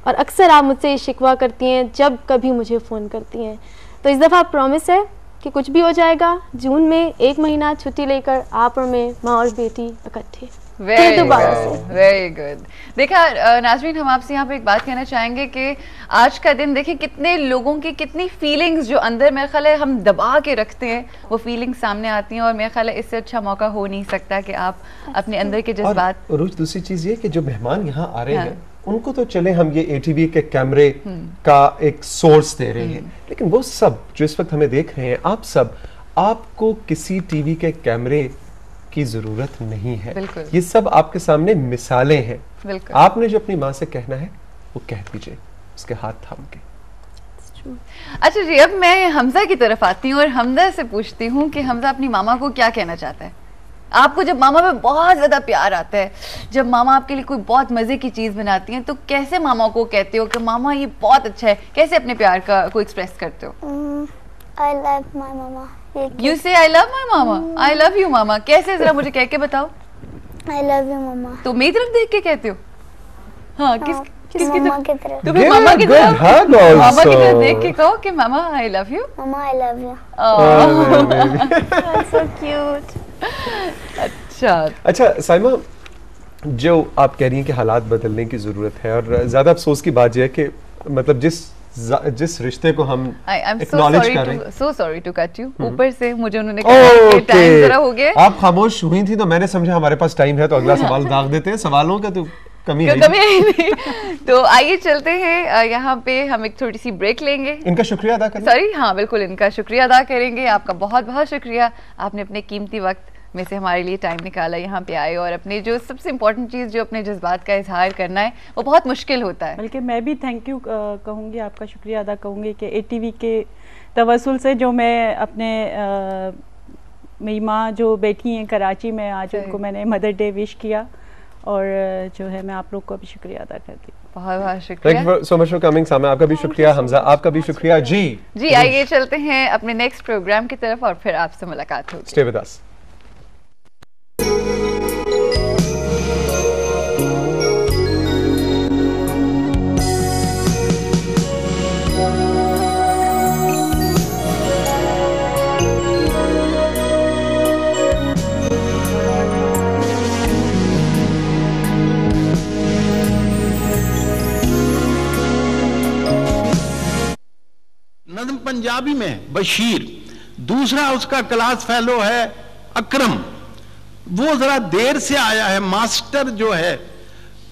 S15: और अक्सर आप मुझसे ये शिकवा करती हैं जब कभी मुझे फ़ोन करती हैं तो इस दफ़ा प्रॉमिस है कि कुछ भी हो जाएगा जून में एक महीना छुट्टी लेकर आप और मैं माँ और बेटी इकट्ठे वेरी
S2: गुड देखा नाजरीन हम आपसे यहाँ पे एक बात कहना चाहेंगे कि आज का दिन देखिए कितने लोगों की कितनी फीलिंग्स जो अंदर मेरा ख्याल है हम दबा के रखते हैं वो फीलिंग्स सामने आती हैं और मेरा ख्याल है इससे अच्छा मौका हो नहीं सकता कि आप अपने अंदर के जज्बात
S1: रूज दूसरी चीज़ ये कि जो मेहमान यहाँ आ रहे हाँ। हैं उनको तो चले हम ये एटीवी के कैमरे हम्म। का एक सोर्स दे रहे हैं हम्म। लेकिन वो सब जो इस वक्त हमें देख रहे हैं आप सब आपको किसी टीवी के कैमरे की जरूरत नहीं है ये सब आपके सामने मिसालें हैं आपने जो अपनी माँ से कहना है वो कह दीजिए उसके हाथ थाम के
S2: अच्छा जी अब मैं हमजा की तरफ आती हूँ और हमजा से पूछती हूँ कि हमजा अपनी मामा को क्या कहना चाहता है आपको जब मामा में बहुत ज़्यादा प्यार आता है जब मामा आपके लिए कोई बहुत मज़े की चीज़ बनाती हैं तो कैसे मामा को कहते हो कि मामा ये बहुत अच्छा है कैसे अपने प्यार का को एक्सप्रेस करते हो
S4: आई love mama you say I love mama I
S2: love you mama कैसे ज़रा मुझे कह के बताओ आई लव यू मामा तो मेरी तरफ देख के कहते हो हाँ, हाँ किस तो मामा की तरफ देख के कहो कि mama I love you mama I love you so cute
S1: अच्छा अच्छा साइमा जो आप कह रही हैं कि हालात बदलने की ज़रूरत है और ज़्यादा अफसोस की बात यह है कि मतलब जिस जिस रिश्ते को हम एक्नॉलेज कर रहे
S2: so sorry to cut you ऊपर से मुझे उन्होंने कहा कि टाइम जरा हो गया
S1: आप खामोश हुई थी तो मैंने समझा हमारे पास टाइम है तो अगला सवाल दाग देते हैं सवालों का तो कमी है कमी है
S2: नहीं तो आइए चलते हैं यहाँ पे हम एक थोड़ी सी ब्रेक लेंगे इनका
S1: शुक्रिया अदा करें सॉरी
S2: हाँ बिल्कुल इनका शुक्रिया अदा करेंगे आपका बहुत बहुत शुक्रिया आपने अपने कीमती वक्त में से हमारे लिए टाइम निकाला यहाँ पे आए और अपने जो सबसे इम्पोर्टेंट चीज़ जो अपने जज्बात का इजहार करना है वो बहुत मुश्किल होता है बल्कि मैं भी थैंक यू कहूँगी
S14: आपका शुक्रिया अदा कहूँगी कि ए के तवसल से जो मैं अपने मेरी माँ जो बैठी हैं कराची में आज उनको मैंने मदर डे विश किया
S2: और जो है मैं आप लोग का भी शुक्रिया अदा करती हूँ बहुत बहुत
S14: शुक्रिया
S1: सो मच फॉर कमिंग सामने आपका भी शुक्रिया हमजा आपका भी शुक्रिया जी
S2: जी आइए चलते हैं अपने नेक्स्ट प्रोग्राम की तरफ और फिर आपसे मुलाकात होगी
S1: स्टे विद अस
S6: पंजाबी में बशीर दूसरा उसका क्लास फेलो है अक्रम वो जरा देर से आया है मास्टर जो है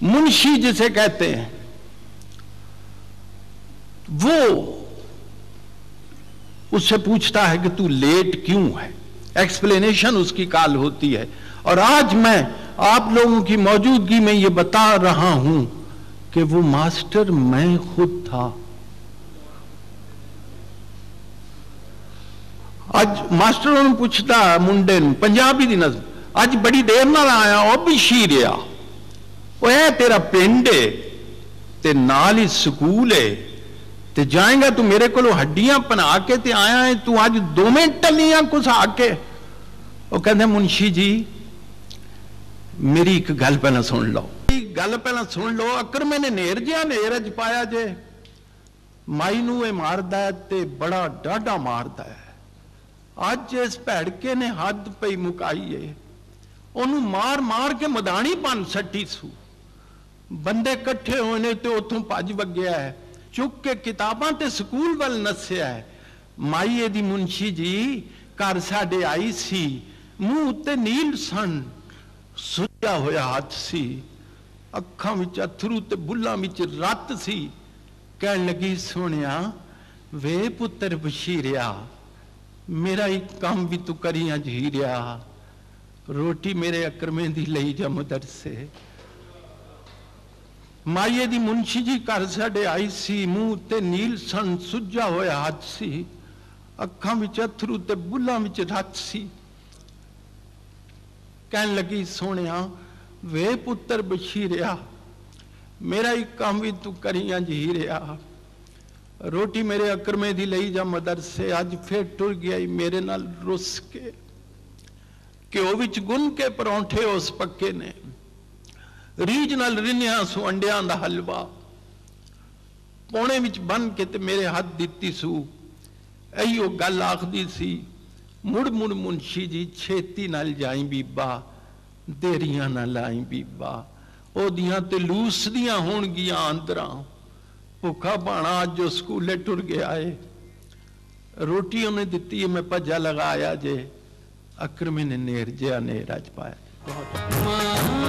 S6: मुंशी जिसे कहते हैं वो उससे पूछता है कि तू लेट क्यों है एक्सप्लेनेशन उसकी काल होती है और आज मैं आप लोगों की मौजूदगी में ये बता रहा हूं कि वो मास्टर मैं खुद था आज मास्टरों ने पूछता मुंडे पंजाबी दिन नजर ਅੱਜ ਬੜੀ ਦੇਰ ਨਾਲ ਆਇਆ ਉਹ ਵੀ ਸ਼ੀਰਿਆ ਉਹ ਇਹ ਤੇਰਾ ਪਿੰਡ ਏ ਤੇ ਨਾਲ ਹੀ ਸਕੂਲ ਏ ਤੇ ਜਾਏਗਾ ਤੂੰ ਮੇਰੇ ਕੋਲੋਂ ਹੱਡੀਆਂ ਪਨਾ ਕੇ ਤੇ ਆਇਆ ਏ ਤੂੰ ਅੱਜ ਦੋਵੇਂ ਟੱਲੀਆਂ ਕੁਸਾ ਕੇ ਉਹ ਕਹਿੰਦੇ ਮੁਨਸ਼ੀ ਜੀ ਮੇਰੀ ਇੱਕ ਗੱਲ ਪਹਿਲਾਂ ਸੁਣ ਲਓ ਗੱਲ ਪਹਿਲਾਂ ਸੁਣ ਲਓ ਅਕਰ ਮੈਨੇ ਨੇਰ ਜਿਆ ਨੇਰ ਚ ਪਾਇਆ ਜੇ ਮਾਈ ਨੂੰ ਇਹ ਮਾਰਦਾ ਤੇ ਬੜਾ ਡਾਡਾ ਮਾਰਦਾ ਹੈ ਅੱਜ ਇਸ ਭੜਕੇ ਨੇ ਹੱਦ ਪਈ ਮੁਕਾਈਏ ਉਹਨੂੰ ਮਾਰ-ਮਾਰ ਕੇ ਮਦਾਣੀ ਪਨ ਸੱਟੀ ਸੂ ਬੰਦੇ ਇਕੱਠੇ ਹੋਏ ਨੇ ਤੇ ਉੱਥੋਂ ਭੱਜ ਵਗਿਆ ਹੈ ਚੁੱਕ ਕੇ ਕਿਤਾਬਾਂ ਤੇ ਸਕੂਲ ਵੱਲ ਨੱਸਿਆ ਹੈ ਮਾਈਏ ਦੀ ਮੁੰਸ਼ੀ ਜੀ ਘਰ ਸਾਡੇ ਆਈ ਸੀ ਮੂੰਹ ਉੱਤੇ ਨੀਲ ਸਣ ਸੁੱਜਾ ਹੋਇਆ ਹੱਥ ਸੀ ਅੱਖਾਂ ਵਿੱਚ ਅਥਰੂ ਤੇ ਬੁੱਲਾਂ ਵਿੱਚ ਰੱਤ ਸੀ ਕਹਿਣ ਲੱਗੀ ਸੋਹਣਿਆ ਵੇ ਪੁੱਤਰ ਬਸ਼ੀਰਿਆ ਮੇਰਾ ਇੱਕ ਕੰਮ ਵੀ ਤੂੰ ਕਰੀਆਂ ਰਿਆ ਰੋਟੀ ਮੇਰੇ ਅਕਰਮੇ ਦੀ ਲਈ ਜਾ ਮਦਰਸੇ ਮਾਈਏ ਦੀ ਮੁੰਸ਼ੀ ਜੀ ਘਰ ਸਾਡੇ ਆਈ ਸੀ ਮੂੰਹ ਤੇ ਨੀਲ ਸੰ ਸੁੱਜਾ ਹੋਇਆ ਹੱਥ ਸੀ ਅੱਖਾਂ ਵਿੱਚ ਅਥਰੂ ਤੇ ਬੁੱਲਾਂ ਵਿੱਚ ਰੱਤ ਸੀ ਕਹਿਣ ਲੱਗੀ ਸੋਹਣਿਆ ਵੇ ਪੁੱਤਰ ਰਿਆ ਮੇਰਾ ਹੀ ਕੰਮ ਵੀ ਤੂੰ ਕਰੀਆਂ ਜੀ ਰਿਆ ਰੋਟੀ ਮੇਰੇ ਅਕਰਮੇ ਦੀ ਲਈ ਜਾ ਮਦਰਸੇ ਅੱਜ ਫੇਰ ਟੁਰ ਗਿਆ ਮੇਰੇ ਨਾਲ ਰੁੱਸ ਕੇ ਕਿ ਉਹ ਵਿੱਚ ਗੁੰਨ ਕੇ ਪਰੌਂਠੇ ਉਸ ਪੱਕੇ ਨੇ ਰੀਜ ਨਾਲ ਰਿੰਨਿਆ ਸੋ ਅੰਡਿਆਂ ਦਾ ਹਲਵਾ ਪੌਣੇ ਵਿੱਚ ਬੰਨ ਕੇ ਤੇ ਮੇਰੇ ਹੱਥ ਦਿੱਤੀ ਸੂ ਐਈਓ ਗੱਲ ਆਖਦੀ ਸੀ ਮੁੜ ਮੁੜ ਮੁੰਸ਼ੀ ਜੀ ਛੇਤੀ ਨਾਲ ਜਾਈ ਬੀਬਾ ਦੇਰੀਆਂ ਨਾ ਲਾਈ ਬੀਬਾ ਉਹਦੀਆਂ ਤੇ ਲੂਸ ਦੀਆਂ ਹੋਣਗੀਆਂ ਅੰਦਰਾਂ ਭੁੱਖਾ ਬਾਣਾ ਅੱਜ ਜੋ ਸਕੂਲੇ ਟੁਰ ਗਿਆ ਏ ਰੋਟੀ ਉਹਨੇ ਦਿੱਤੀ ਮੈਂ ਭੱਜਾ ਲਗਾਇਆ ਜੇ अक्रमिन नेर जया ने राजपाया बहुत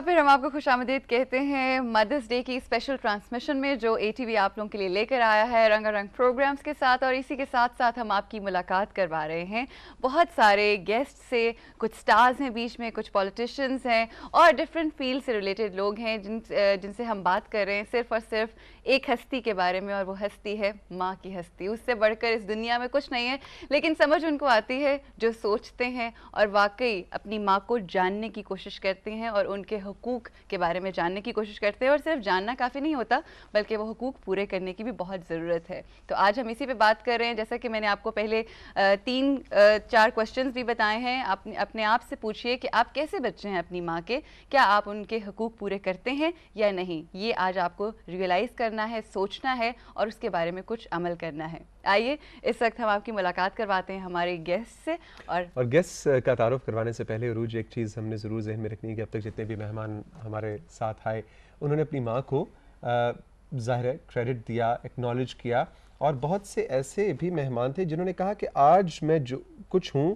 S2: यहाँ पर हम आपको खुश आमदीद कहते हैं मदर्स डे की स्पेशल ट्रांसमिशन में जो ए टी वी आप लोगों के लिए लेकर आया है रंग रंग प्रोग्राम्स के साथ और इसी के साथ साथ हम आपकी मुलाकात करवा रहे हैं बहुत सारे गेस्ट से कुछ स्टार्स हैं बीच में कुछ पॉलिटिशियंस हैं और डिफरेंट फील्ड से रिलेटेड लोग हैं जिन जिनसे हम बात कर रहे हैं सिर्फ और सिर्फ एक हस्ती के बारे में और वो हस्ती है माँ की हस्ती उससे बढ़कर इस दुनिया में कुछ नहीं है लेकिन समझ उनको आती है जो सोचते हैं और वाकई अपनी माँ को जानने की कोशिश करते हैं और उनके हकूक़ के बारे में जानने की कोशिश करते हैं और सिर्फ जानना काफ़ी नहीं होता बल्कि वो हकूक़ पूरे करने की भी बहुत ज़रूरत है तो आज हम इसी पर बात कर रहे हैं जैसा कि मैंने आपको पहले तीन चार क्वेश्चन भी बताए हैं आप अपने आप से पूछिए कि आप कैसे बच्चे हैं अपनी माँ के क्या आप उनके हकूक़ पूरे करते हैं या नहीं ये आज आपको रियलाइज़ करना करना है सोचना है और उसके बारे में कुछ अमल करना है आइए इस वक्त हम आपकी मुलाकात करवाते हैं हमारे गेस्ट से और
S1: और गेस्ट का तारुफ करवाने से पहले रूज एक चीज़ हमने ज़रूर जहन में रखनी है कि अब तक जितने भी मेहमान हमारे साथ आए उन्होंने अपनी माँ को ज़ाहिर क्रेडिट दिया एक्नॉलेज किया और बहुत से ऐसे भी मेहमान थे जिन्होंने कहा कि आज मैं जो कुछ हूँ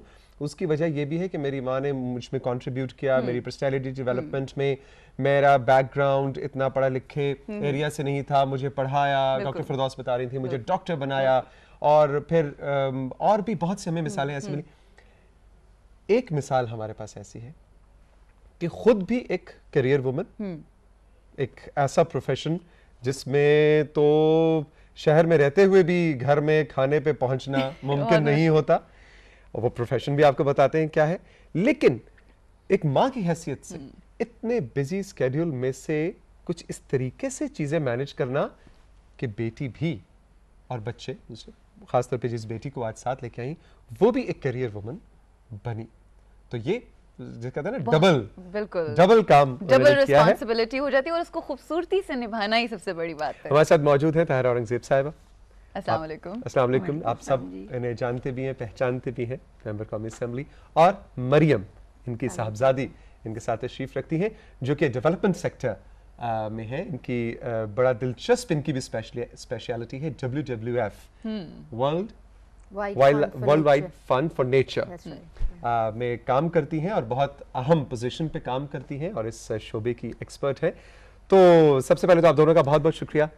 S1: उसकी वजह यह भी है कि मेरी माँ ने मुझ में कॉन्ट्रीब्यूट किया हम्म। मेरी पर्सनैलिटी हम्म। डेवलपमेंट में मेरा बैकग्राउंड इतना पढ़ा लिखे एरिया हम्म। से नहीं था मुझे पढ़ाया डॉक्टर फरदौस बता रही थी मुझे डॉक्टर बनाया और फिर और भी बहुत से हमें मिसालें ऐसी मिली एक मिसाल हमारे पास ऐसी है कि खुद भी एक करियर वुमन एक ऐसा प्रोफेशन जिसमें तो शहर में रहते हुए भी घर में खाने पे पहुंचना मुमकिन नहीं होता और वो प्रोफेशन भी आपको बताते हैं क्या है लेकिन एक माँ की हैसियत से हम्म। इतने बिजी स्केड्यूल में से कुछ इस तरीके से चीज़ें मैनेज करना कि बेटी भी और बच्चे खासतौर पे जिस बेटी को आज साथ लेके आई वो भी एक करियर वुमन बनी तो ये कहते ना डबल
S10: बिल्कुल डबल
S1: काम डबल रिस्पॉन्सिबिलिटी
S2: हो जाती है और उसको खूबसूरती से निभाना ही सबसे बड़ी बात है हमारे साथ
S1: मौजूद है तहरा औरंगजेब साहिबा
S2: अस्सलाम वालेकुम
S1: आप सब इन्हें जानते भी हैं पहचानते भी हैं मेंबर कौमी असम्बली और मरियम इनकी हाँ। साहबजादी इनके साथ तशरीफ रखती हैं जो कि डेवलपमेंट सेक्टर आ, में है इनकी आ, बड़ा दिलचस्प इनकी भी स्पेशलिटी है W W
S4: F world world wide
S1: fund for nature में काम करती हैं और बहुत अहम पोजीशन पे काम करती हैं और इस शोबे की एक्सपर्ट है तो सबसे पहले तो आप दोनों का बहुत बहुत शुक्रिया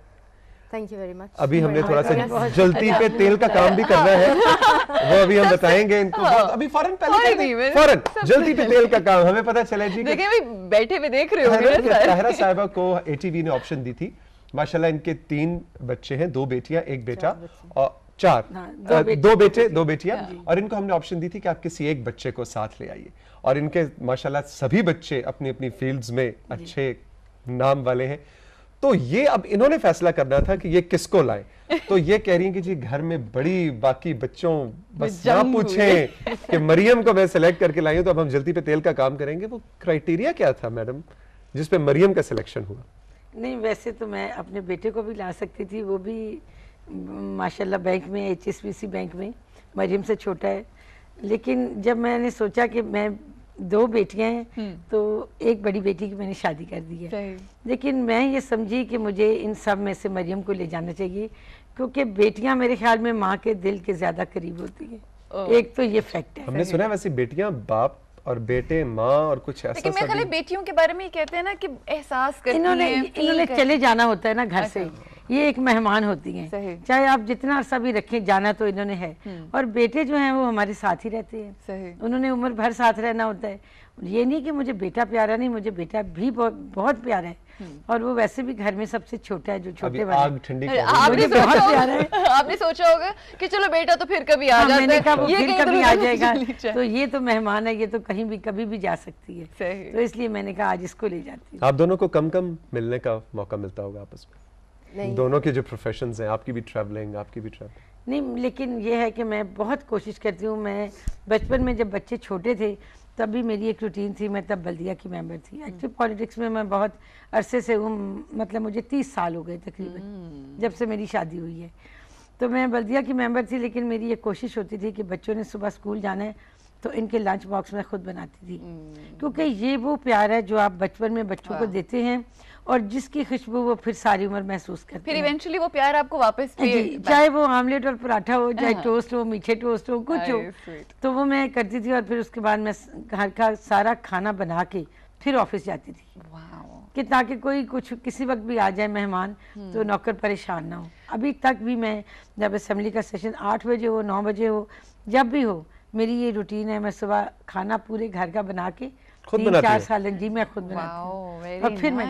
S16: थैंक यू वेरी मच अभी हमने थोड़ा सा जल्दी पे तेल का काम भी करना है
S1: वो अभी हम बताएंगे इनको हाँ। अभी फॉरन
S2: पहले फॉरन जल्दी
S1: पे तेल का काम हमें पता चला जी देखिए
S2: भाई बैठे हुए देख रहे हो तहरा
S1: साहिबा को एटीवी ने ऑप्शन दी थी माशाल्लाह इनके तीन बच्चे हैं दो बेटियां एक बेटा और चार हाँ, दो, दो बेटे दो बेटियां हाँ। और इनको हमने ऑप्शन दी थी कि आप किसी एक बच्चे को साथ ले आइए और इनके माशाल्लाह सभी बच्चे अपनी अपनी फील्ड्स में अच्छे नाम वाले हैं तो ये अब इन्होंने फैसला करना था कि ये किसको लाए तो ये कह रही है कि जी घर में बड़ी बाकी बच्चों बस ना पूछें कि मरियम को मैं सिलेक्ट करके लाई हूं तो अब हम जल्दी पे तेल का काम करेंगे वो क्राइटेरिया क्या था मैडम जिस पे मरियम का सिलेक्शन हुआ
S17: नहीं वैसे तो मैं अपने बेटे को भी ला सकती थी वो भी माशाल्लाह बैंक में एच बैंक में मरियम से छोटा है लेकिन जब मैंने सोचा कि मैं दो बेटियां हैं हम्म। तो एक बड़ी बेटी की मैंने शादी कर दी है लेकिन मैं ये समझी कि मुझे इन सब में से मरियम को ले जाना चाहिए क्योंकि बेटियां मेरे ख्याल में माँ के दिल के ज़्यादा करीब होती हैं एक
S1: तो ये फैक्ट है हमने सुना है वैसे बेटियां बाप और बेटे माँ और कुछ ऐसा लेकिन मैं
S17: बेटियों
S2: के बारे में कहते हैं ना कि एहसास इन्होंने इन्होंने चले जाना होता है ना घर से
S1: अच्छा। ये एक मेहमान होती
S17: हैं चाहे आप जितना अरसा भी रखें जाना तो इन्होंने है हम्म। और बेटे जो हैं वो हमारे साथ ही रहते हैं उन्होंने उम्र भर साथ रहना होता है ये नहीं कि मुझे बेटा प्यारा नहीं मुझे बेटा भी बहुत, प्यारा है हम्म। और वो वैसे भी घर में सबसे छोटा है जो छोटे ठंडी आपने
S2: आपने सोचा होगा कि चलो बेटा तो फिर कभी आ हाँ, जाता है कहा वो फिर तो कभी आ जाएगा
S17: तो ये तो मेहमान है ये तो कहीं भी कभी भी जा सकती है तो इसलिए मैंने कहा आज इसको ले जाती
S1: है आप दोनों को कम कम मिलने का मौका मिलता होगा आपस में दोनों के जो प्रोफेशन हैं आपकी भी ट्रैवलिंग आपकी भी ट्रैवलिंग
S17: नहीं लेकिन ये है कि मैं बहुत कोशिश करती हूँ मैं बचपन में जब बच्चे छोटे थे तब भी मेरी एक रूटीन थी मैं तब बल्दिया की मेंबर थी एक्चुअली हम्म। पॉलिटिक्स में मैं बहुत अरसे से हूँ मतलब मुझे तीस साल हो गए तकरीबन हम्म। जब से मेरी शादी हुई है तो मैं बल्दिया की मेंबर थी लेकिन मेरी ये कोशिश होती थी कि बच्चों ने सुबह स्कूल जाना है तो इनके लंच बॉक्स में खुद बनाती थी हम्म। क्योंकि ये वो प्यार है जो आप बचपन में बच्चों को हाँ। देते हैं और जिसकी खुशबू वो फिर सारी उम्र महसूस करते फिर इवेंचुअली वो प्यार आपको वापस
S4: चाहे
S17: वो आमलेट और पराठा हो चाहे टोस्ट हाँ। हो मीठे टोस्ट हो कुछ हो तो वो मैं करती थी और फिर उसके बाद मैं घर का सारा खाना बना के फिर ऑफिस जाती थी कि ताकि कोई कुछ किसी वक्त भी आ जाए मेहमान हम्म। तो नौकर परेशान ना हो अभी तक भी मैं जब असम्बली का सेशन आठ बजे हो नौ बजे हो जब भी हो मेरी ये रूटीन है मैं सुबह खाना पूरे घर का बना के खुद बनाती चार साल जी मैं खुद बनाती हूँ और फिर मैं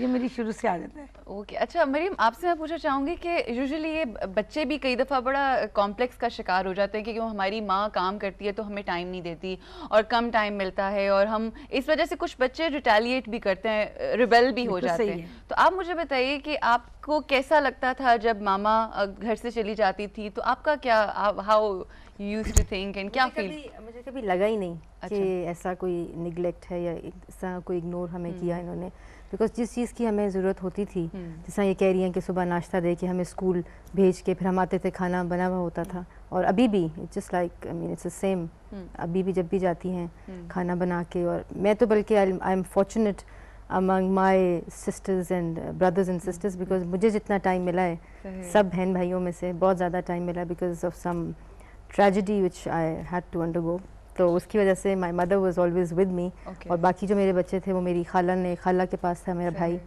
S17: ये मेरी शुरू से आदत है ओके okay. अच्छा मरीम आपसे मैं पूछना चाहूँगी कि यूजुअली
S2: ये बच्चे भी कई दफ़ा बड़ा कॉम्प्लेक्स का शिकार हो जाते हैं क्योंकि हमारी माँ काम करती है तो हमें टाइम नहीं देती और कम टाइम मिलता है और हम इस वजह से कुछ बच्चे रिटेलिएट भी करते हैं रिबेल भी हो जाते हैं तो आप मुझे बताइए कि आपको कैसा लगता था जब मामा घर से चली जाती थी तो आपका क्या how you to think and क्या फील
S16: मुझे कभी लगा ही नहीं अच्छा। कि ऐसा कोई निगलेक्ट है या ऐसा कोई इग्नोर हमें किया हम्म। इन्होंने बिकॉज जिस चीज़ की हमें ज़रूरत होती थी हम्म। जैसा ये कह रही हैं कि सुबह नाश्ता दे के हमें स्कूल भेज के फिर हम आते थे खाना बना हुआ होता था हम्म। और अभी भी it's just like I mean it's same अभी भी जब भी जाती हैं खाना बना के और मैं तो बल्कि I am fortunate among my sisters and brothers and sisters because मुझे जितना टाइम मिला है सब बहन भाइयों में से बहुत ज़्यादा टाइम मिला because of some tragedy which I had to undergo तो उसकी वजह से my mother was always with me और बाकी जो मेरे बच्चे थे वो मेरी खाला ने खाला के पास था मेरा भाई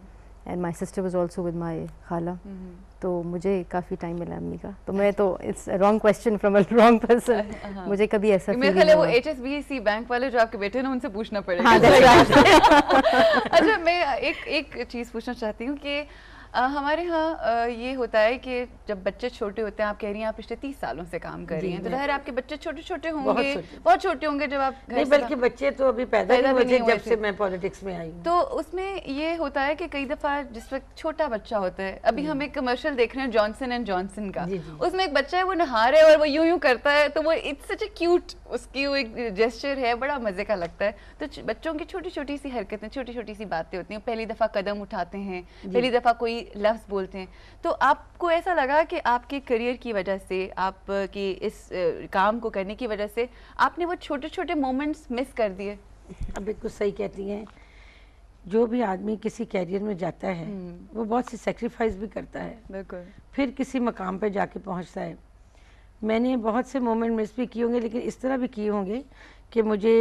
S16: and my sister was also with my खाला mm-hmm. तो मुझे काफ़ी टाइम मिला अम्मी का तो मैं तो it's wrong question from a wrong person मुझे कभी ऐसा मेरे ख्याल वो
S2: H S B C bank वाले जो आपके बेटे ना उनसे पूछना पड़ेगा हाँ, अच्छा मैं एक एक चीज़ पूछना चाहती हूँ कि हमारे यहाँ ये होता है कि जब बच्चे छोटे होते हैं आप कह रही हैं आप पिछले तीस सालों से काम कर रही हैं तो लहर आपके
S17: बच्चे छोटे छोटे होंगे
S2: बहुत छोटे होंगे जब आप घर बल्कि
S17: बच्चे तो अभी पैदा नहीं हुए जब से मैं पॉलिटिक्स में आई
S2: तो उसमें ये होता है कि कई दफ़ा जिस वक्त छोटा बच्चा होता है अभी हम हम्म। एक कमर्शियल देख रहे हैं जॉनसन एंड जॉनसन का उसमें एक बच्चा है वो नहा रहे और वो यूं यूं करता है तो वो इट्स सच ए क्यूट उसकी वो एक जेस्चर है बड़ा मज़े का लगता है तो बच्चों की छोटी छोटी सी हरकतें छोटी छोटी सी बातें होती हैं पहली दफ़ा कदम उठाते हैं पहली दफ़ा कोई लफ्ज़ बोलते हैं तो आपको ऐसा लगा कि आपके करियर की वजह से आपके इस काम को करने की वजह से आपने वो छोटे छोटे मोमेंट्स मिस कर दिए
S17: अब बिल्कुल सही कहती हैं जो भी आदमी किसी कैरियर में जाता है हम्म। वो बहुत सी सेक्रीफाइस भी करता है बिल्कुल फिर किसी मकाम पर जाके पहुँचता है मैंने बहुत से मोमेंट मिस भी किए होंगे लेकिन इस तरह भी किए होंगे कि मुझे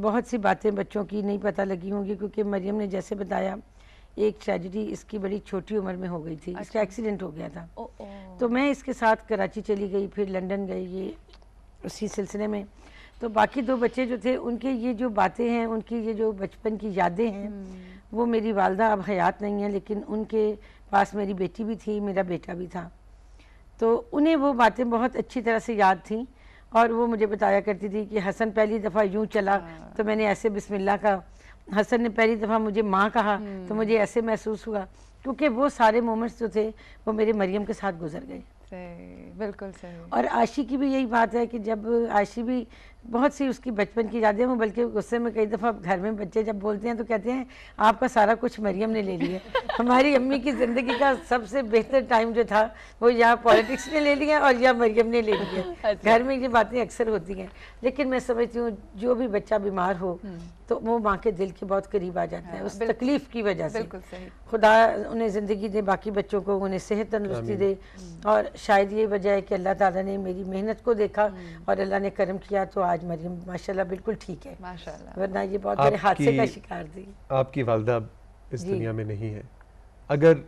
S17: बहुत सी बातें बच्चों की नहीं पता लगी होंगी क्योंकि मरियम ने जैसे बताया एक ट्रेजिडी इसकी बड़ी छोटी उम्र में हो गई थी अच्छा। इसका एक्सीडेंट हो गया था ओ, ओ। तो मैं इसके साथ कराची चली गई फिर लंदन गई ये उसी सिलसिले में तो बाकी दो बच्चे जो थे उनके ये जो बातें हैं उनकी ये जो बचपन की यादें हैं हम्म। वो मेरी वालदा अब हयात नहीं है लेकिन उनके पास मेरी बेटी भी थी मेरा बेटा भी था तो उन्हें वो बातें बहुत अच्छी तरह से याद थी और वो मुझे बताया करती थी कि हसन पहली दफ़ा यूँ चला हाँ। तो मैंने ऐसे बिसमिल्ला का हसन ने पहली दफ़ा मुझे माँ कहा तो हम्म। मुझे ऐसे महसूस हुआ क्योंकि वो सारे मोमेंट्स जो थे वो मेरे मरियम के साथ गुजर गए
S2: बिल्कुल सही और
S17: आशी की भी यही बात है कि जब आशी भी बहुत सी उसकी बचपन की यादें हूँ बल्कि गुस्से में कई दफ़ा घर में बच्चे जब बोलते हैं तो कहते हैं आपका सारा कुछ मरियम ने ले लिया हमारी अम्मी की ज़िंदगी का सबसे बेहतर टाइम जो था वो या पॉलिटिक्स ने ले लिया और या मरियम ने ले लिया अच्छा। घर में ये बातें अक्सर होती हैं लेकिन मैं समझती हूँ जो भी बच्चा बीमार हो हम्म। तो वो माँ के दिल के बहुत करीब आ जाता है हाँ, उस तकलीफ़ की वजह से खुदा उन्हें ज़िंदगी दे बाकी बच्चों को उन्हें सेहत तंदरुस्ती दे हम्म। और शायद ये वजह है कि अल्लाह ताला ने मेरी मेहनत को देखा हम्म। और अल्लाह ने कर्म किया तो आज मरियम माशाल्लाह बिल्कुल ठीक है वरना ये बहुत बड़े हादसे का शिकार थी
S1: आपकी वालदा इस दुनिया में नहीं है अगर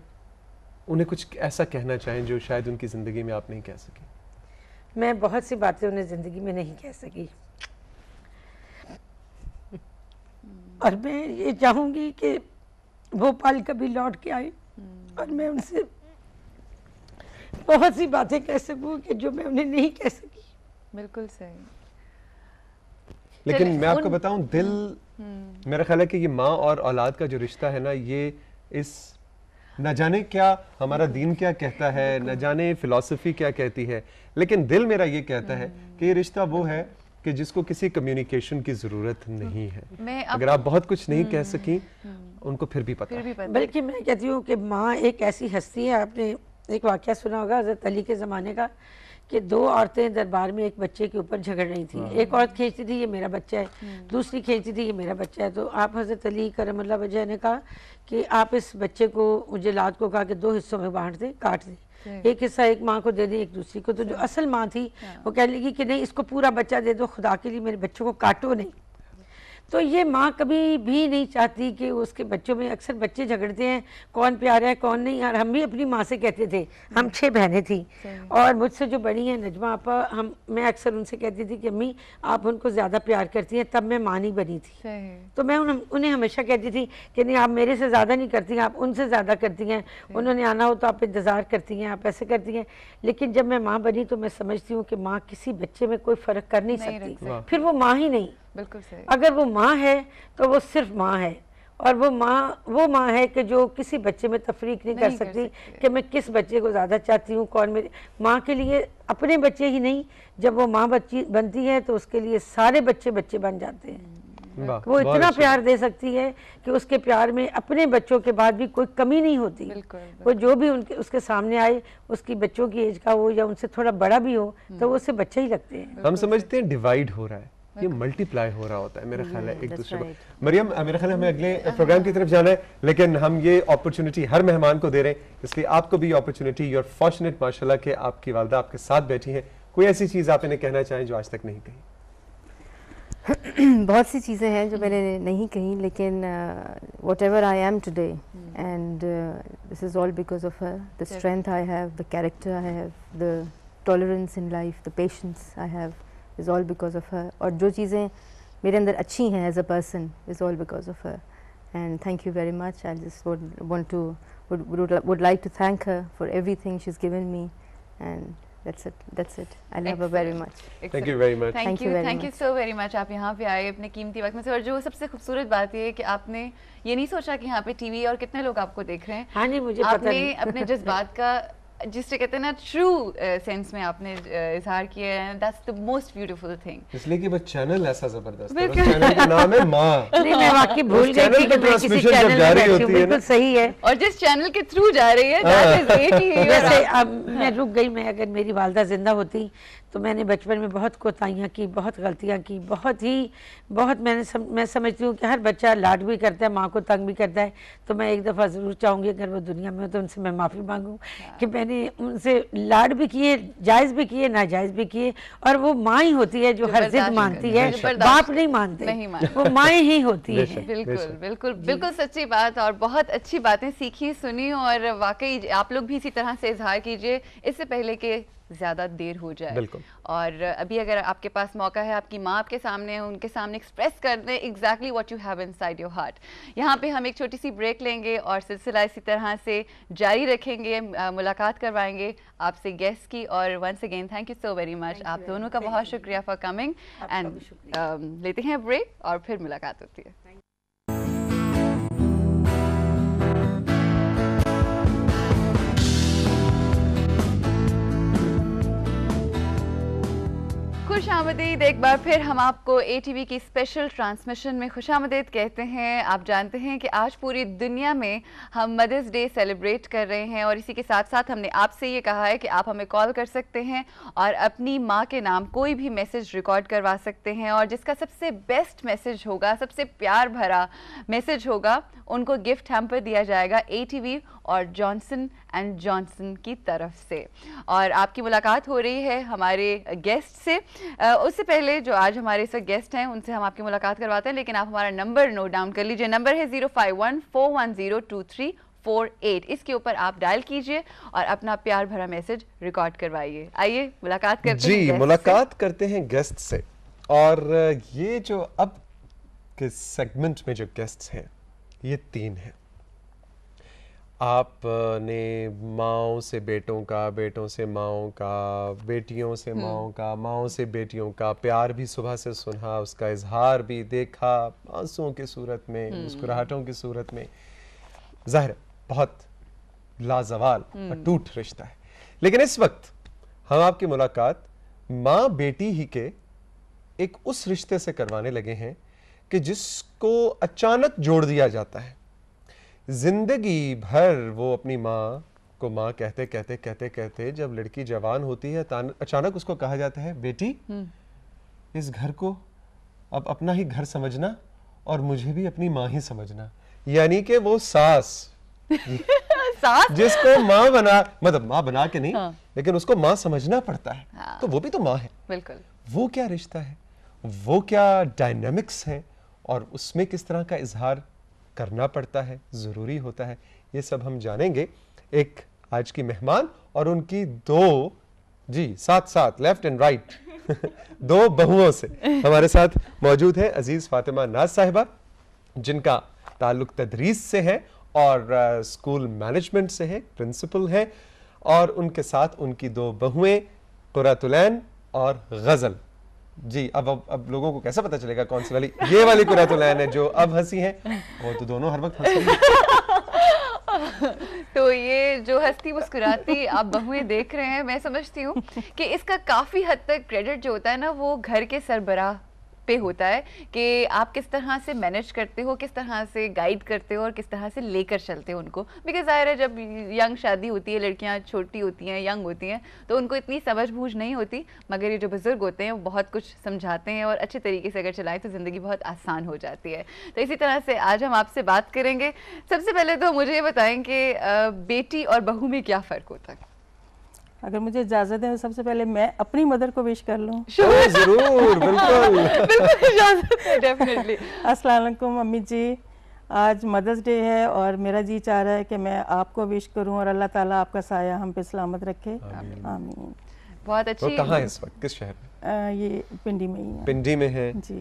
S1: उन्हें कुछ ऐसा कहना चाहें जो शायद उनकी ज़िंदगी में आप नहीं कह सके
S17: मैं बहुत सी बातें उन्हें ज़िंदगी में नहीं कह सकी और मैं ये चाहूँगी कि भोपाल कभी लौट के आए हम्म। और मैं उनसे बहुत सी बातें कह सकूँ कि जो मैं उन्हें नहीं कह सकी बिल्कुल सही लेकिन मैं आपको बताऊं
S1: दिल हम्म, हम्म। मेरा ख्याल है कि ये माँ और औलाद का जो रिश्ता है ना ये इस न जाने क्या हमारा दीन क्या कहता है न जाने फिलॉसफी क्या कहती है लेकिन दिल मेरा ये कहता है हम्म। कि ये रिश्ता वो है कि जिसको किसी कम्युनिकेशन की जरूरत नहीं है अगर आप बहुत कुछ नहीं कह सकी उनको फिर भी पता, फिर
S17: भी पता बल्कि मैं कहती हूँ कि माँ एक ऐसी हस्ती है आपने एक वाक्य सुना होगा हजरत अली के ज़माने का कि दो औरतें दरबार में एक बच्चे के ऊपर झगड़ रही थी हाँ। एक औरत खींचती थी ये मेरा बच्चा है हम्म। दूसरी खींचती थी ये मेरा बच्चा है तो आप हज़रत अली करमल्ला वजह ने कहा कि आप इस बच्चे को मुझे लाद को कहा कि दो हिस्सों में बांट दें काट
S7: दें एक
S17: हिस्सा एक माँ को दे दें एक दूसरी को तो जो असल माँ थी हाँ। वो कह लेगी कि नहीं इसको पूरा बच्चा दे दो खुदा के लिए मेरे बच्चों को काटो नहीं तो ये माँ कभी भी नहीं चाहती कि उसके बच्चों में अक्सर बच्चे झगड़ते हैं कौन प्यारा है कौन नहीं यार हम भी अपनी माँ से कहते थे हम हाँ। छः बहनें थी और मुझसे जो बड़ी हैं नजमा आपा हम मैं अक्सर उनसे कहती थी कि अम्मी आप उनको ज़्यादा प्यार करती हैं तब मैं माँ नहीं बनी थी तो मैं उन, उन्हें हमेशा कहती थी कि नहीं आप मेरे से ज़्यादा नहीं करती आप उनसे ज़्यादा करती हैं उन्होंने आना हो तो आप इंतज़ार करती हैं आप ऐसे करती हैं लेकिन जब मैं माँ बनी तो मैं समझती हूँ कि माँ किसी बच्चे में कोई फ़र्क कर नहीं सकती फिर वो माँ ही नहीं बिल्कुल सही अगर वो माँ है तो वो सिर्फ माँ है और वो माँ वो माँ है कि जो किसी बच्चे में तफरीक नहीं, नहीं कर सकती, कि मैं किस बच्चे को ज़्यादा चाहती हूँ कौन मेरे माँ के लिए अपने बच्चे ही नहीं जब वो माँ बच्ची बनती है तो उसके लिए सारे बच्चे बच्चे बन जाते हैं
S4: हम्म। वो इतना प्यार
S17: दे सकती है कि उसके प्यार में अपने बच्चों के बाद भी कोई कमी नहीं होती बिल्कुल, बिल्कुल। वो जो भी उनके उसके सामने आए उसकी बच्चों की एज का हो या उनसे थोड़ा बड़ा भी हो तो हम्म। वो उसे बच्चे ही लगते हैं
S1: हम समझते हैं डिवाइड हो रहा है ये मल्टीप्लाई हो रहा होता है मेरा ख्याल है एक hmm, दूसरे को मरियम मेरा ख्याल है हमें अगले प्रोग्राम uh-huh. की तरफ जाना है लेकिन हम ये अपॉर्चुनिटी हर मेहमान को दे रहे हैं इसलिए आपको भी अपॉर्चुनिटी यू आर फॉर्चुनेट माशाल्लाह के आपकी वालदा आपके साथ बैठी है कोई ऐसी चीज़ आप इन्हें कहना चाहें जो आज तक नहीं कही
S16: बहुत सी चीज़ें हैं जो मैंने नहीं कही लेकिन whatever I am today and this is all because of the strength I have the character I have the tolerance in life the patience I have is all because of her और जो चीज़ें मेरे अंदर अच्छी हैं as a person is all because of her and thank you very much I just want to would like to thank her for everything she is given me and That's it. That's it. I love her very much. Excellent. Thank you
S1: very much.
S2: Thank, thank you. you thank much. you so very much. आप यहाँ पे आए अपने कीमती वक्त में से और जो सबसे खूबसूरत बात ये है कि आपने ये नहीं सोचा कि यहाँ पे टीवी और कितने लोग आपको देख रहे हैं हाँ जी मुझे आपने पता नहीं। अपने जज्बात का जिसे कहते हैं ना ट्रू सेंस uh, में आपने uh, इजहार किया है that's the most beautiful thing
S1: इसलिए कि वो चैनल ऐसा जबरदस्त है उस चैनल का नाम है मां नहीं
S17: मैं वाकई भूल गई थी कि किसी चैनल जा रही होती है बिल्कुल सही है और जिस चैनल के थ्रू जा रही है दैट इज एक ही वैसे अब मैं रुक गई मैं अगर मेरी वालिदा जिंदा होती तो मैंने बचपन में बहुत कोताहियाँ की बहुत गलतियाँ की बहुत ही बहुत मैंने सम, मैं समझती हूँ कि हर बच्चा लाड भी करता है माँ को तंग भी करता है तो मैं एक दफ़ा ज़रूर चाहूँगी अगर वो दुनिया में हो तो उनसे मैं माफ़ी मांगूँ हाँ। कि मैंने उनसे लाड भी किए जायज़ भी किए नाजायज़ भी किए और वो माँ ही होती है जो हर जिद मानती है बाप नहीं मानते वो माएँ ही होती है बिल्कुल बिल्कुल
S2: बिल्कुल सच्ची बात और बहुत अच्छी बातें सीखी सुनी और वाकई आप लोग भी इसी तरह से इजहार कीजिए इससे पहले के ज़्यादा देर हो जाए और अभी अगर आपके पास मौका है आपकी माँ आपके सामने उनके सामने एक्सप्रेस कर दें exactly what you have inside your heart यहाँ पर हम एक छोटी सी ब्रेक लेंगे और सिलसिला इसी तरह से जारी रखेंगे मुलाकात करवाएंगे आपसे गेस्ट की और once again thank you so very much आप दोनों का बहुत शुक्रिया फॉर कमिंग एंड लेते हैं ब्रेक और फिर मुलाकात होती है खुश आमदीद एक बार फिर हम आपको ए टी वी की स्पेशल ट्रांसमिशन में खुश आमदीद कहते हैं आप जानते हैं कि आज पूरी दुनिया में हम मदर्स डे सेलिब्रेट कर रहे हैं और इसी के साथ साथ हमने आपसे ये कहा है कि आप हमें कॉल कर सकते हैं और अपनी माँ के नाम कोई भी मैसेज रिकॉर्ड करवा सकते हैं और जिसका सबसे बेस्ट मैसेज होगा सबसे प्यार भरा मैसेज होगा उनको गिफ्ट पर दिया जाएगा ए टी वी और जॉनसन एंड जॉनसन की तरफ से और आपकी मुलाकात हो रही है हमारे गेस्ट से उससे पहले जो आज हमारे इस गेस्ट हैं उनसे हम आपकी मुलाकात करवाते हैं लेकिन आप हमारा नंबर नोट डाउन कर लीजिए नंबर है zero five one four one zero two three four eight इसके ऊपर आप डायल कीजिए और अपना प्यार भरा मैसेज रिकॉर्ड करवाइए आइए मुलाकात करते जी, हैं मुलाकात
S1: करते हैं गेस्ट से और ये जो अब के सेगमेंट में जो गेस्ट्स हैं ये तीन हैं आपने माओ से बेटों का बेटों से माओ का बेटियों से हम्म। माओ का माओ से बेटियों का प्यार भी सुबह से सुना उसका इजहार भी देखा आंसुओं की सूरत में हम्म। मुस्कुराहटों की सूरत में ज़ाहिर बहुत लाजवाल हम्म। अटूट रिश्ता है लेकिन इस वक्त हम आपकी मुलाकात माँ बेटी ही के एक उस रिश्ते से करवाने लगे हैं कि जिसको अचानक जोड़ दिया जाता है जिंदगी भर वो अपनी माँ को माँ कहते कहते कहते कहते जब लड़की जवान होती है अचानक उसको कहा जाता है बेटी
S4: हम्म।
S1: इस घर को अब अपना ही घर समझना और मुझे भी अपनी माँ ही समझना यानी कि वो सास
S11: सास जिसको माँ
S1: बना मतलब माँ बना के नहीं हाँ। लेकिन उसको माँ समझना पड़ता है हाँ। तो वो भी तो माँ है बिल्कुल वो क्या रिश्ता है वो क्या डायनेमिक्स है और उसमें किस तरह का इजहार करना पड़ता है ज़रूरी होता है ये सब हम जानेंगे एक आज की मेहमान और उनकी दो जी साथ साथ लेफ्ट एंड राइट दो बहुओं से हमारे साथ मौजूद है अजीज फातिमा नाज साहिबा जिनका ताल्लुक तदरीस से है और स्कूल मैनेजमेंट से है प्रिंसिपल है और उनके साथ उनकी दो बहुएं कुरातुलैन और गज़ल जी अब अब अब लोगों को कैसे पता चलेगा कौन सी वाली ये वाली कुरातुलैन है जो अब हंसी है वो तो दोनों हर वक्त हंसती
S2: तो ये जो हस्ती मुस्कुराती आप बहुएं देख रहे हैं मैं समझती हूँ कि इसका काफ़ी हद तक क्रेडिट जो होता है ना वो घर के सरबराह पे होता है कि आप किस तरह से मैनेज करते हो किस तरह से गाइड करते हो और किस तरह से लेकर चलते हो उनको बिकॉज ज़ाहिर है जब यंग शादी होती है लड़कियाँ छोटी होती हैं यंग होती हैं तो उनको इतनी समझ बूझ नहीं होती मगर ये जो बुज़ुर्ग होते हैं वो बहुत कुछ समझाते हैं और अच्छे तरीके से अगर चलाएं तो ज़िंदगी बहुत आसान हो जाती है तो इसी तरह से आज हम आपसे बात करेंगे सबसे पहले तो मुझे ये बताएं कि बेटी और बहू में क्या फ़र्क होता है
S18: अगर मुझे इजाजत दें तो सबसे पहले मैं अपनी मदर को विश कर लूँ जरूर बिल्कुल डेफिनेटली हाँ, अम्मी जी आज मदर्स डे है और मेरा जी चाह रहा है कि मैं आपको विश करूं और अल्लाह ताला आपका साया हम पे सलामत रखे आमीन, बहुत तो अच्छी तो कहाँ इस वक्त किस शहर में ये पिंडी में ही है पिंडी में है
S1: जी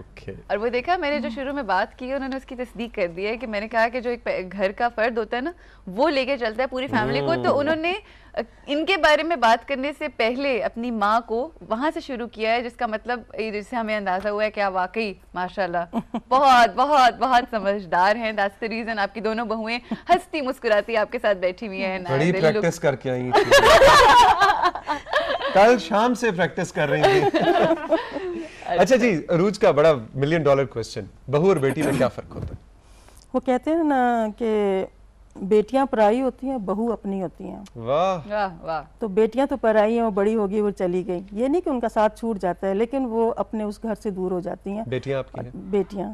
S1: okay. और
S2: वो देखा मैंने जो शुरू में बात की उन्होंने उसकी तस्दीक कर दी है कि मैंने कहा कि जो एक घर का फर्द होता है ना वो लेके चलता है पूरी फैमिली को तो उन्होंने इनके बारे में बात करने से पहले अपनी माँ को वहां से शुरू किया है जिसका मतलब जिससे हमें अंदाजा हुआ है क्या वाकई माशाल्लाह बहुत बहुत बहुत समझदार हैं दैट्स द रीजन आपकी दोनों बहुएं हंसती मुस्कुराती आपके साथ बैठी हुई हैं बड़ी प्रैक्टिस
S1: करके आई कल शाम से प्रैक्टिस कर रही
S18: थी
S1: अच्छा जी अरूज का बड़ा मिलियन डॉलर क्वेश्चन बहू और बेटी में क्या फर्क होता है
S18: वो कहते हैं ना कि बेटियां पराई होती हैं बहू अपनी होती हैं वाह वाह वाह तो बेटियां तो पराई हैं वो बड़ी होगी वो चली गई ये नहीं कि उनका साथ छूट जाता है लेकिन वो अपने उस घर से दूर हो जाती हैं
S1: बेटियां आपकी हैं
S18: बेटियां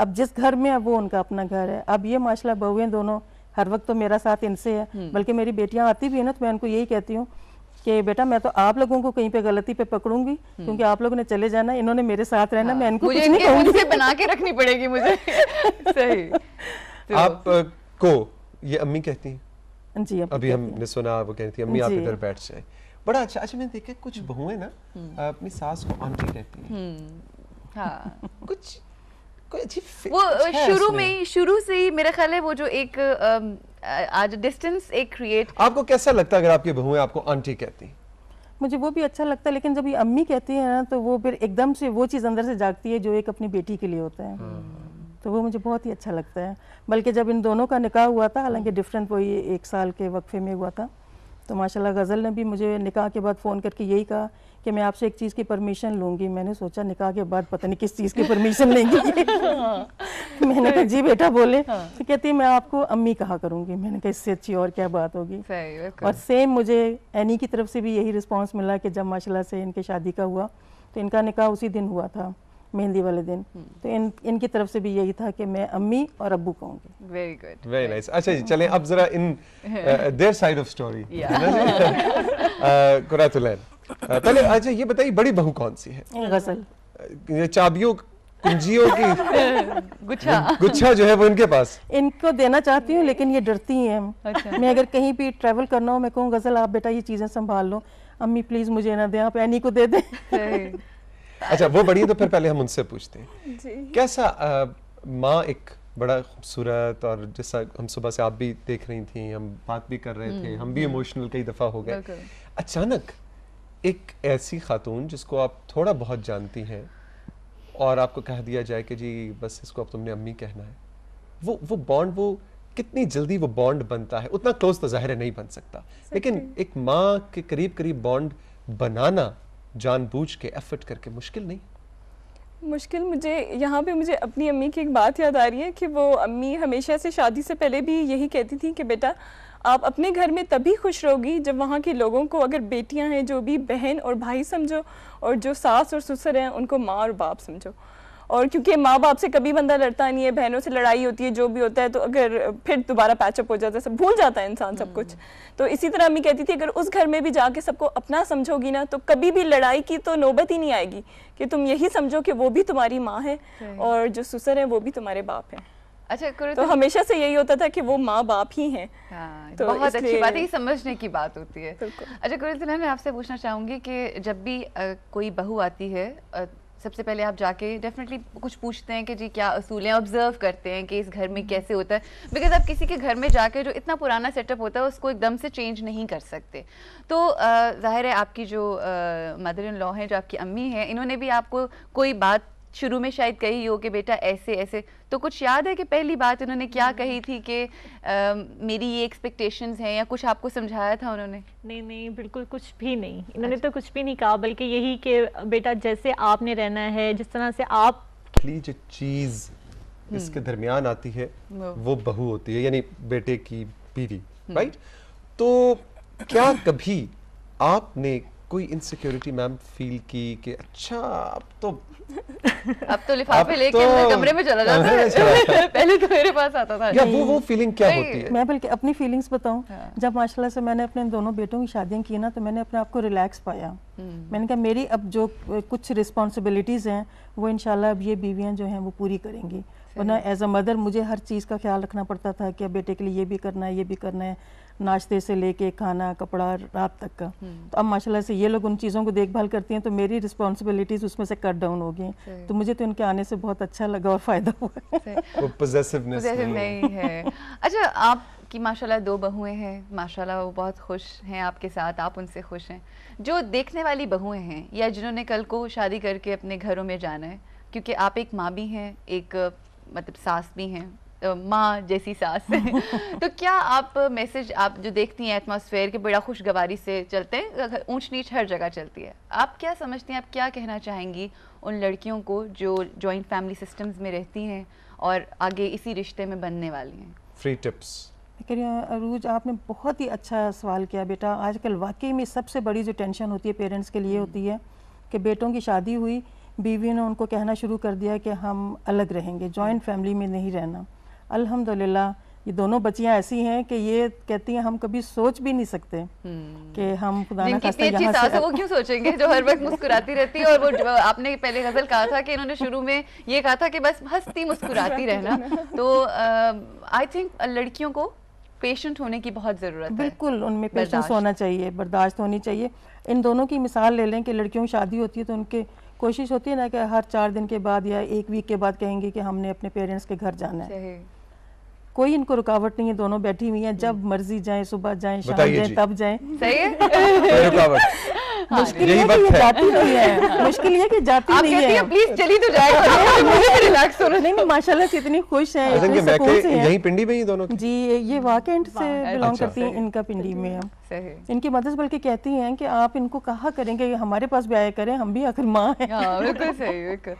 S18: अब जिस घर में है वो उनका अपना घर है अब ये माशाल्लाह बहुएं दोनों हर वक्त तो मेरा साथ इनसे है हम्म। बल्कि मेरी बेटियां आती भी है ना तो मैं उनको यही कहती हूँ कि बेटा मैं तो आप लोगों को कहीं पे गलती पे पकड़ूंगी हम्म। क्योंकि आप लोगों ने चले जाना इन्होंने मेरे साथ रहना हाँ, मैं इनको कुछ नहीं कहूंगी
S2: बना के रखनी पड़ेगी मुझे सही
S1: तो, आप को ये अम्मी कहती है जी अभी हमने सुना वो कहती है अम्मी आप इधर बैठ जाए बड़ा अच्छा अच्छा मैंने देखा कुछ बहुएं ना हम्म। अपनी सास को आंटी कहती हैं
S2: हम्म। हाँ कुछ वो शुरू में शुरू से ही मेरा ख्याल है वो जो एक
S18: आज डिस्टेंस एक क्रिएट
S1: आपको कैसा लगता है अगर आपकी बहुएं आपको आंटी कहती
S18: मुझे वो भी अच्छा लगता है लेकिन जब ये अम्मी कहती है ना तो वो फिर एकदम से वो चीज़ अंदर से जागती है जो एक अपनी बेटी के लिए होता है हाँ। तो वो मुझे बहुत ही अच्छा लगता है बल्कि जब इन दोनों का निकाह हुआ था हालांकि डिफरेंट वो ये एक साल के वक्फे में हुआ था तो माशाल्लाह गज़ल ने भी मुझे निकाह के बाद फ़ोन करके यही कहा कि मैं आपसे एक चीज़ की परमिशन लूंगी मैंने सोचा निकाह के बाद पता नहीं किस चीज़ की परमिशन लेंगी
S4: मैंने कहा जी बेटा बोले हाँ।
S18: तो कहती मैं आपको अम्मी कहा करूंगी मैंने कहा इससे अच्छी और क्या बात होगी और सेम मुझे एनी की तरफ से भी यही रिस्पॉन्स मिला कि जब माशाला से इनके शादी का हुआ तो इनका निकाह उसी दिन हुआ था मेहंदी वाले दिन हम्म। तो इन इनकी तरफ से भी यही था कि मैं अम्मी और अब्बू कहूंगी
S5: वेरी गुड
S1: वेरी नाइस अच्छा जी चलें अब जरा in their side of story Quratulain पहले अच्छा ये बताइए बड़ी बहू कौन सी है
S18: गजल
S1: चाबियों कुंजियों की
S18: गुच्छा गुच्छा जो
S1: है वो इनके पास
S18: इनको देना चाहती हूँ लेकिन ये डरती हैं अच्छा। मैं अगर कहीं भी ट्रेवल करना हो मैं कहूँ गजल आप बेटा ये चीजें संभाल लो अम्मी प्लीज मुझे ना दे आप एनी को दे दे
S1: अच्छा वो बढ़िया तो फिर पहले हम उनसे पूछते हैं कैसा माँ एक बड़ा खूबसूरत और जैसा हम सुबह से आप भी देख रही थी हम बात भी कर रहे हम्म। थे हम भी इमोशनल हम्म। कई दफा हो गए अचानक एक ऐसी खातून जिसको आप थोड़ा बहुत जानती हैं और आपको कह दिया जाए कि जी बस इसको अब तुमने अम्मी कहना है वो वो बॉन्ड वो कितनी जल्दी वो बॉन्ड बनता है उतना क्लोज तो ज़ाहिर नहीं बन सकता लेकिन एक माँ के करीब करीब बॉन्ड बनाना जानबूझ के एफर्ट करके मुश्किल नहीं
S5: मुश्किल मुझे यहाँ पे मुझे अपनी अम्मी की एक बात याद आ रही है कि वो अम्मी हमेशा से शादी से पहले भी यही कहती थी कि बेटा आप अपने घर में तभी खुश रहोगी जब वहाँ के लोगों को अगर बेटियाँ हैं जो भी बहन और भाई समझो और जो सास और ससुर हैं उनको माँ और बाप समझो और क्योंकि माँ बाप से कभी बंदा लड़ता नहीं है बहनों से लड़ाई होती है जो भी होता है तो अगर फिर दोबारा पैचअप हो जाता है सब भूल जाता है इंसान सब कुछ हम्म। तो इसी तरह मैं कहती थी अगर उस घर में भी जाके सबको अपना समझोगी ना तो कभी भी लड़ाई की तो नौबत ही नहीं आएगी कि तुम यही समझो कि वो भी तुम्हारी माँ है और जो ससुर है वो भी तुम्हारे बाप हैं
S2: अच्छा तो हमेशा से
S5: यही होता था कि वो माँ बाप ही हैं हाँ, तो बहुत अच्छी बात है
S2: समझने की बात होती है अच्छा कुरितुल्ला मैं आपसे पूछना चाहूँगी कि जब भी आ, कोई बहू आती है आ, सबसे पहले आप जाके डेफिनेटली कुछ पूछते हैं कि जी क्या असूल हैं ऑब्जर्व करते हैं कि इस घर में हम्म। कैसे होता है बिकॉज आप किसी के घर में जाके जो इतना पुराना सेटअप होता है उसको एकदम से चेंज नहीं कर सकते तो जाहिर है आपकी जो मदर इन लॉ हैं जो आपकी अम्मी हैं इन्होंने भी आपको कोई बात शुरू में शायद कही हो कि बेटा ऐसे ऐसे तो कुछ याद है कि पहली बात उन्होंने क्या हम्म। कही थी कि आ, मेरी ये एक्सपेक्टेशंस हैं या कुछ आपको समझाया था उन्होंने नहीं नहीं बिल्कुल कुछ भी नहीं इन्होंने
S14: अच्छा। तो कुछ भी नहीं कहा बल्कि यही कि बेटा जैसे
S2: आपने रहना है जिस तरह से आप
S1: जो चीज़
S14: हम्म। इसके
S1: दरमियान आती है वो बहू होती है यानी बेटे की बीवी राइट हम्म। तो क्या कभी आपने कोई इनसिक्योरिटी मैम फील की कि अच्छा अब तो
S9: अब
S2: तो लिफाफे लेके तो, कमरे में चला जाता हाँ, है पहले तो मेरे पास आता था या वो वो
S1: फीलिंग
S18: क्या होती है मैं बल्कि अपनी फीलिंग्स बताऊं हाँ। जब माशाल्लाह से मैंने अपने दोनों बेटों की शादियां की ना तो मैंने अपने आप को रिलैक्स पाया हम्म। मैंने कहा मेरी अब जो कुछ रिस्पॉन्सिबिलिटीज़ हैं वो इनशाला अब ये बीवियाँ जो हैं वो पूरी करेंगी वरना एज अ मदर मुझे हर चीज़ का ख्याल रखना पड़ता था कि बेटे के लिए ये भी करना है ये भी करना है नाश्ते से लेके खाना कपड़ा रात तक का हम्म। तो अब माशाल्लाह से ये लोग उन चीज़ों को देखभाल करती हैं तो मेरी रिस्पॉन्सिबिलिटीज़ उसमें से कट डाउन हो गई तो मुझे तो इनके आने से बहुत अच्छा लगा और फ़ायदा हुआ
S1: वो नहीं है
S18: अच्छा
S2: आप कि माशाल्लाह दो बहुएं हैं माशाल्लाह वो बहुत खुश हैं आपके साथ आप उनसे खुश हैं जो देखने वाली बहुएँ हैं या जिन्होंने कल को शादी करके अपने घरों में जाना है क्योंकि आप एक माँ भी हैं एक मतलब सास भी हैं माँ जैसी सास तो क्या आप मैसेज आप जो देखती हैं एटमॉस्फेयर के बड़ा खुशगवारी से चलते हैं ऊंच नीच हर जगह चलती है आप क्या समझती हैं आप क्या कहना चाहेंगी उन लड़कियों को जो जॉइंट फैमिली सिस्टम्स में रहती हैं और आगे इसी रिश्ते में बनने वाली हैं
S1: फ्री टिप्स
S18: अरूज आपने बहुत ही अच्छा सवाल किया बेटा आजकल वाकई में सबसे बड़ी जो टेंशन होती है पेरेंट्स के लिए हम्म। होती है कि बेटों की शादी हुई बीवी ने उनको कहना शुरू कर दिया कि हम अलग रहेंगे जॉइंट फैमिली हम्म। में नहीं रहना अल्हम्दुलिल्लाह ये दोनों बच्चियां ऐसी हैं कि ये कहती हैं हम कभी सोच भी नहीं सकते हम्म। कि हम खुदा ना खास्ता यहां से वो
S2: क्यों सोचेंगे जो हर वक्त मुस्कुराती रहती है और वो आपने पहले गजल कहा था कि इन्होंने शुरू में ये कहा था कि बस हंसती मुस्कुराती रहना तो आई थिंक लड़कियों को पेशेंट होने की बहुत ज़रूरत है
S18: बिल्कुल उनमें पेशेंस होना चाहिए बर्दाश्त होनी चाहिए इन दोनों की मिसाल ले लें कि लड़कियों की शादी होती है तो उनके कोशिश होती है ना कि हर चार दिन के बाद या एक वीक के बाद कहेंगी कि हमने अपने पेरेंट्स के घर जाना है कोई इनको रुकावट नहीं है दोनों बैठी हुई हैं जब मर्जी जाएं सुबह जाएं शाम जाएं तब जाएं सही है रुकावट हाँ, मुश्किल यही वक्त है जाती नहीं है मुश्किल ये कि
S1: जाती नहीं है आप प्लीज
S18: चली तो जाए हाँ, मुझे रिलैक्स होना नहीं माशाल्लाह से इतनी खुश है अच्छा, सपोर्ट से यही पिंडी
S1: में ही दोनों की जी
S18: ये वाकेंट से बिलोंग अच्छा, करती हैं इनका पिंडी में हम इनकी मदद बल्कि कहती हैं कि आप इनको कहा करें कि हमारे पास भी आया करें हम भी आखिर माँ हैं हाँ, बिल्कुल सही बिल्कुल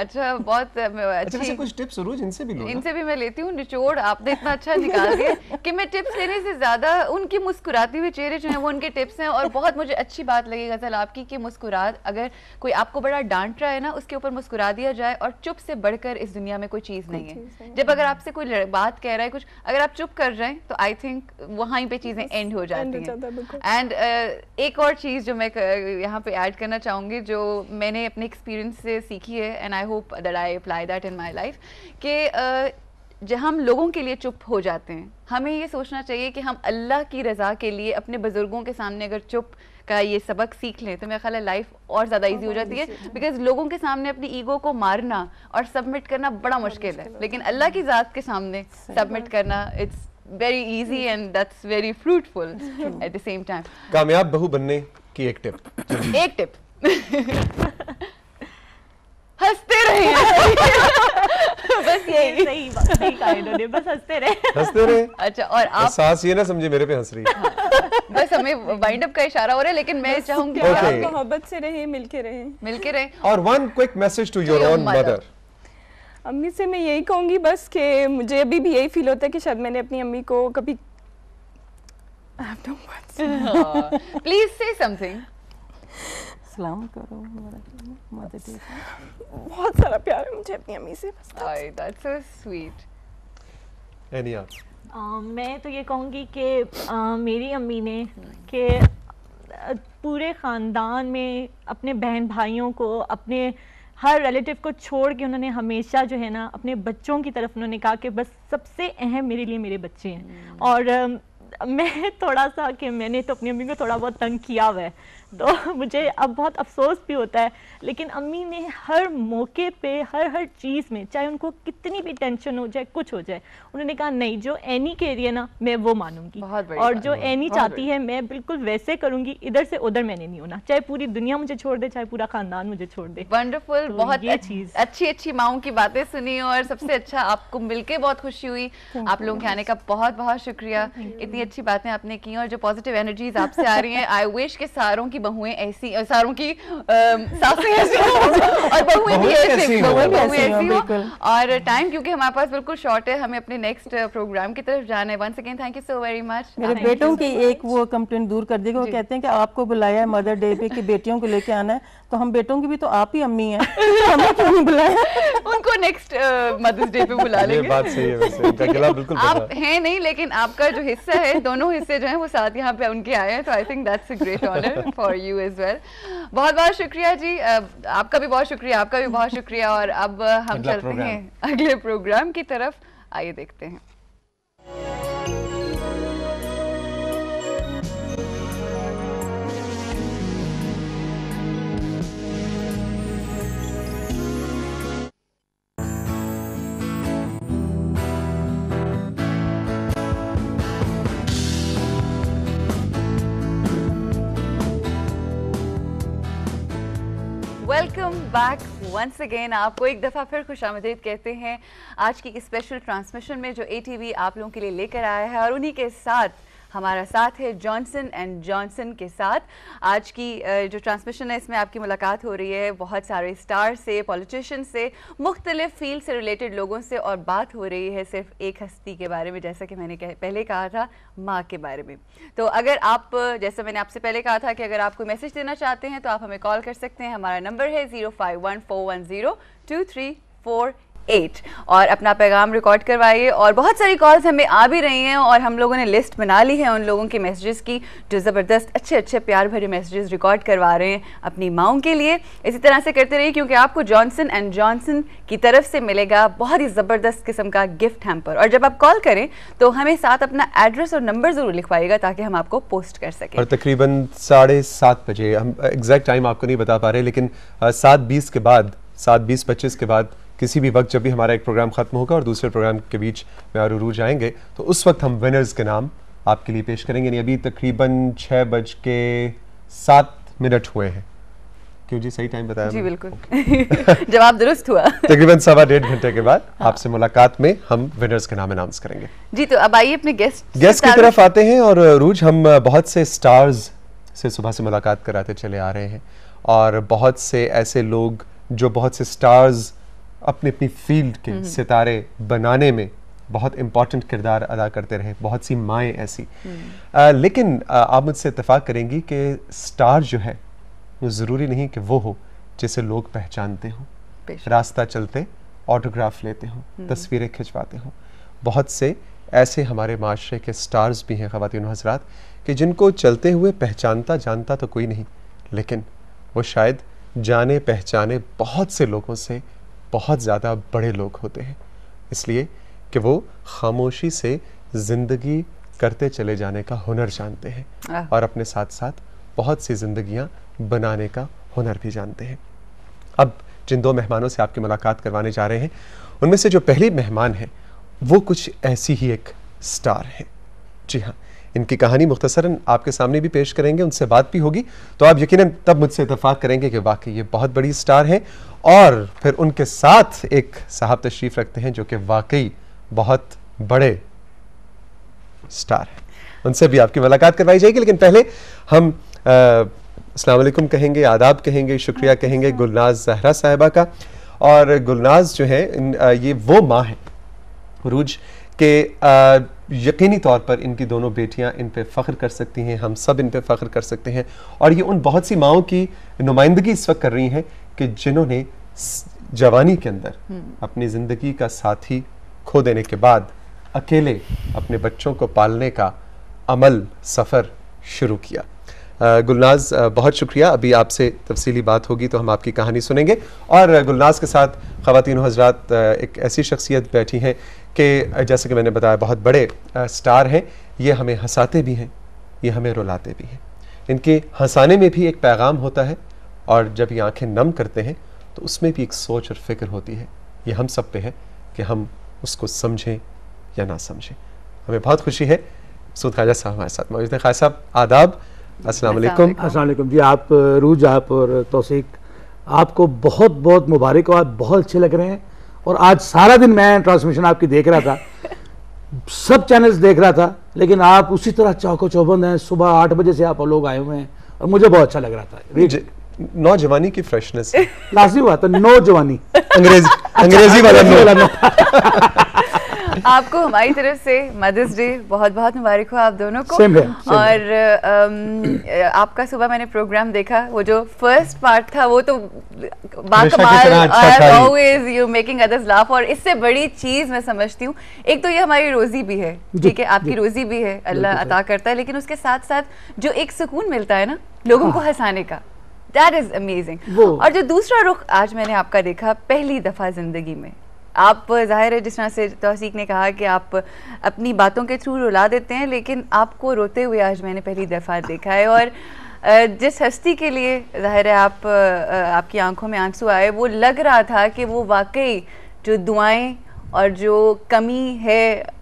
S18: अच्छा
S2: बहुत अच्छा, अच्छी अच्छा कुछ
S1: टिप्स जरूर इनसे भी इनसे
S2: भी मैं लेती हूँ निचोड़ आपने इतना अच्छा निकाल दिया कि मैं टिप्स लेने से ज्यादा उनकी मुस्कुराती हुई चेहरे जो है वो उनके टिप्स हैं और बहुत मुझे अच्छी बात लगी गज़ल आपकी कि मुस्कुरा अगर कोई आपको बड़ा डांट रहा है ना उसके ऊपर मुस्कुरा दिया जाए और चुप से बढ़कर इस दुनिया में कोई चीज़ नहीं है जब अगर आपसे कोई बात कह रहा है कुछ अगर आप चुप कर रहे तो आई थिंक वहीं पर चीज़ें एंड हो जाती
S4: हैं एंड
S2: एक और चीज़ जो मैं यहाँ पे ऐड करना चाहूँगी जो मैंने अपने एक्सपीरियंस से सीखी है and I hope that I apply that in my life कि जब हम लोगों के लिए चुप हो जाते हैं हमें ये सोचना चाहिए कि हम अल्लाह की रज़ा के लिए अपने बुज़ुर्गों के सामने अगर चुप का ये सबक सीख लें तो मेरा ख्याल है लाइफ और ज़्यादा इजी हो जाती है बिकॉज लोगों के सामने अपनी ईगो को मारना और सबमिट करना बड़ा मुश्किल है लेकिन अल्लाह की ज़ात के सामने सबमिट करना it's very easy and that's very fruitful at the same time
S1: कामयाब बहू बनने की एक टिप
S2: एक टिप हंसते रहे बस यही सही सही बस हंसते रहे हंसते रहे अच्छा और आप सास
S1: ये ना समझे मेरे पे हंस रही हाँ।
S2: बस हमें वाइंड अप का इशारा हो रहा है लेकिन मैं
S5: चाहूंगी okay. आप मोहब्बत से मिलके मिलके
S1: और one quick message to your own mother
S5: अम्मी से मैं यही कहूँगी बस कि मुझे अभी भी यही फील होता है कि शायद मैंने अपनी अम्मी को कभी
S7: प्लीज
S5: से समथिंग
S18: सलाम करो बहुत
S7: सारा प्यार है
S5: मुझे अपनी अम्मी से आई दैट्स सो स्वीट
S1: एनिया
S14: मैं तो ये कहूँगी कि मेरी अम्मी ने कि पूरे ख़ानदान में अपने बहन भाइयों को अपने हर रिलेटिव को छोड़ के उन्होंने हमेशा जो है ना अपने बच्चों की तरफ उन्होंने कहा कि बस सबसे अहम मेरे लिए मेरे बच्चे हैं hmm. और मैं थोड़ा सा कि मैंने तो अपनी अम्मी को थोड़ा बहुत तंग किया हुआ है तो मुझे अब बहुत अफसोस भी होता है लेकिन अम्मी ने हर मौके पे हर हर चीज़ में चाहे उनको कितनी भी टेंशन हो जाए कुछ हो जाए उन्होंने कहा नहीं जो एनी कह रही है ना मैं वो मानूंगी
S2: और जो एनी चाहती
S14: है मैं बिल्कुल वैसे करूंगी इधर से उधर मैंने नहीं
S2: होना चाहे पूरी दुनिया मुझे छोड़ दे चाहे पूरा खानदान मुझे छोड़ दे वंडरफुल तो बहुत ये चीज अच्छी अच्छी माओ की बातें सुनी और सबसे अच्छा आपको मिलके बहुत खुशी हुई आप लोगों के आने का बहुत बहुत शुक्रिया इतनी अच्छी बातें आपने की और जो पॉजिटिव एनर्जीज आपसे आ रही है आई विश के सारों की की बहुएं ऐसी सारों की सासें ऐसी और
S4: बहुएं भी ऐसी
S18: हो
S2: और टाइम क्योंकि हमारे पास बिल्कुल शॉर्ट है हमें अपने नेक्स्ट प्रोग्राम की तरफ जाना है once again thank you so very much मेरे बेटों की एक
S18: वो कंप्लेंट दूर कर देगा वो कहते हैं कि आपको बुलाया है मदर डे पे कि बेटियों को लेके आना है तो हम बेटों की भी तो आप ही अम्मी हैं तो हमें क्यों नहीं बुलाया उनको नेक्स्ट मदर्स डे पे बुला लेंगे बात
S4: सही है वैसे इनका गिला बिल्कुल आप
S18: हैं नहीं लेकिन
S2: आपका जो हिस्सा है दोनों हिस्से जो है वो साथ यहाँ पे उनके आए हैं तो I think that's a great honour for for you as well बहुत बहुत शुक्रिया जी आपका भी बहुत शुक्रिया आपका भी बहुत शुक्रिया और अब हम चलते हैं अगले प्रोग्राम की तरफ आइए देखते हैं बैक वंस अगेन आपको एक दफ़ा फिर खुश कहते हैं आज की स्पेशल ट्रांसमिशन में जो ए आप लोगों के लिए लेकर आया है और उन्हीं के साथ हमारा साथ है जॉनसन एंड जॉनसन के साथ आज की जो ट्रांसमिशन है इसमें आपकी मुलाकात हो रही है बहुत सारे स्टार से पॉलिटिशियन से मुख्तलिफ फील्ड से रिलेटेड लोगों से और बात हो रही है सिर्फ एक हस्ती के बारे में जैसा कि मैंने कह, पहले कहा था माँ के बारे में तो अगर आप जैसे मैंने आपसे पहले कहा था कि अगर आप कोई मैसेज देना चाहते हैं तो आप हमें कॉल कर सकते हैं हमारा नंबर है zero five one four one zero two three four eight और अपना पैगाम रिकॉर्ड करवाइए और बहुत सारी कॉल्स हमें आ भी रही हैं और हम लोगों ने लिस्ट बना ली है उन लोगों के मैसेजेस की जो ज़बरदस्त अच्छे अच्छे प्यार भरे मैसेजेस रिकॉर्ड करवा रहे हैं अपनी माओ के लिए इसी तरह से करते रहिए क्योंकि आपको जॉनसन एंड जॉनसन की तरफ से मिलेगा बहुत ही ज़बरदस्त किस्म का गिफ्ट हैम्पर और जब आप कॉल करें तो हमें साथ अपना एड्रेस और नंबर ज़रूर लिखवाइएगा ताकि हम आपको पोस्ट कर सकें और
S1: तकरीबन साढ़े सात बजे हम एग्जैक्ट टाइम आपको नहीं बता पा रहे लेकिन सात बीस के बाद सात बीस पच्चीस के बाद किसी भी वक्त जब भी हमारा एक प्रोग्राम ख़त्म होगा और दूसरे प्रोग्राम के बीच में और रूज आएंगे तो उस वक्त हम विनर्स के नाम आपके लिए पेश करेंगे अभी तकरीबन छः बज के सात मिनट हुए हैं क्यों जी सही टाइम बताया जी
S2: बिल्कुल जवाब दुरुस्त हुआ तकरीबन
S1: सवा डेढ़ घंटे के बाद हाँ। आपसे मुलाकात में हम विनर्स के नाम अनाउंस करेंगे
S2: जी तो अब आइए अपने गेस्ट
S1: गेस्ट की तरफ आते हैं और रूज हम बहुत से स्टार्स से सुबह से मुलाकात कराते चले आ रहे हैं और बहुत से ऐसे लोग जो बहुत से स्टार्स अपनी अपनी फील्ड के हम्म। सितारे बनाने में बहुत इम्पॉर्टेंट किरदार अदा करते रहे बहुत सी माएँ ऐसी आ, हम्म। लेकिन आ, आप मुझसे इतफाक़ करेंगी कि स्टार जो है वो ज़रूरी नहीं कि वो हो जिसे लोग पहचानते हों रास्ता चलते ऑटोग्राफ लेते हों हम्म। तस्वीरें खिंचवाते हों बहुत से ऐसे हमारे माशरे के स्टार्स भी हैं खातिन हजरात कि जिनको चलते हुए पहचानता जानता तो कोई नहीं लेकिन वो शायद जाने पहचाने बहुत से लोगों से बहुत ज़्यादा बड़े लोग होते हैं इसलिए कि वो खामोशी से ज़िंदगी करते चले जाने का हुनर जानते हैं और अपने साथ साथ बहुत सी जिंदगियां बनाने का हुनर भी जानते हैं अब जिन दो मेहमानों से आपकी मुलाकात करवाने जा रहे हैं उनमें से जो पहली मेहमान है वो कुछ ऐसी ही एक स्टार है जी हाँ इनकी कहानी मुख्तसरा आपके सामने भी पेश करेंगे उनसे बात भी होगी तो आप यकीन तब मुझसे इतफाक़ करेंगे कि वाकई ये बहुत बड़ी स्टार हैं और फिर उनके साथ एक साहब तशरीफ़ रखते हैं जो कि वाकई बहुत बड़े स्टार हैं उनसे भी आपकी मुलाकात करवाई जाएगी लेकिन पहले हम असलम कहेंगे आदाब कहेंगे शुक्रिया कहेंगे गुलनाज जहरा साहिबा का और गुलनाज जो है ये वो माँ है रूज के यकीनी तौर पर इनकी दोनों बेटियां इन पे फ़ख्र कर सकती हैं हम सब इन पे फ़ख्र कर सकते हैं और ये उन बहुत सी माओं की नुमाइंदगी इस वक्त कर रही हैं कि जिन्होंने जवानी के अंदर हम्म। अपनी ज़िंदगी का साथी खो देने के बाद अकेले अपने बच्चों को पालने का अमल सफ़र शुरू किया गुलनाज बहुत शुक्रिया अभी आपसे तफसीली बात होगी तो हम आपकी कहानी सुनेंगे और गुलनाज के साथ खातिन हजरात एक ऐसी शख्सियत बैठी हैं कि जैसे कि मैंने बताया बहुत बड़े स्टार हैं ये हमें हंसाते भी हैं ये हमें रुलाते भी हैं इनके हंसाने में भी एक पैगाम होता है और जब ये आंखें नम करते हैं तो उसमें भी एक सोच और फिक्र होती है ये हम सब पे है कि हम उसको समझें या ना समझें हमें बहुत खुशी है सूद खाजा साहब हमारे साथ मौजूद हैं खाजा साहब आदाब असल
S19: असलम जी आप रूज आप और तोसीक आपको बहुत बहुत मुबारक हो आप बहुत अच्छे लग रहे हैं और आज सारा दिन मैं ट्रांसमिशन आपकी देख रहा था सब चैनल्स देख रहा था लेकिन आप उसी तरह चौको चौबंद हैं सुबह आठ बजे से आप लोग आए हुए हैं और मुझे बहुत अच्छा लग रहा
S1: था नौजवानी की फ्रेशनेस लाजी हुआ था नौजवानी अंग्रेजी अंग्रेजी वाला
S2: आपको हमारी तरफ से मदर्स डे बहुत बहुत मुबारक हो आप दोनों को सेम है, सेम और है. आपका सुबह मैंने प्रोग्राम देखा वो जो फर्स्ट पार्ट था वो तो बाकमाल यू मेकिंग अदर्स लाफ और इससे बड़ी चीज मैं समझती हूँ एक तो ये हमारी रोजी भी है ठीक है आपकी रोजी भी है अल्लाह अता करता है लेकिन उसके साथ साथ जो एक सुकून मिलता है ना लोगों को हाँ। हंसाने का That इज अमेजिंग और जो दूसरा रुख आज मैंने आपका देखा पहली दफा जिंदगी में आप जाहिर है जिस तरह से तोसीक ने कहा कि आप अपनी बातों के थ्रू रुला देते हैं लेकिन आपको रोते हुए आज मैंने पहली दफ़ा देखा है और जिस हस्ती के लिए जाहिर है आप आपकी आंखों में आंसू आए वो लग रहा था कि वो वाकई जो दुआएं और जो कमी है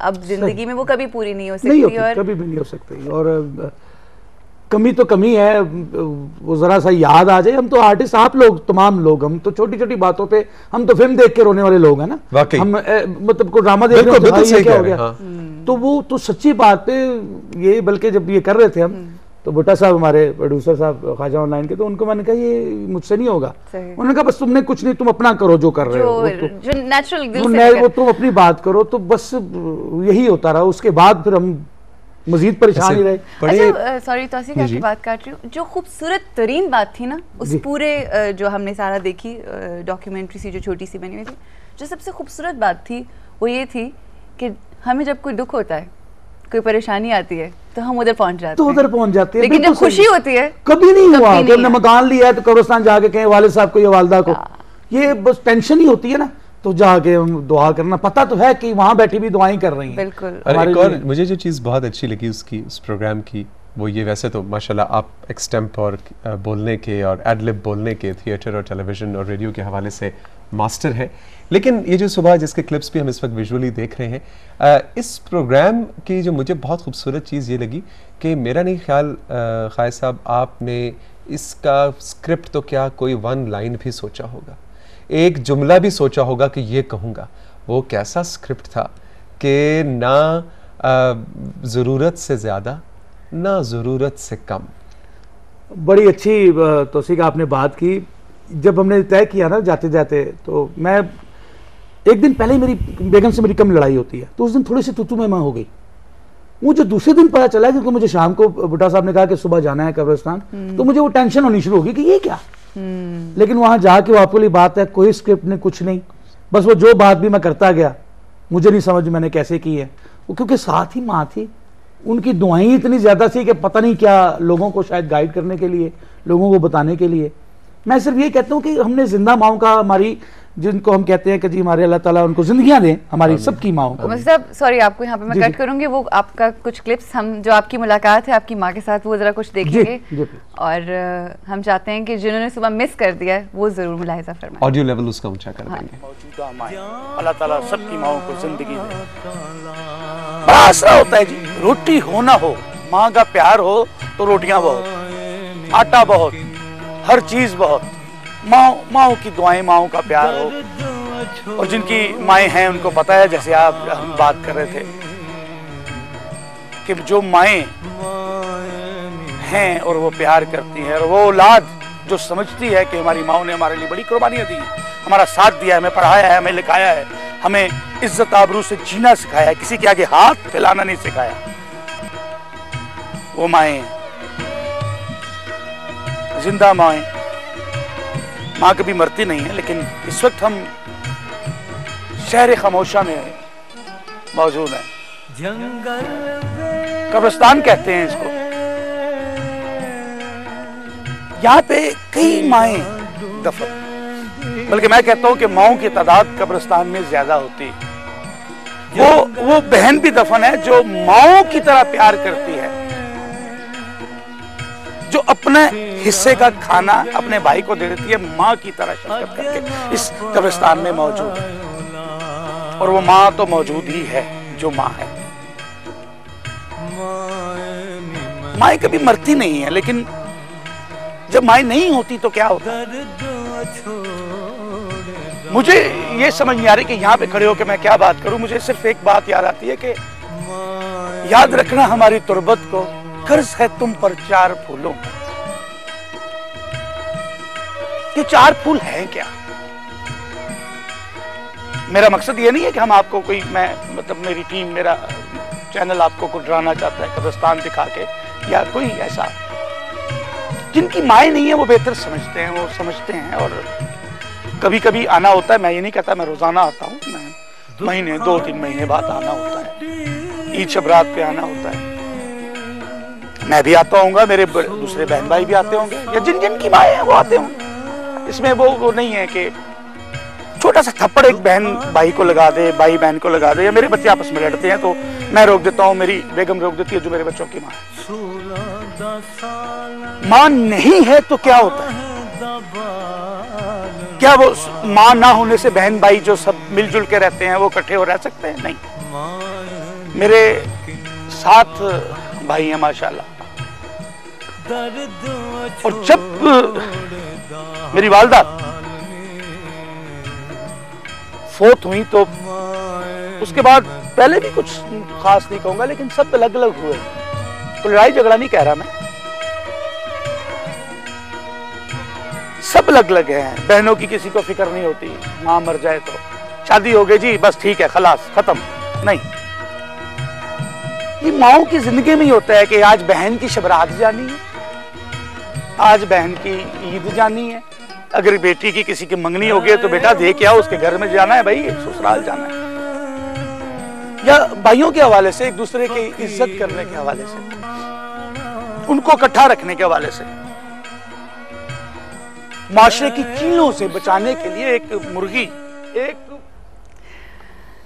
S2: अब ज़िंदगी में वो कभी पूरी नहीं हो सकती
S19: नहीं और कभी भी नहीं हो सकती और कमी तो कमी है वो ज़रा सा याद आ जाए हम तो आर्टिस्ट आप लोग तमाम लोग हम तो छोटी छोटी बातों पे हम तो फिल्म देख के रोने वाले लोग हैं ना वाकई हम ए, मतलब को ड्रामा देख रहे हो तो क्या हो गया हाँ। हम्म। तो वो तो सच्ची बात पे ये बल्कि जब ये कर रहे थे हम हम्म। तो भुट्टा साहब हमारे प्रोड्यूसर साहब खाजा ऑनलाइन के तो उनको मैंने कहा ये मुझसे नहीं होगा उन्होंने कहा बस तुमने कुछ नहीं तुम अपना करो जो कर रहे हो वो, तो, जो
S2: नेचुरल वो
S19: तुम अपनी बात करो तो बस यही होता रहा उसके बाद फिर हम मजीद परेशान ही रहे अच्छा,
S2: सॉरी तो आपकी बात काट रही हूँ जो खूबसूरत तरीन बात थी ना उस पूरे जो हमने सारा देखी डॉक्यूमेंट्री सी जो छोटी सी बनी हुई थी जो सबसे खूबसूरत बात थी वो ये थी कि हमें जब कोई दुख होता है कोई परेशानी आती है तो हम उधर पहुंच जाते तो हैं उधर
S19: पहुंच जाते हैं लेकिन जब खुशी होती है कभी नहीं हुआ नहीं हमने मकान लिया है तो कब्रस्तान जाके कहें वाले साहब को या वालदा को हाँ। ये बस टेंशन ही होती है ना तो जाके दुआ करना पता तो है कि वहाँ बैठी भी दुआएं कर रही हैं बिल्कुल और
S1: मुझे जो चीज़ बहुत अच्छी लगी उसकी उस प्रोग्राम की वो ये वैसे तो माशाल्लाह आप एक्सटेम्प और बोलने के और एडलिप बोलने के थिएटर और टेलीविज़न और रेडियो के हवाले से मास्टर हैं लेकिन ये जो सुबह जिसके क्लिप्स भी हम इस वक्त विजुअली देख रहे हैं इस प्रोग्राम की जो मुझे बहुत खूबसूरत चीज़ ये लगी कि मेरा नहीं ख्याल खाय साहब आपने इसका स्क्रिप्ट तो क्या कोई वन लाइन भी सोचा होगा एक जुमला भी सोचा होगा कि ये कहूँगा वो कैसा स्क्रिप्ट था कि ना ज़रूरत से ज़्यादा ना ज़रूरत से कम
S19: बड़ी अच्छी तोसीक आपने बात की जब हमने तय किया ना जाते जाते तो मैं एक दिन पहले ही मेरी बेगम से मेरी कम लड़ाई होती है तो उस दिन थोड़ी सी तुतु में माँ हो गई मुझे दूसरे दिन पता चला क्योंकि मुझे शाम को बुटा साहब ने कहा कि सुबह जाना है कब्रिस्तान हम्म। तो मुझे वो टेंशन होनी शुरू होगी कि ये क्या हम्म। लेकिन वहां जाके वो आपके लिए बात है कोई स्क्रिप्ट नहीं कुछ नहीं बस वो जो बात भी मैं करता गया मुझे नहीं समझ मैंने कैसे की है वो क्योंकि साथ ही माँ थी उनकी दुआई इतनी ज़्यादा थी कि पता नहीं क्या लोगों को शायद गाइड करने के लिए लोगों को बताने के लिए मैं सिर्फ ये कहता हूँ कि हमने जिंदा माओ का हमारी जिनको हम कहते हैं कि जी हमारे अल्लाह ताला उनको जिंदगियां दें हमारी सबकी माओ को
S2: सॉरी आपको यहाँ पे मैं कट करूंगी वो आपका कुछ क्लिप्स हम जो आपकी मुलाकात है आपकी माँ के साथ वो ज़रा कुछ देखेंगे और हम चाहते हैं कि जिन्होंने सुबह मिस कर दिया है वो ज़रूर मुलाहिजा फरमाएं
S1: ऑडियो लेवल उसका ऊंचा कर हाँ।
S19: देंगे अल्लाह ताला सबकी माओ को जिंदगी दे आसरा होता है जी रोटी हो ना हो माँ का प्यार हो तो रोटियाँ बहुत आटा बहुत हर चीज़ बहुत माओ माओ की दुआएं माओ का प्यार हो और जिनकी माए हैं उनको पता है जैसे आप हम बात कर रहे थे कि जो माए हैं और वो प्यार करती हैं और वो औलाद जो समझती है कि हमारी माओ ने हमारे लिए बड़ी कुर्बानियां दी हमारा साथ दिया है हमें पढ़ाया है हमें लिखाया है हमें इज्जत आबरू से जीना सिखाया है किसी के आगे हाथ फैलाना नहीं सिखाया वो माए जिंदा माए माँ कभी मरती नहीं है लेकिन इस वक्त हम शहर खामोशा में मौजूद हैं कब्रस्तान कहते हैं इसको यहाँ पे कई माए दफन बल्कि मैं कहता हूँ कि माओ की तादाद कब्रस्तान में ज्यादा होती है वो वो बहन भी दफन है जो माओ की तरह प्यार करती है जो अपने हिस्से का खाना अपने भाई को दे देती है माँ की तरह शिरकत करके इस कब्रिस्तान में मौजूद है और वो माँ तो मौजूद ही है जो माँ है माए कभी मरती नहीं है लेकिन जब माए नहीं होती तो क्या होता मुझे ये समझ नहीं आ रही कि यहाँ पे खड़े होकर मैं क्या बात करूं मुझे सिर्फ एक बात याद आती है कि याद रखना हमारी तुरबत को कर्ज है तुम पर चार फूलों ये चार फूल हैं क्या मेरा मकसद ये नहीं है कि हम आपको कोई मैं मतलब मेरी टीम मेरा चैनल आपको को डराना चाहता है कब्रस्तान दिखा के या कोई ऐसा जिनकी माए नहीं है वो बेहतर समझते हैं वो समझते हैं और कभी कभी आना होता है मैं ये नहीं कहता मैं रोजाना आता हूँ महीने दो तीन महीने बाद आना होता है ईद शबरात पे आना होता है मैं भी आता हूँ मेरे दूसरे बहन भाई भी आते होंगे या जिन जिन की माए हैं वो आते होंगे इसमें वो वो नहीं है कि छोटा सा थप्पड़ एक बहन भाई को लगा दे भाई बहन को लगा दे या मेरे बच्चे आपस में लड़ते हैं तो मैं रोक देता हूँ मेरी बेगम रोक देती है जो मेरे बच्चों की माँ माँ नहीं है तो क्या होता है क्या वो माँ ना होने से बहन भाई जो सब मिलजुल के रहते हैं वो इकट्ठे हो रह सकते हैं नहीं मेरे साथ भाई हैं माशाल्लाह
S6: और
S19: जब मेरी वालदा फोत हुई तो उसके बाद पहले भी कुछ खास नहीं कहूंगा लेकिन सब अलग अलग हुए तो लड़ाई झगड़ा नहीं कह रहा मैं सब अलग अलग हैं बहनों की किसी को फिक्र नहीं होती माँ मर जाए तो शादी हो गई जी बस ठीक है खलास खत्म नहीं ये माओ की जिंदगी में ही होता है कि आज बहन की शबरात जानी है आज बहन की ईद जानी है अगर बेटी की किसी की मंगनी हो गई तो बेटा दे क्या उसके घर में जाना है भाई ससुराल जाना है या भाइयों के हवाले से एक दूसरे की इज्जत करने के हवाले से उनको इकट्ठा रखने के हवाले से माशरे की कीलों से बचाने के लिए एक मुर्गी एक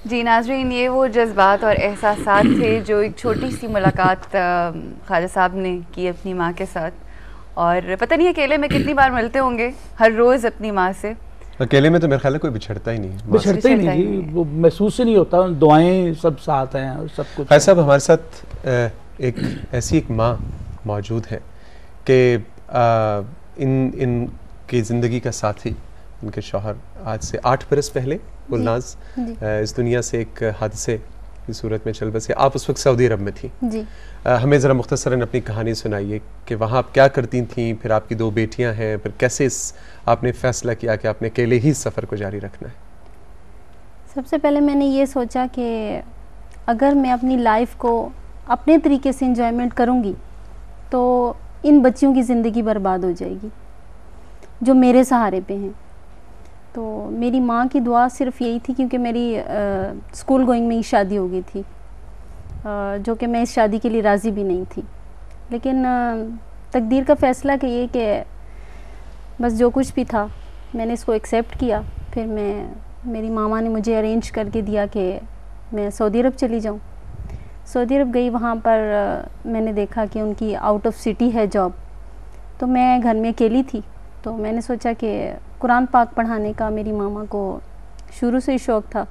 S2: जी नाजरीन ये वो जज्बात और एहसास थे जो एक छोटी सी मुलाकात ख्वाजा साहब ने की अपनी माँ के साथ और पता नहीं अकेले में कितनी बार मिलते होंगे हर रोज़ अपनी माँ से
S1: अकेले में तो मेरे ख्याल कोई बिछड़ता ही नहीं बिछड़ता ही
S2: नहीं
S19: जी वो महसूस ही नहीं होता दुआएं सब साथ हैं और सब कुछ साहब
S1: हमारे साथ एक ऐसी एक माँ मौजूद है कि इन इन की ज़िंदगी का साथी उनके शोहर आज से आठ बरस पहले गुलनाज इस दुनिया से एक हादसे की सूरत में चल बसे आप उस वक्त सऊदी अरब में थी जी आ, हमें ज़रा मुख्तसरा अपनी कहानी सुनाइए कि वहाँ आप क्या करती थी फिर आपकी दो बेटियाँ हैं फिर कैसे इस, आपने फैसला किया कि आपने अकेले ही सफ़र को जारी रखना है
S20: सबसे पहले मैंने ये सोचा कि अगर मैं अपनी लाइफ को अपने तरीके से इंजॉयमेंट करूँगी तो इन बच्चियों की ज़िंदगी बर्बाद हो जाएगी जो मेरे सहारे पे हैं तो मेरी माँ की दुआ सिर्फ यही थी क्योंकि मेरी स्कूल गोइंग में ही शादी हो गई थी जो कि मैं इस शादी के लिए राज़ी भी नहीं थी लेकिन तकदीर का फ़ैसला कि ये कि बस जो कुछ भी था मैंने इसको एक्सेप्ट किया फिर मैं मेरी मामा ने मुझे अरेंज करके दिया कि मैं सऊदी अरब चली जाऊँ सऊदी अरब गई वहाँ पर मैंने देखा कि उनकी आउट ऑफ सिटी है जॉब तो मैं घर में अकेली थी तो मैंने सोचा कि कुरान पाक पढ़ाने का मेरी मामा को शुरू से ही शौक़ था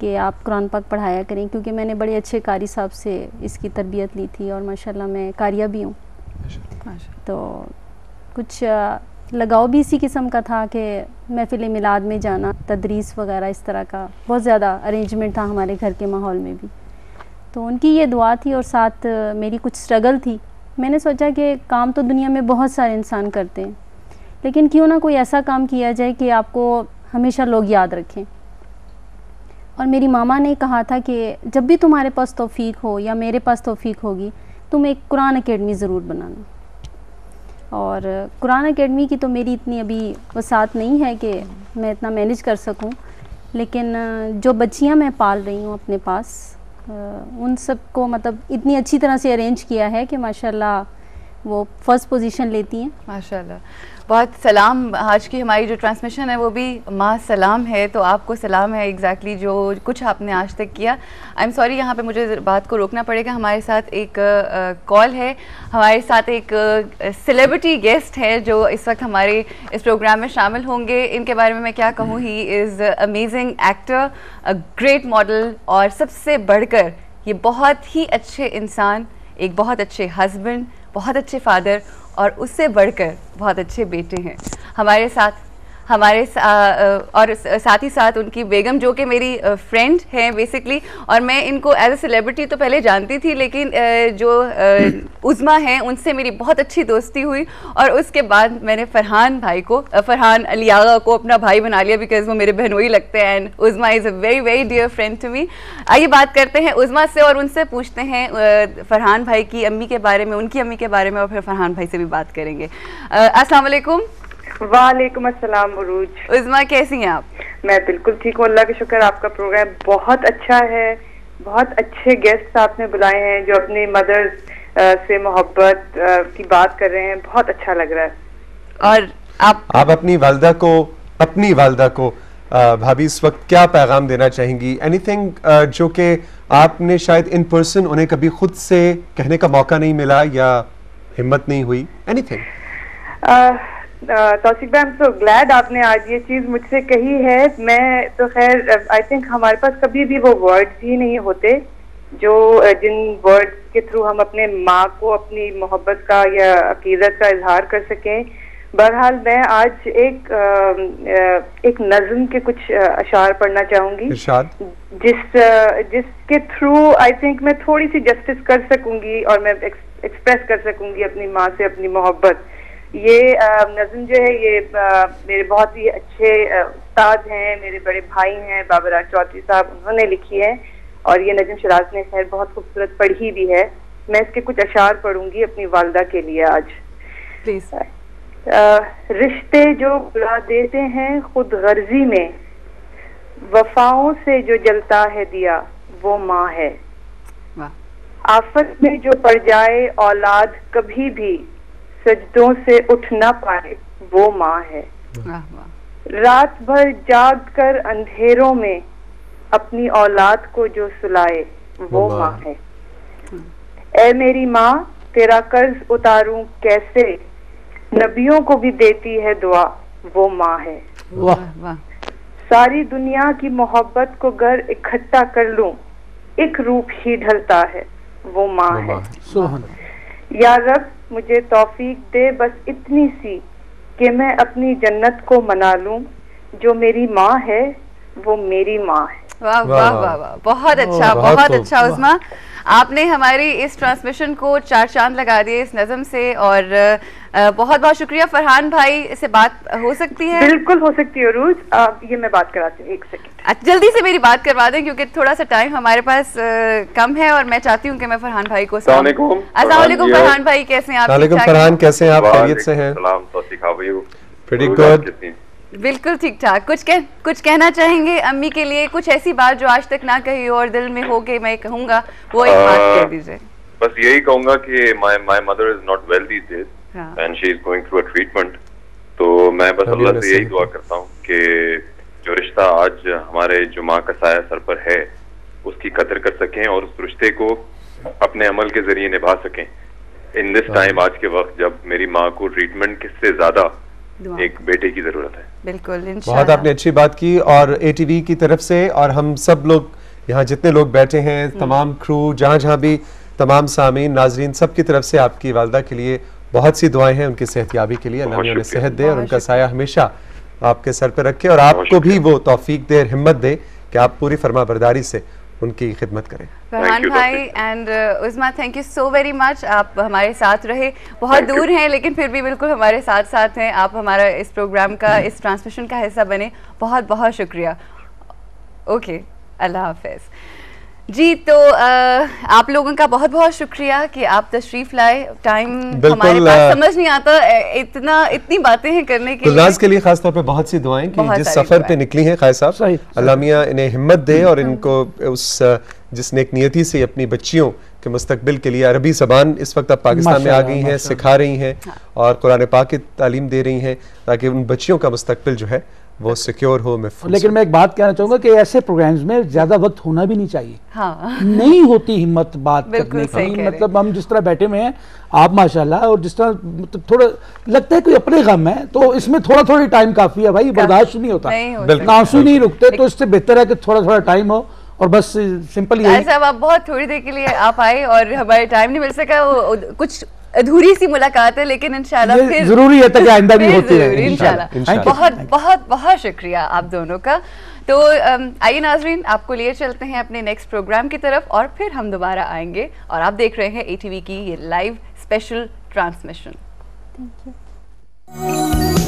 S20: कि आप कुरान पाक पढ़ाया करें क्योंकि मैंने बड़े अच्छे कारी साहब से इसकी तरबियत ली थी और माशाल्लाह मैं कारिया भी हूँ तो कुछ लगाव भी इसी किस्म का था कि महफिल मिलाद में जाना तदरीस वगैरह इस तरह का बहुत ज़्यादा अरेंजमेंट था हमारे घर के माहौल में भी तो उनकी ये दुआ थी और साथ मेरी कुछ स्ट्रगल थी मैंने सोचा कि काम तो दुनिया में बहुत सारे इंसान करते हैं लेकिन क्यों ना कोई ऐसा काम किया जाए कि आपको हमेशा लोग याद रखें और मेरी मामा ने कहा था कि जब भी तुम्हारे पास तोफ़ी हो या मेरे पास तोफ़ी होगी तुम एक कुरान अकेडमी ज़रूर बनाना और कुरान अकेडमी की तो मेरी इतनी अभी वसात नहीं है कि मैं इतना मैनेज कर सकूं लेकिन जो बच्चियां मैं पाल रही हूं अपने पास उन सबको मतलब इतनी अच्छी तरह से अरेंज किया है कि माशाल्लाह वो फर्स्ट पोजीशन लेती हैं माशाल्लाह
S2: बहुत सलाम आज की हमारी जो ट्रांसमिशन है वो भी माँ सलाम है तो आपको सलाम है एग्जैक्टली exactly जो कुछ आपने आज तक किया आई एम सॉरी यहाँ पे मुझे बात को रोकना पड़ेगा हमारे साथ एक कॉल है हमारे साथ एक सेलिब्रिटी गेस्ट है जो इस वक्त हमारे इस प्रोग्राम में शामिल होंगे इनके बारे में मैं क्या कहूँ he is amazing actor great model और सबसे बढ़कर ये बहुत ही अच्छे इंसान एक बहुत अच्छे हस्बैंड बहुत अच्छे फादर और उससे बढ़कर बहुत अच्छे बेटे हैं हमारे साथ हमारे सा, और साथ ही साथ उनकी बेगम जो कि मेरी फ्रेंड हैं बेसिकली और मैं इनको एज ए सेलिब्रिटी तो पहले जानती थी लेकिन जो उज़मा हैं उनसे मेरी बहुत अच्छी दोस्ती हुई और उसके बाद मैंने फरहान भाई को फरहान अलियागा को अपना भाई बना लिया बिकॉज वो मेरे बहनोई लगते हैं and Uzma is a very very dear friend to me आइए बात करते हैं उज़मा से और उनसे पूछते हैं फरहान भाई की अम्मी के बारे में उनकी अम्मी के बारे में और फिर फरहान भाई से भी बात करेंगे असलकुम
S3: वालेकुम अस्सलाम उरूज उजमा कैसी हैं आप मैं बिल्कुल ठीक हूँ अल्लाह का शुक्र आपका प्रोग्राम बहुत अच्छा है बहुत अच्छे गेस्ट आपने बुलाए हैं जो अपने मदर्स से मोहब्बत की बात कर रहे हैं बहुत अच्छा लग रहा
S1: है और आप आप अपनी वालदा को अपनी वालदा को भाभी इस वक्त क्या पैगाम देना चाहेंगी एनीथिंग जो कि आपने शायद इन पर्सन उन्हें कभी खुद से कहने का मौका नहीं मिला या हिम्मत नहीं हुई एनीथिंग
S3: तोसिक भाई आई एम सो ग्लैड आपने आज ये चीज़ मुझसे कही है मैं तो खैर आई थिंक हमारे पास कभी भी वो वर्ड्स ही नहीं होते जो जिन वर्ड्स के थ्रू हम अपने माँ को अपनी मोहब्बत का या अकीदत का इजहार कर सकें बहरहाल मैं आज एक एक नज्म के कुछ अशार पढ़ना चाहूंगी
S1: जिस
S3: जिसके थ्रू आई थिंक मैं थोड़ी सी जस्टिस कर सकूंगी और मैं एक्सप्रेस कर सकूंगी अपनी माँ से अपनी मोहब्बत ये नज़म जो है ये मेरे बहुत ही अच्छे उस्ताद हैं मेरे बड़े भाई हैं राज चौधरी साहब उन्होंने लिखी है और ये नजम शराज ने खैर बहुत खूबसूरत पढ़ी भी है मैं इसके कुछ अशार पढ़ूंगी अपनी वालदा के लिए आज रिश्ते जो बुला देते हैं खुद गर्जी में वफाओं से जो जलता है दिया वो माँ है आफत में जो पड़ जाए औलाद कभी भी सजदों से उठ ना पाए वो माँ है रात भर जाग कर अंधेरों में अपनी औलाद को जो सुलाए वो माँ है ए मेरी माँ तेरा कर्ज उतारूं कैसे नबियों को भी देती है दुआ वो माँ है सारी दुनिया की मोहब्बत को घर इकट्ठा कर लूं एक रूप ही ढलता है वो माँ है या रब मुझे तौफीक दे बस इतनी सी कि मैं अपनी जन्नत को मना लूं जो मेरी माँ है वो मेरी माँ है वाह वाह वाह वाह बहुत अच्छा बहुत अच्छा उस्मा आपने हमारी इस ट्रांसमिशन
S2: को चार चांद लगा दिए इस नज़म से और बहुत बहुत शुक्रिया फरहान भाई
S3: से बात हो सकती है बिल्कुल हो सकती है रूज आप ये मैं बात कराती हूँ एक
S2: सेकेंड जल्दी से मेरी बात करवा दें क्योंकि थोड़ा सा टाइम हमारे पास कम है और मैं चाहती हूँ कि मैं फरहान भाई को असल फरहान भाई कैसे हैं आप फरहान
S1: कैसे हैं आप से हैं
S2: बिल्कुल ठीक ठाक कुछ कह कुछ कहना चाहेंगे अम्मी के लिए कुछ ऐसी बात जो आज तक ना कही हो और दिल में हो के मैं कहूँगा वो एक बात कह
S1: दीजिए बस यही कहूँगा कि my my mother is not well these days and she is going through a treatment तो मैं बस अल्लाह से यही दुआ करता हूँ कि जो रिश्ता आज हमारे जो माँ का साया सर पर है उसकी कदर कर सकें और उस रिश्ते को अपने अमल के जरिए निभा सकें इन दिस टाइम आज के वक्त जब मेरी माँ को ट्रीटमेंट किससे ज्यादा एक बेटे की जरूरत है
S17: बिल्कुल बहुत आपने
S1: अच्छी बात की और ए की तरफ से और हम सब लोग यहाँ जितने लोग बैठे हैं हम्म। तमाम क्रू जहाँ जहाँ भी तमाम सामीन नाजरीन सब की तरफ से आपकी वालदा के लिए बहुत सी दुआएं हैं उनकी सेहतियाबी के लिए अल्लाह उन्हें सेहत दे और उनका साया हमेशा आपके सर पर रखे और आपको भी वो तोफीक दे हिम्मत दे कि आप पूरी फर्मा बरदारी से उनकी खिदमत करें
S2: फरहान भाई and Uzma thank you so very much आप हमारे साथ रहे बहुत thank दूर हैं लेकिन फिर भी बिल्कुल हमारे साथ साथ हैं आप हमारा इस प्रोग्राम का इस ट्रांसमिशन का हिस्सा बने बहुत बहुत शुक्रिया ओके अल्लाह हाफिज़ जी तो आ, आप लोगों का बहुत बहुत शुक्रिया कि आप तशरीफ लाए टाइम हमारे पास समझ नहीं आता इतना इतनी बातें हैं करने
S4: के लिए के
S1: लिए खासतौर पे बहुत सी दुआएं कि जिस सफर पे निकली हैं खाय साहब अलामिया इन्हें हिम्मत दे और हाँ। इनको उस जिसने एक नियति से अपनी बच्चियों के मुस्तबिल के लिए अरबी ज़बान इस वक्त अब पाकिस्तान में आ गई हैं सिखा रही हैं हाँ। और कुरान पाक की तालीम दे रही हैं ताकि उन बच्चियों का मुस्तबिल जो है वो सिक्योर हो मैं लेकिन
S19: मैं एक बात कहना चाहूंगा कि ऐसे प्रोग्राम्स में ज्यादा वक्त होना भी नहीं चाहिए हाँ। नहीं होती हिम्मत बात करने की मतलब हम जिस तरह बैठे हुए हैं आप माशाल्लाह और जिस तरह मतलब थोड़ा लगता है कोई अपने गम है तो इसमें थोड़ा थोड़ा टाइम काफी है भाई बर्दाश्त नहीं होता आंसू नहीं रुकते तो इससे बेहतर है कि थोड़ा थोड़ा टाइम हो और बस सिंपल ही
S2: आप बहुत थोड़ी देर के लिए आप आए और हमारे टाइम नहीं मिल सका कुछ अधूरी सी मुलाकात है लेकिन इंशाल्लाह फिर जरूरी है
S8: तक आइंदा भी होती है इंशाल्लाह बहुत
S2: बहुत बहुत शुक्रिया आप दोनों का तो आइए नाजरीन आपको लिए चलते हैं अपने नेक्स्ट प्रोग्राम की तरफ और फिर हम दोबारा आएंगे और आप देख रहे हैं ए की ये live special transmission thank you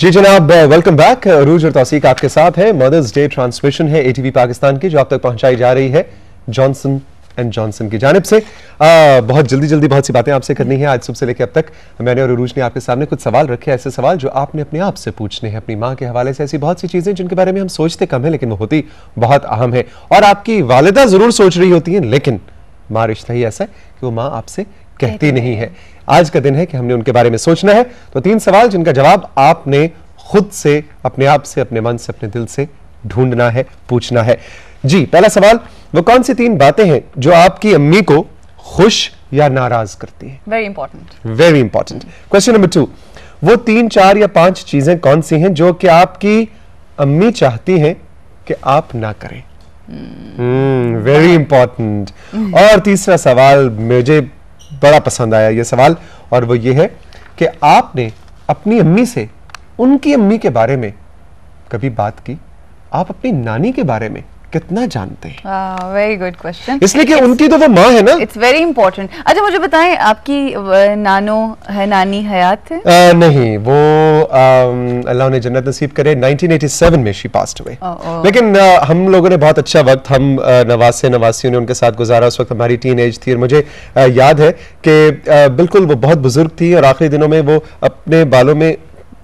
S1: जी जनाब वेलकम uh, बैक uh, रूज और तौसीक आपके साथ है मदर्स डे ट्रांसमिशन है एटीवी पाकिस्तान की जो आप तक पहुंचाई जा रही है जॉनसन एंड जॉनसन की जानब से आ, uh, बहुत जल्दी जल्दी बहुत सी बातें आपसे करनी है आज सुबह से लेकर अब तक मैंने और अरूज ने आपके सामने कुछ सवाल रखे ऐसे सवाल जो आपने अपने आप से पूछने हैं अपनी माँ के हवाले से ऐसी बहुत सी चीज़ें जिनके बारे में हम सोचते कम है लेकिन वो होती बहुत अहम है और आपकी वालदा ज़रूर सोच रही होती है लेकिन माँ रिश्ता ही ऐसा है कि वो माँ आपसे कहती नहीं है आज का दिन है कि हमने उनके बारे में सोचना है तो तीन सवाल जिनका जवाब आपने खुद से अपने आप से अपने मन से अपने दिल से ढूंढना है पूछना है जी पहला सवाल वो कौन सी तीन बातें हैं जो आपकी अम्मी को खुश या नाराज करती है
S2: very important
S1: very important question number two वो तीन चार या पांच चीजें कौन सी हैं जो कि आपकी अम्मी चाहती हैं कि आप ना करें very hmm. Important hmm, hmm. और तीसरा सवाल मुझे बड़ा पसंद आया ये सवाल और वो ये है कि आपने अपनी अम्मी से उनकी अम्मी के बारे में कभी बात की आप अपनी नानी के बारे में कितना जानते हैं
S2: वेरी गुड क्वेश्चन इसलिए कि उनकी तो वो माँ है ना इट्स वेरी इंपॉर्टेंट अच्छा मुझे बताएं आपकी नानो है नानी हयात
S1: है आ, नहीं वो अल्लाह ने जन्नत नसीब करे 1987 में शी पास्ट हुए
S4: oh, oh. लेकिन
S1: आ, हम लोगों ने बहुत अच्छा वक्त हम नवासे नवासियों ने उनके साथ गुजारा उस वक्त हमारी टीन एज थी और मुझे आ, याद है कि बिल्कुल वो बहुत बुजुर्ग थी और आखिरी दिनों में वो अपने बालों में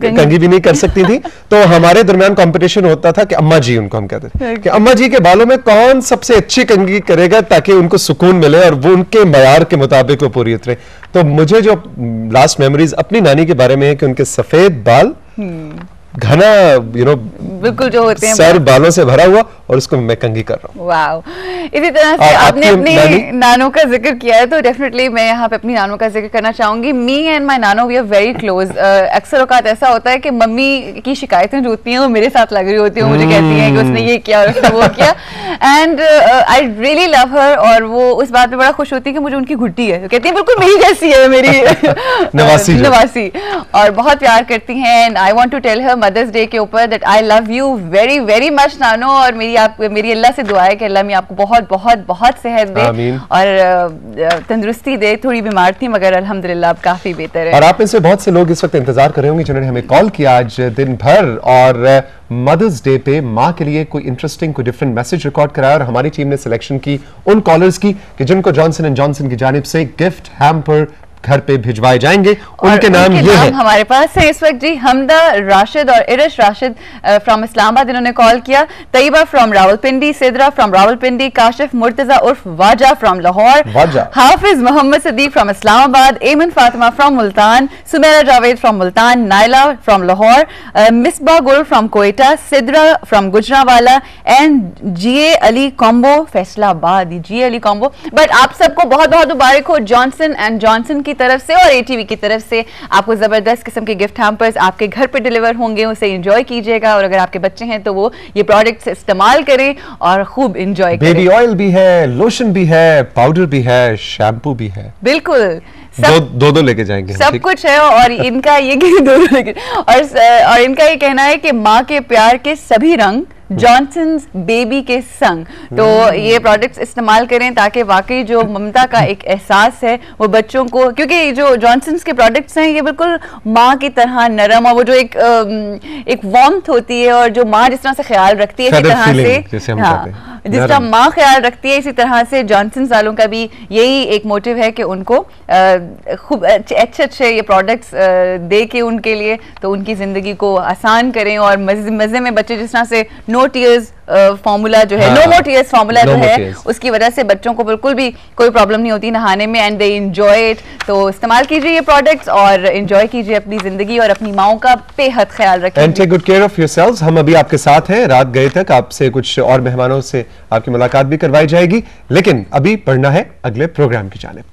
S1: कंगी भी नहीं कर सकती थी तो हमारे दरमियान कंपटीशन होता था कि अम्मा जी उनको हम कहते थे कि अम्मा जी के बालों में कौन सबसे अच्छी कंगी करेगा ताकि उनको सुकून मिले और वो उनके मैार के मुताबिक वो पूरी उतरे तो मुझे जो लास्ट मेमोरीज अपनी नानी के बारे में है कि उनके सफेद बाल हम्म। घना यू नो
S2: बिल्कुल जो होते हैं सर बालों से भरा हुआ
S1: और उसको मैं कंगी कर रहा
S2: हूँ वाओ इसी तरह से आपने अपनी नानों का जिक्र किया है तो डेफिनेटली मैं यहाँ पे अपनी नानों का जिक्र करना चाहूंगी मी एंड माई नानो वी आर वेरी क्लोज अक्सर औकात ऐसा होता है कि मम्मी की शिकायतें जो होती हैं वो मेरे साथ लग रही होती हैं मुझे hmm. कहती हैं कि उसने ये किया और उसने वो किया and I really love her और वो उस बात में बड़ा खुश होती है कि मुझे उनकी घुट्टी है कहती है बिल्कुल मेरी जैसी है मेरी नवासी नवासी और बहुत प्यार करती हैं and I want to tell her mother's day के ऊपर that I love you very very much नानो और मेरी आप मेरी अल्लाह से दुआ है कि अल्लाह में आपको बहुत बहुत बहुत सेहत दे और तंदुरुस्ती दे थोड़ी बीमार थी मगर अल्हम्दुलिल्लाह आप काफ़ी बेहतर है और
S1: आप में से बहुत से लोग इस वक्त इंतजार कर रहे होंगे जिन्होंने हमें कॉल किया आज दिन भर और मदर्स डे पे माँ के लिए कोई इंटरेस्टिंग कोई डिफरेंट मैसेज रिकॉर्ड कराया और हमारी टीम ने सिलेक्शन की उन कॉलर्स की कि जिनको जॉनसन एंड जॉनसन की जानब से गिफ्ट हैम्पर घर पे भिजवाए जाएंगे उनके नाम ये नाम है
S2: हमारे पास है इस वक्त जी हमदा राशिद और इरश राशिद फ्रॉम इस्लामाबाद इन्होंने कॉल किया तयबा फ्रॉम रावलपिंडी सिदरा फ्रॉम रावलपिंडी काशिफ मुर्तजा उर्फ Waja from Lahore Hafiz Mohammad Sadiq from Islamabad Aiman Fatima from Multan Sumera Javed from Multan Naila from Lahore Misbah Gul from Quetta Sidra from Gujranwala and G Ali combo Faisalabad G Ali combo but आप सबको बहुत बहुत मुबारक हो जॉनसन एंड जॉनसन की तरफ से और एटीवी की तरफ से आपको ज़बरदस्त किस्म के गिफ्ट हैम्पर्स आपके घर पर डिलीवर होंगे उसे इंजॉय कीजिएगा और अगर आपके बच्चे हैं तो वो ये प्रोडक्ट्स इस्तेमाल करें और खूब इंजॉय करें बेबी
S1: ऑयल भी है लोशन भी है पाउडर भी है शैम्पू भी है
S2: बिल्कुल सब,
S1: दो, दो लेके जाएंगे सब
S2: कुछ है और इनका ये दो दो लेके और और इनका ये कहना है कि माँ के प्यार के सभी रंग जॉनसन्स बेबी के संग तो hmm. ये प्रोडक्ट्स इस्तेमाल करें ताकि वाकई जो ममता का एक एहसास है वो बच्चों को क्योंकि जो जॉनसन के प्रोडक्ट्स हैं ये बिल्कुल माँ की तरह नरम और वो जो एक एक वार्मथ होती है और जो माँ जिस तरह से ख्याल रखती है इसी तरह से हाँ जिस तरह माँ ख्याल रखती है इसी तरह से जॉनसन वालों का भी यही एक मोटिव है कि उनको खूब अच्छे अच्छे ये प्रोडक्ट्स दे के उनके लिए तो उनकी ज़िंदगी को आसान करें और मज़े में बच्चे जिस तरह से नो नो टीयर्स फॉर्मूला जो है नो मोर टीयर्स फॉर्मूला जो है उसकी वजह से बच्चों को बिल्कुल भी कोई प्रॉब्लम नहीं होती नहाने में एंड दे इंजॉय इट तो इस्तेमाल कीजिए ये प्रोडक्ट्स और इंजॉय कीजिए अपनी जिंदगी और अपनी माओ का बेहद ख्याल रखें and take
S1: good care of yourselves हम अभी आपके साथ हैं रात गए तक आपसे कुछ और मेहमानों से आपकी मुलाकात भी करवाई जाएगी लेकिन अभी पढ़ना है अगले प्रोग्राम की जानब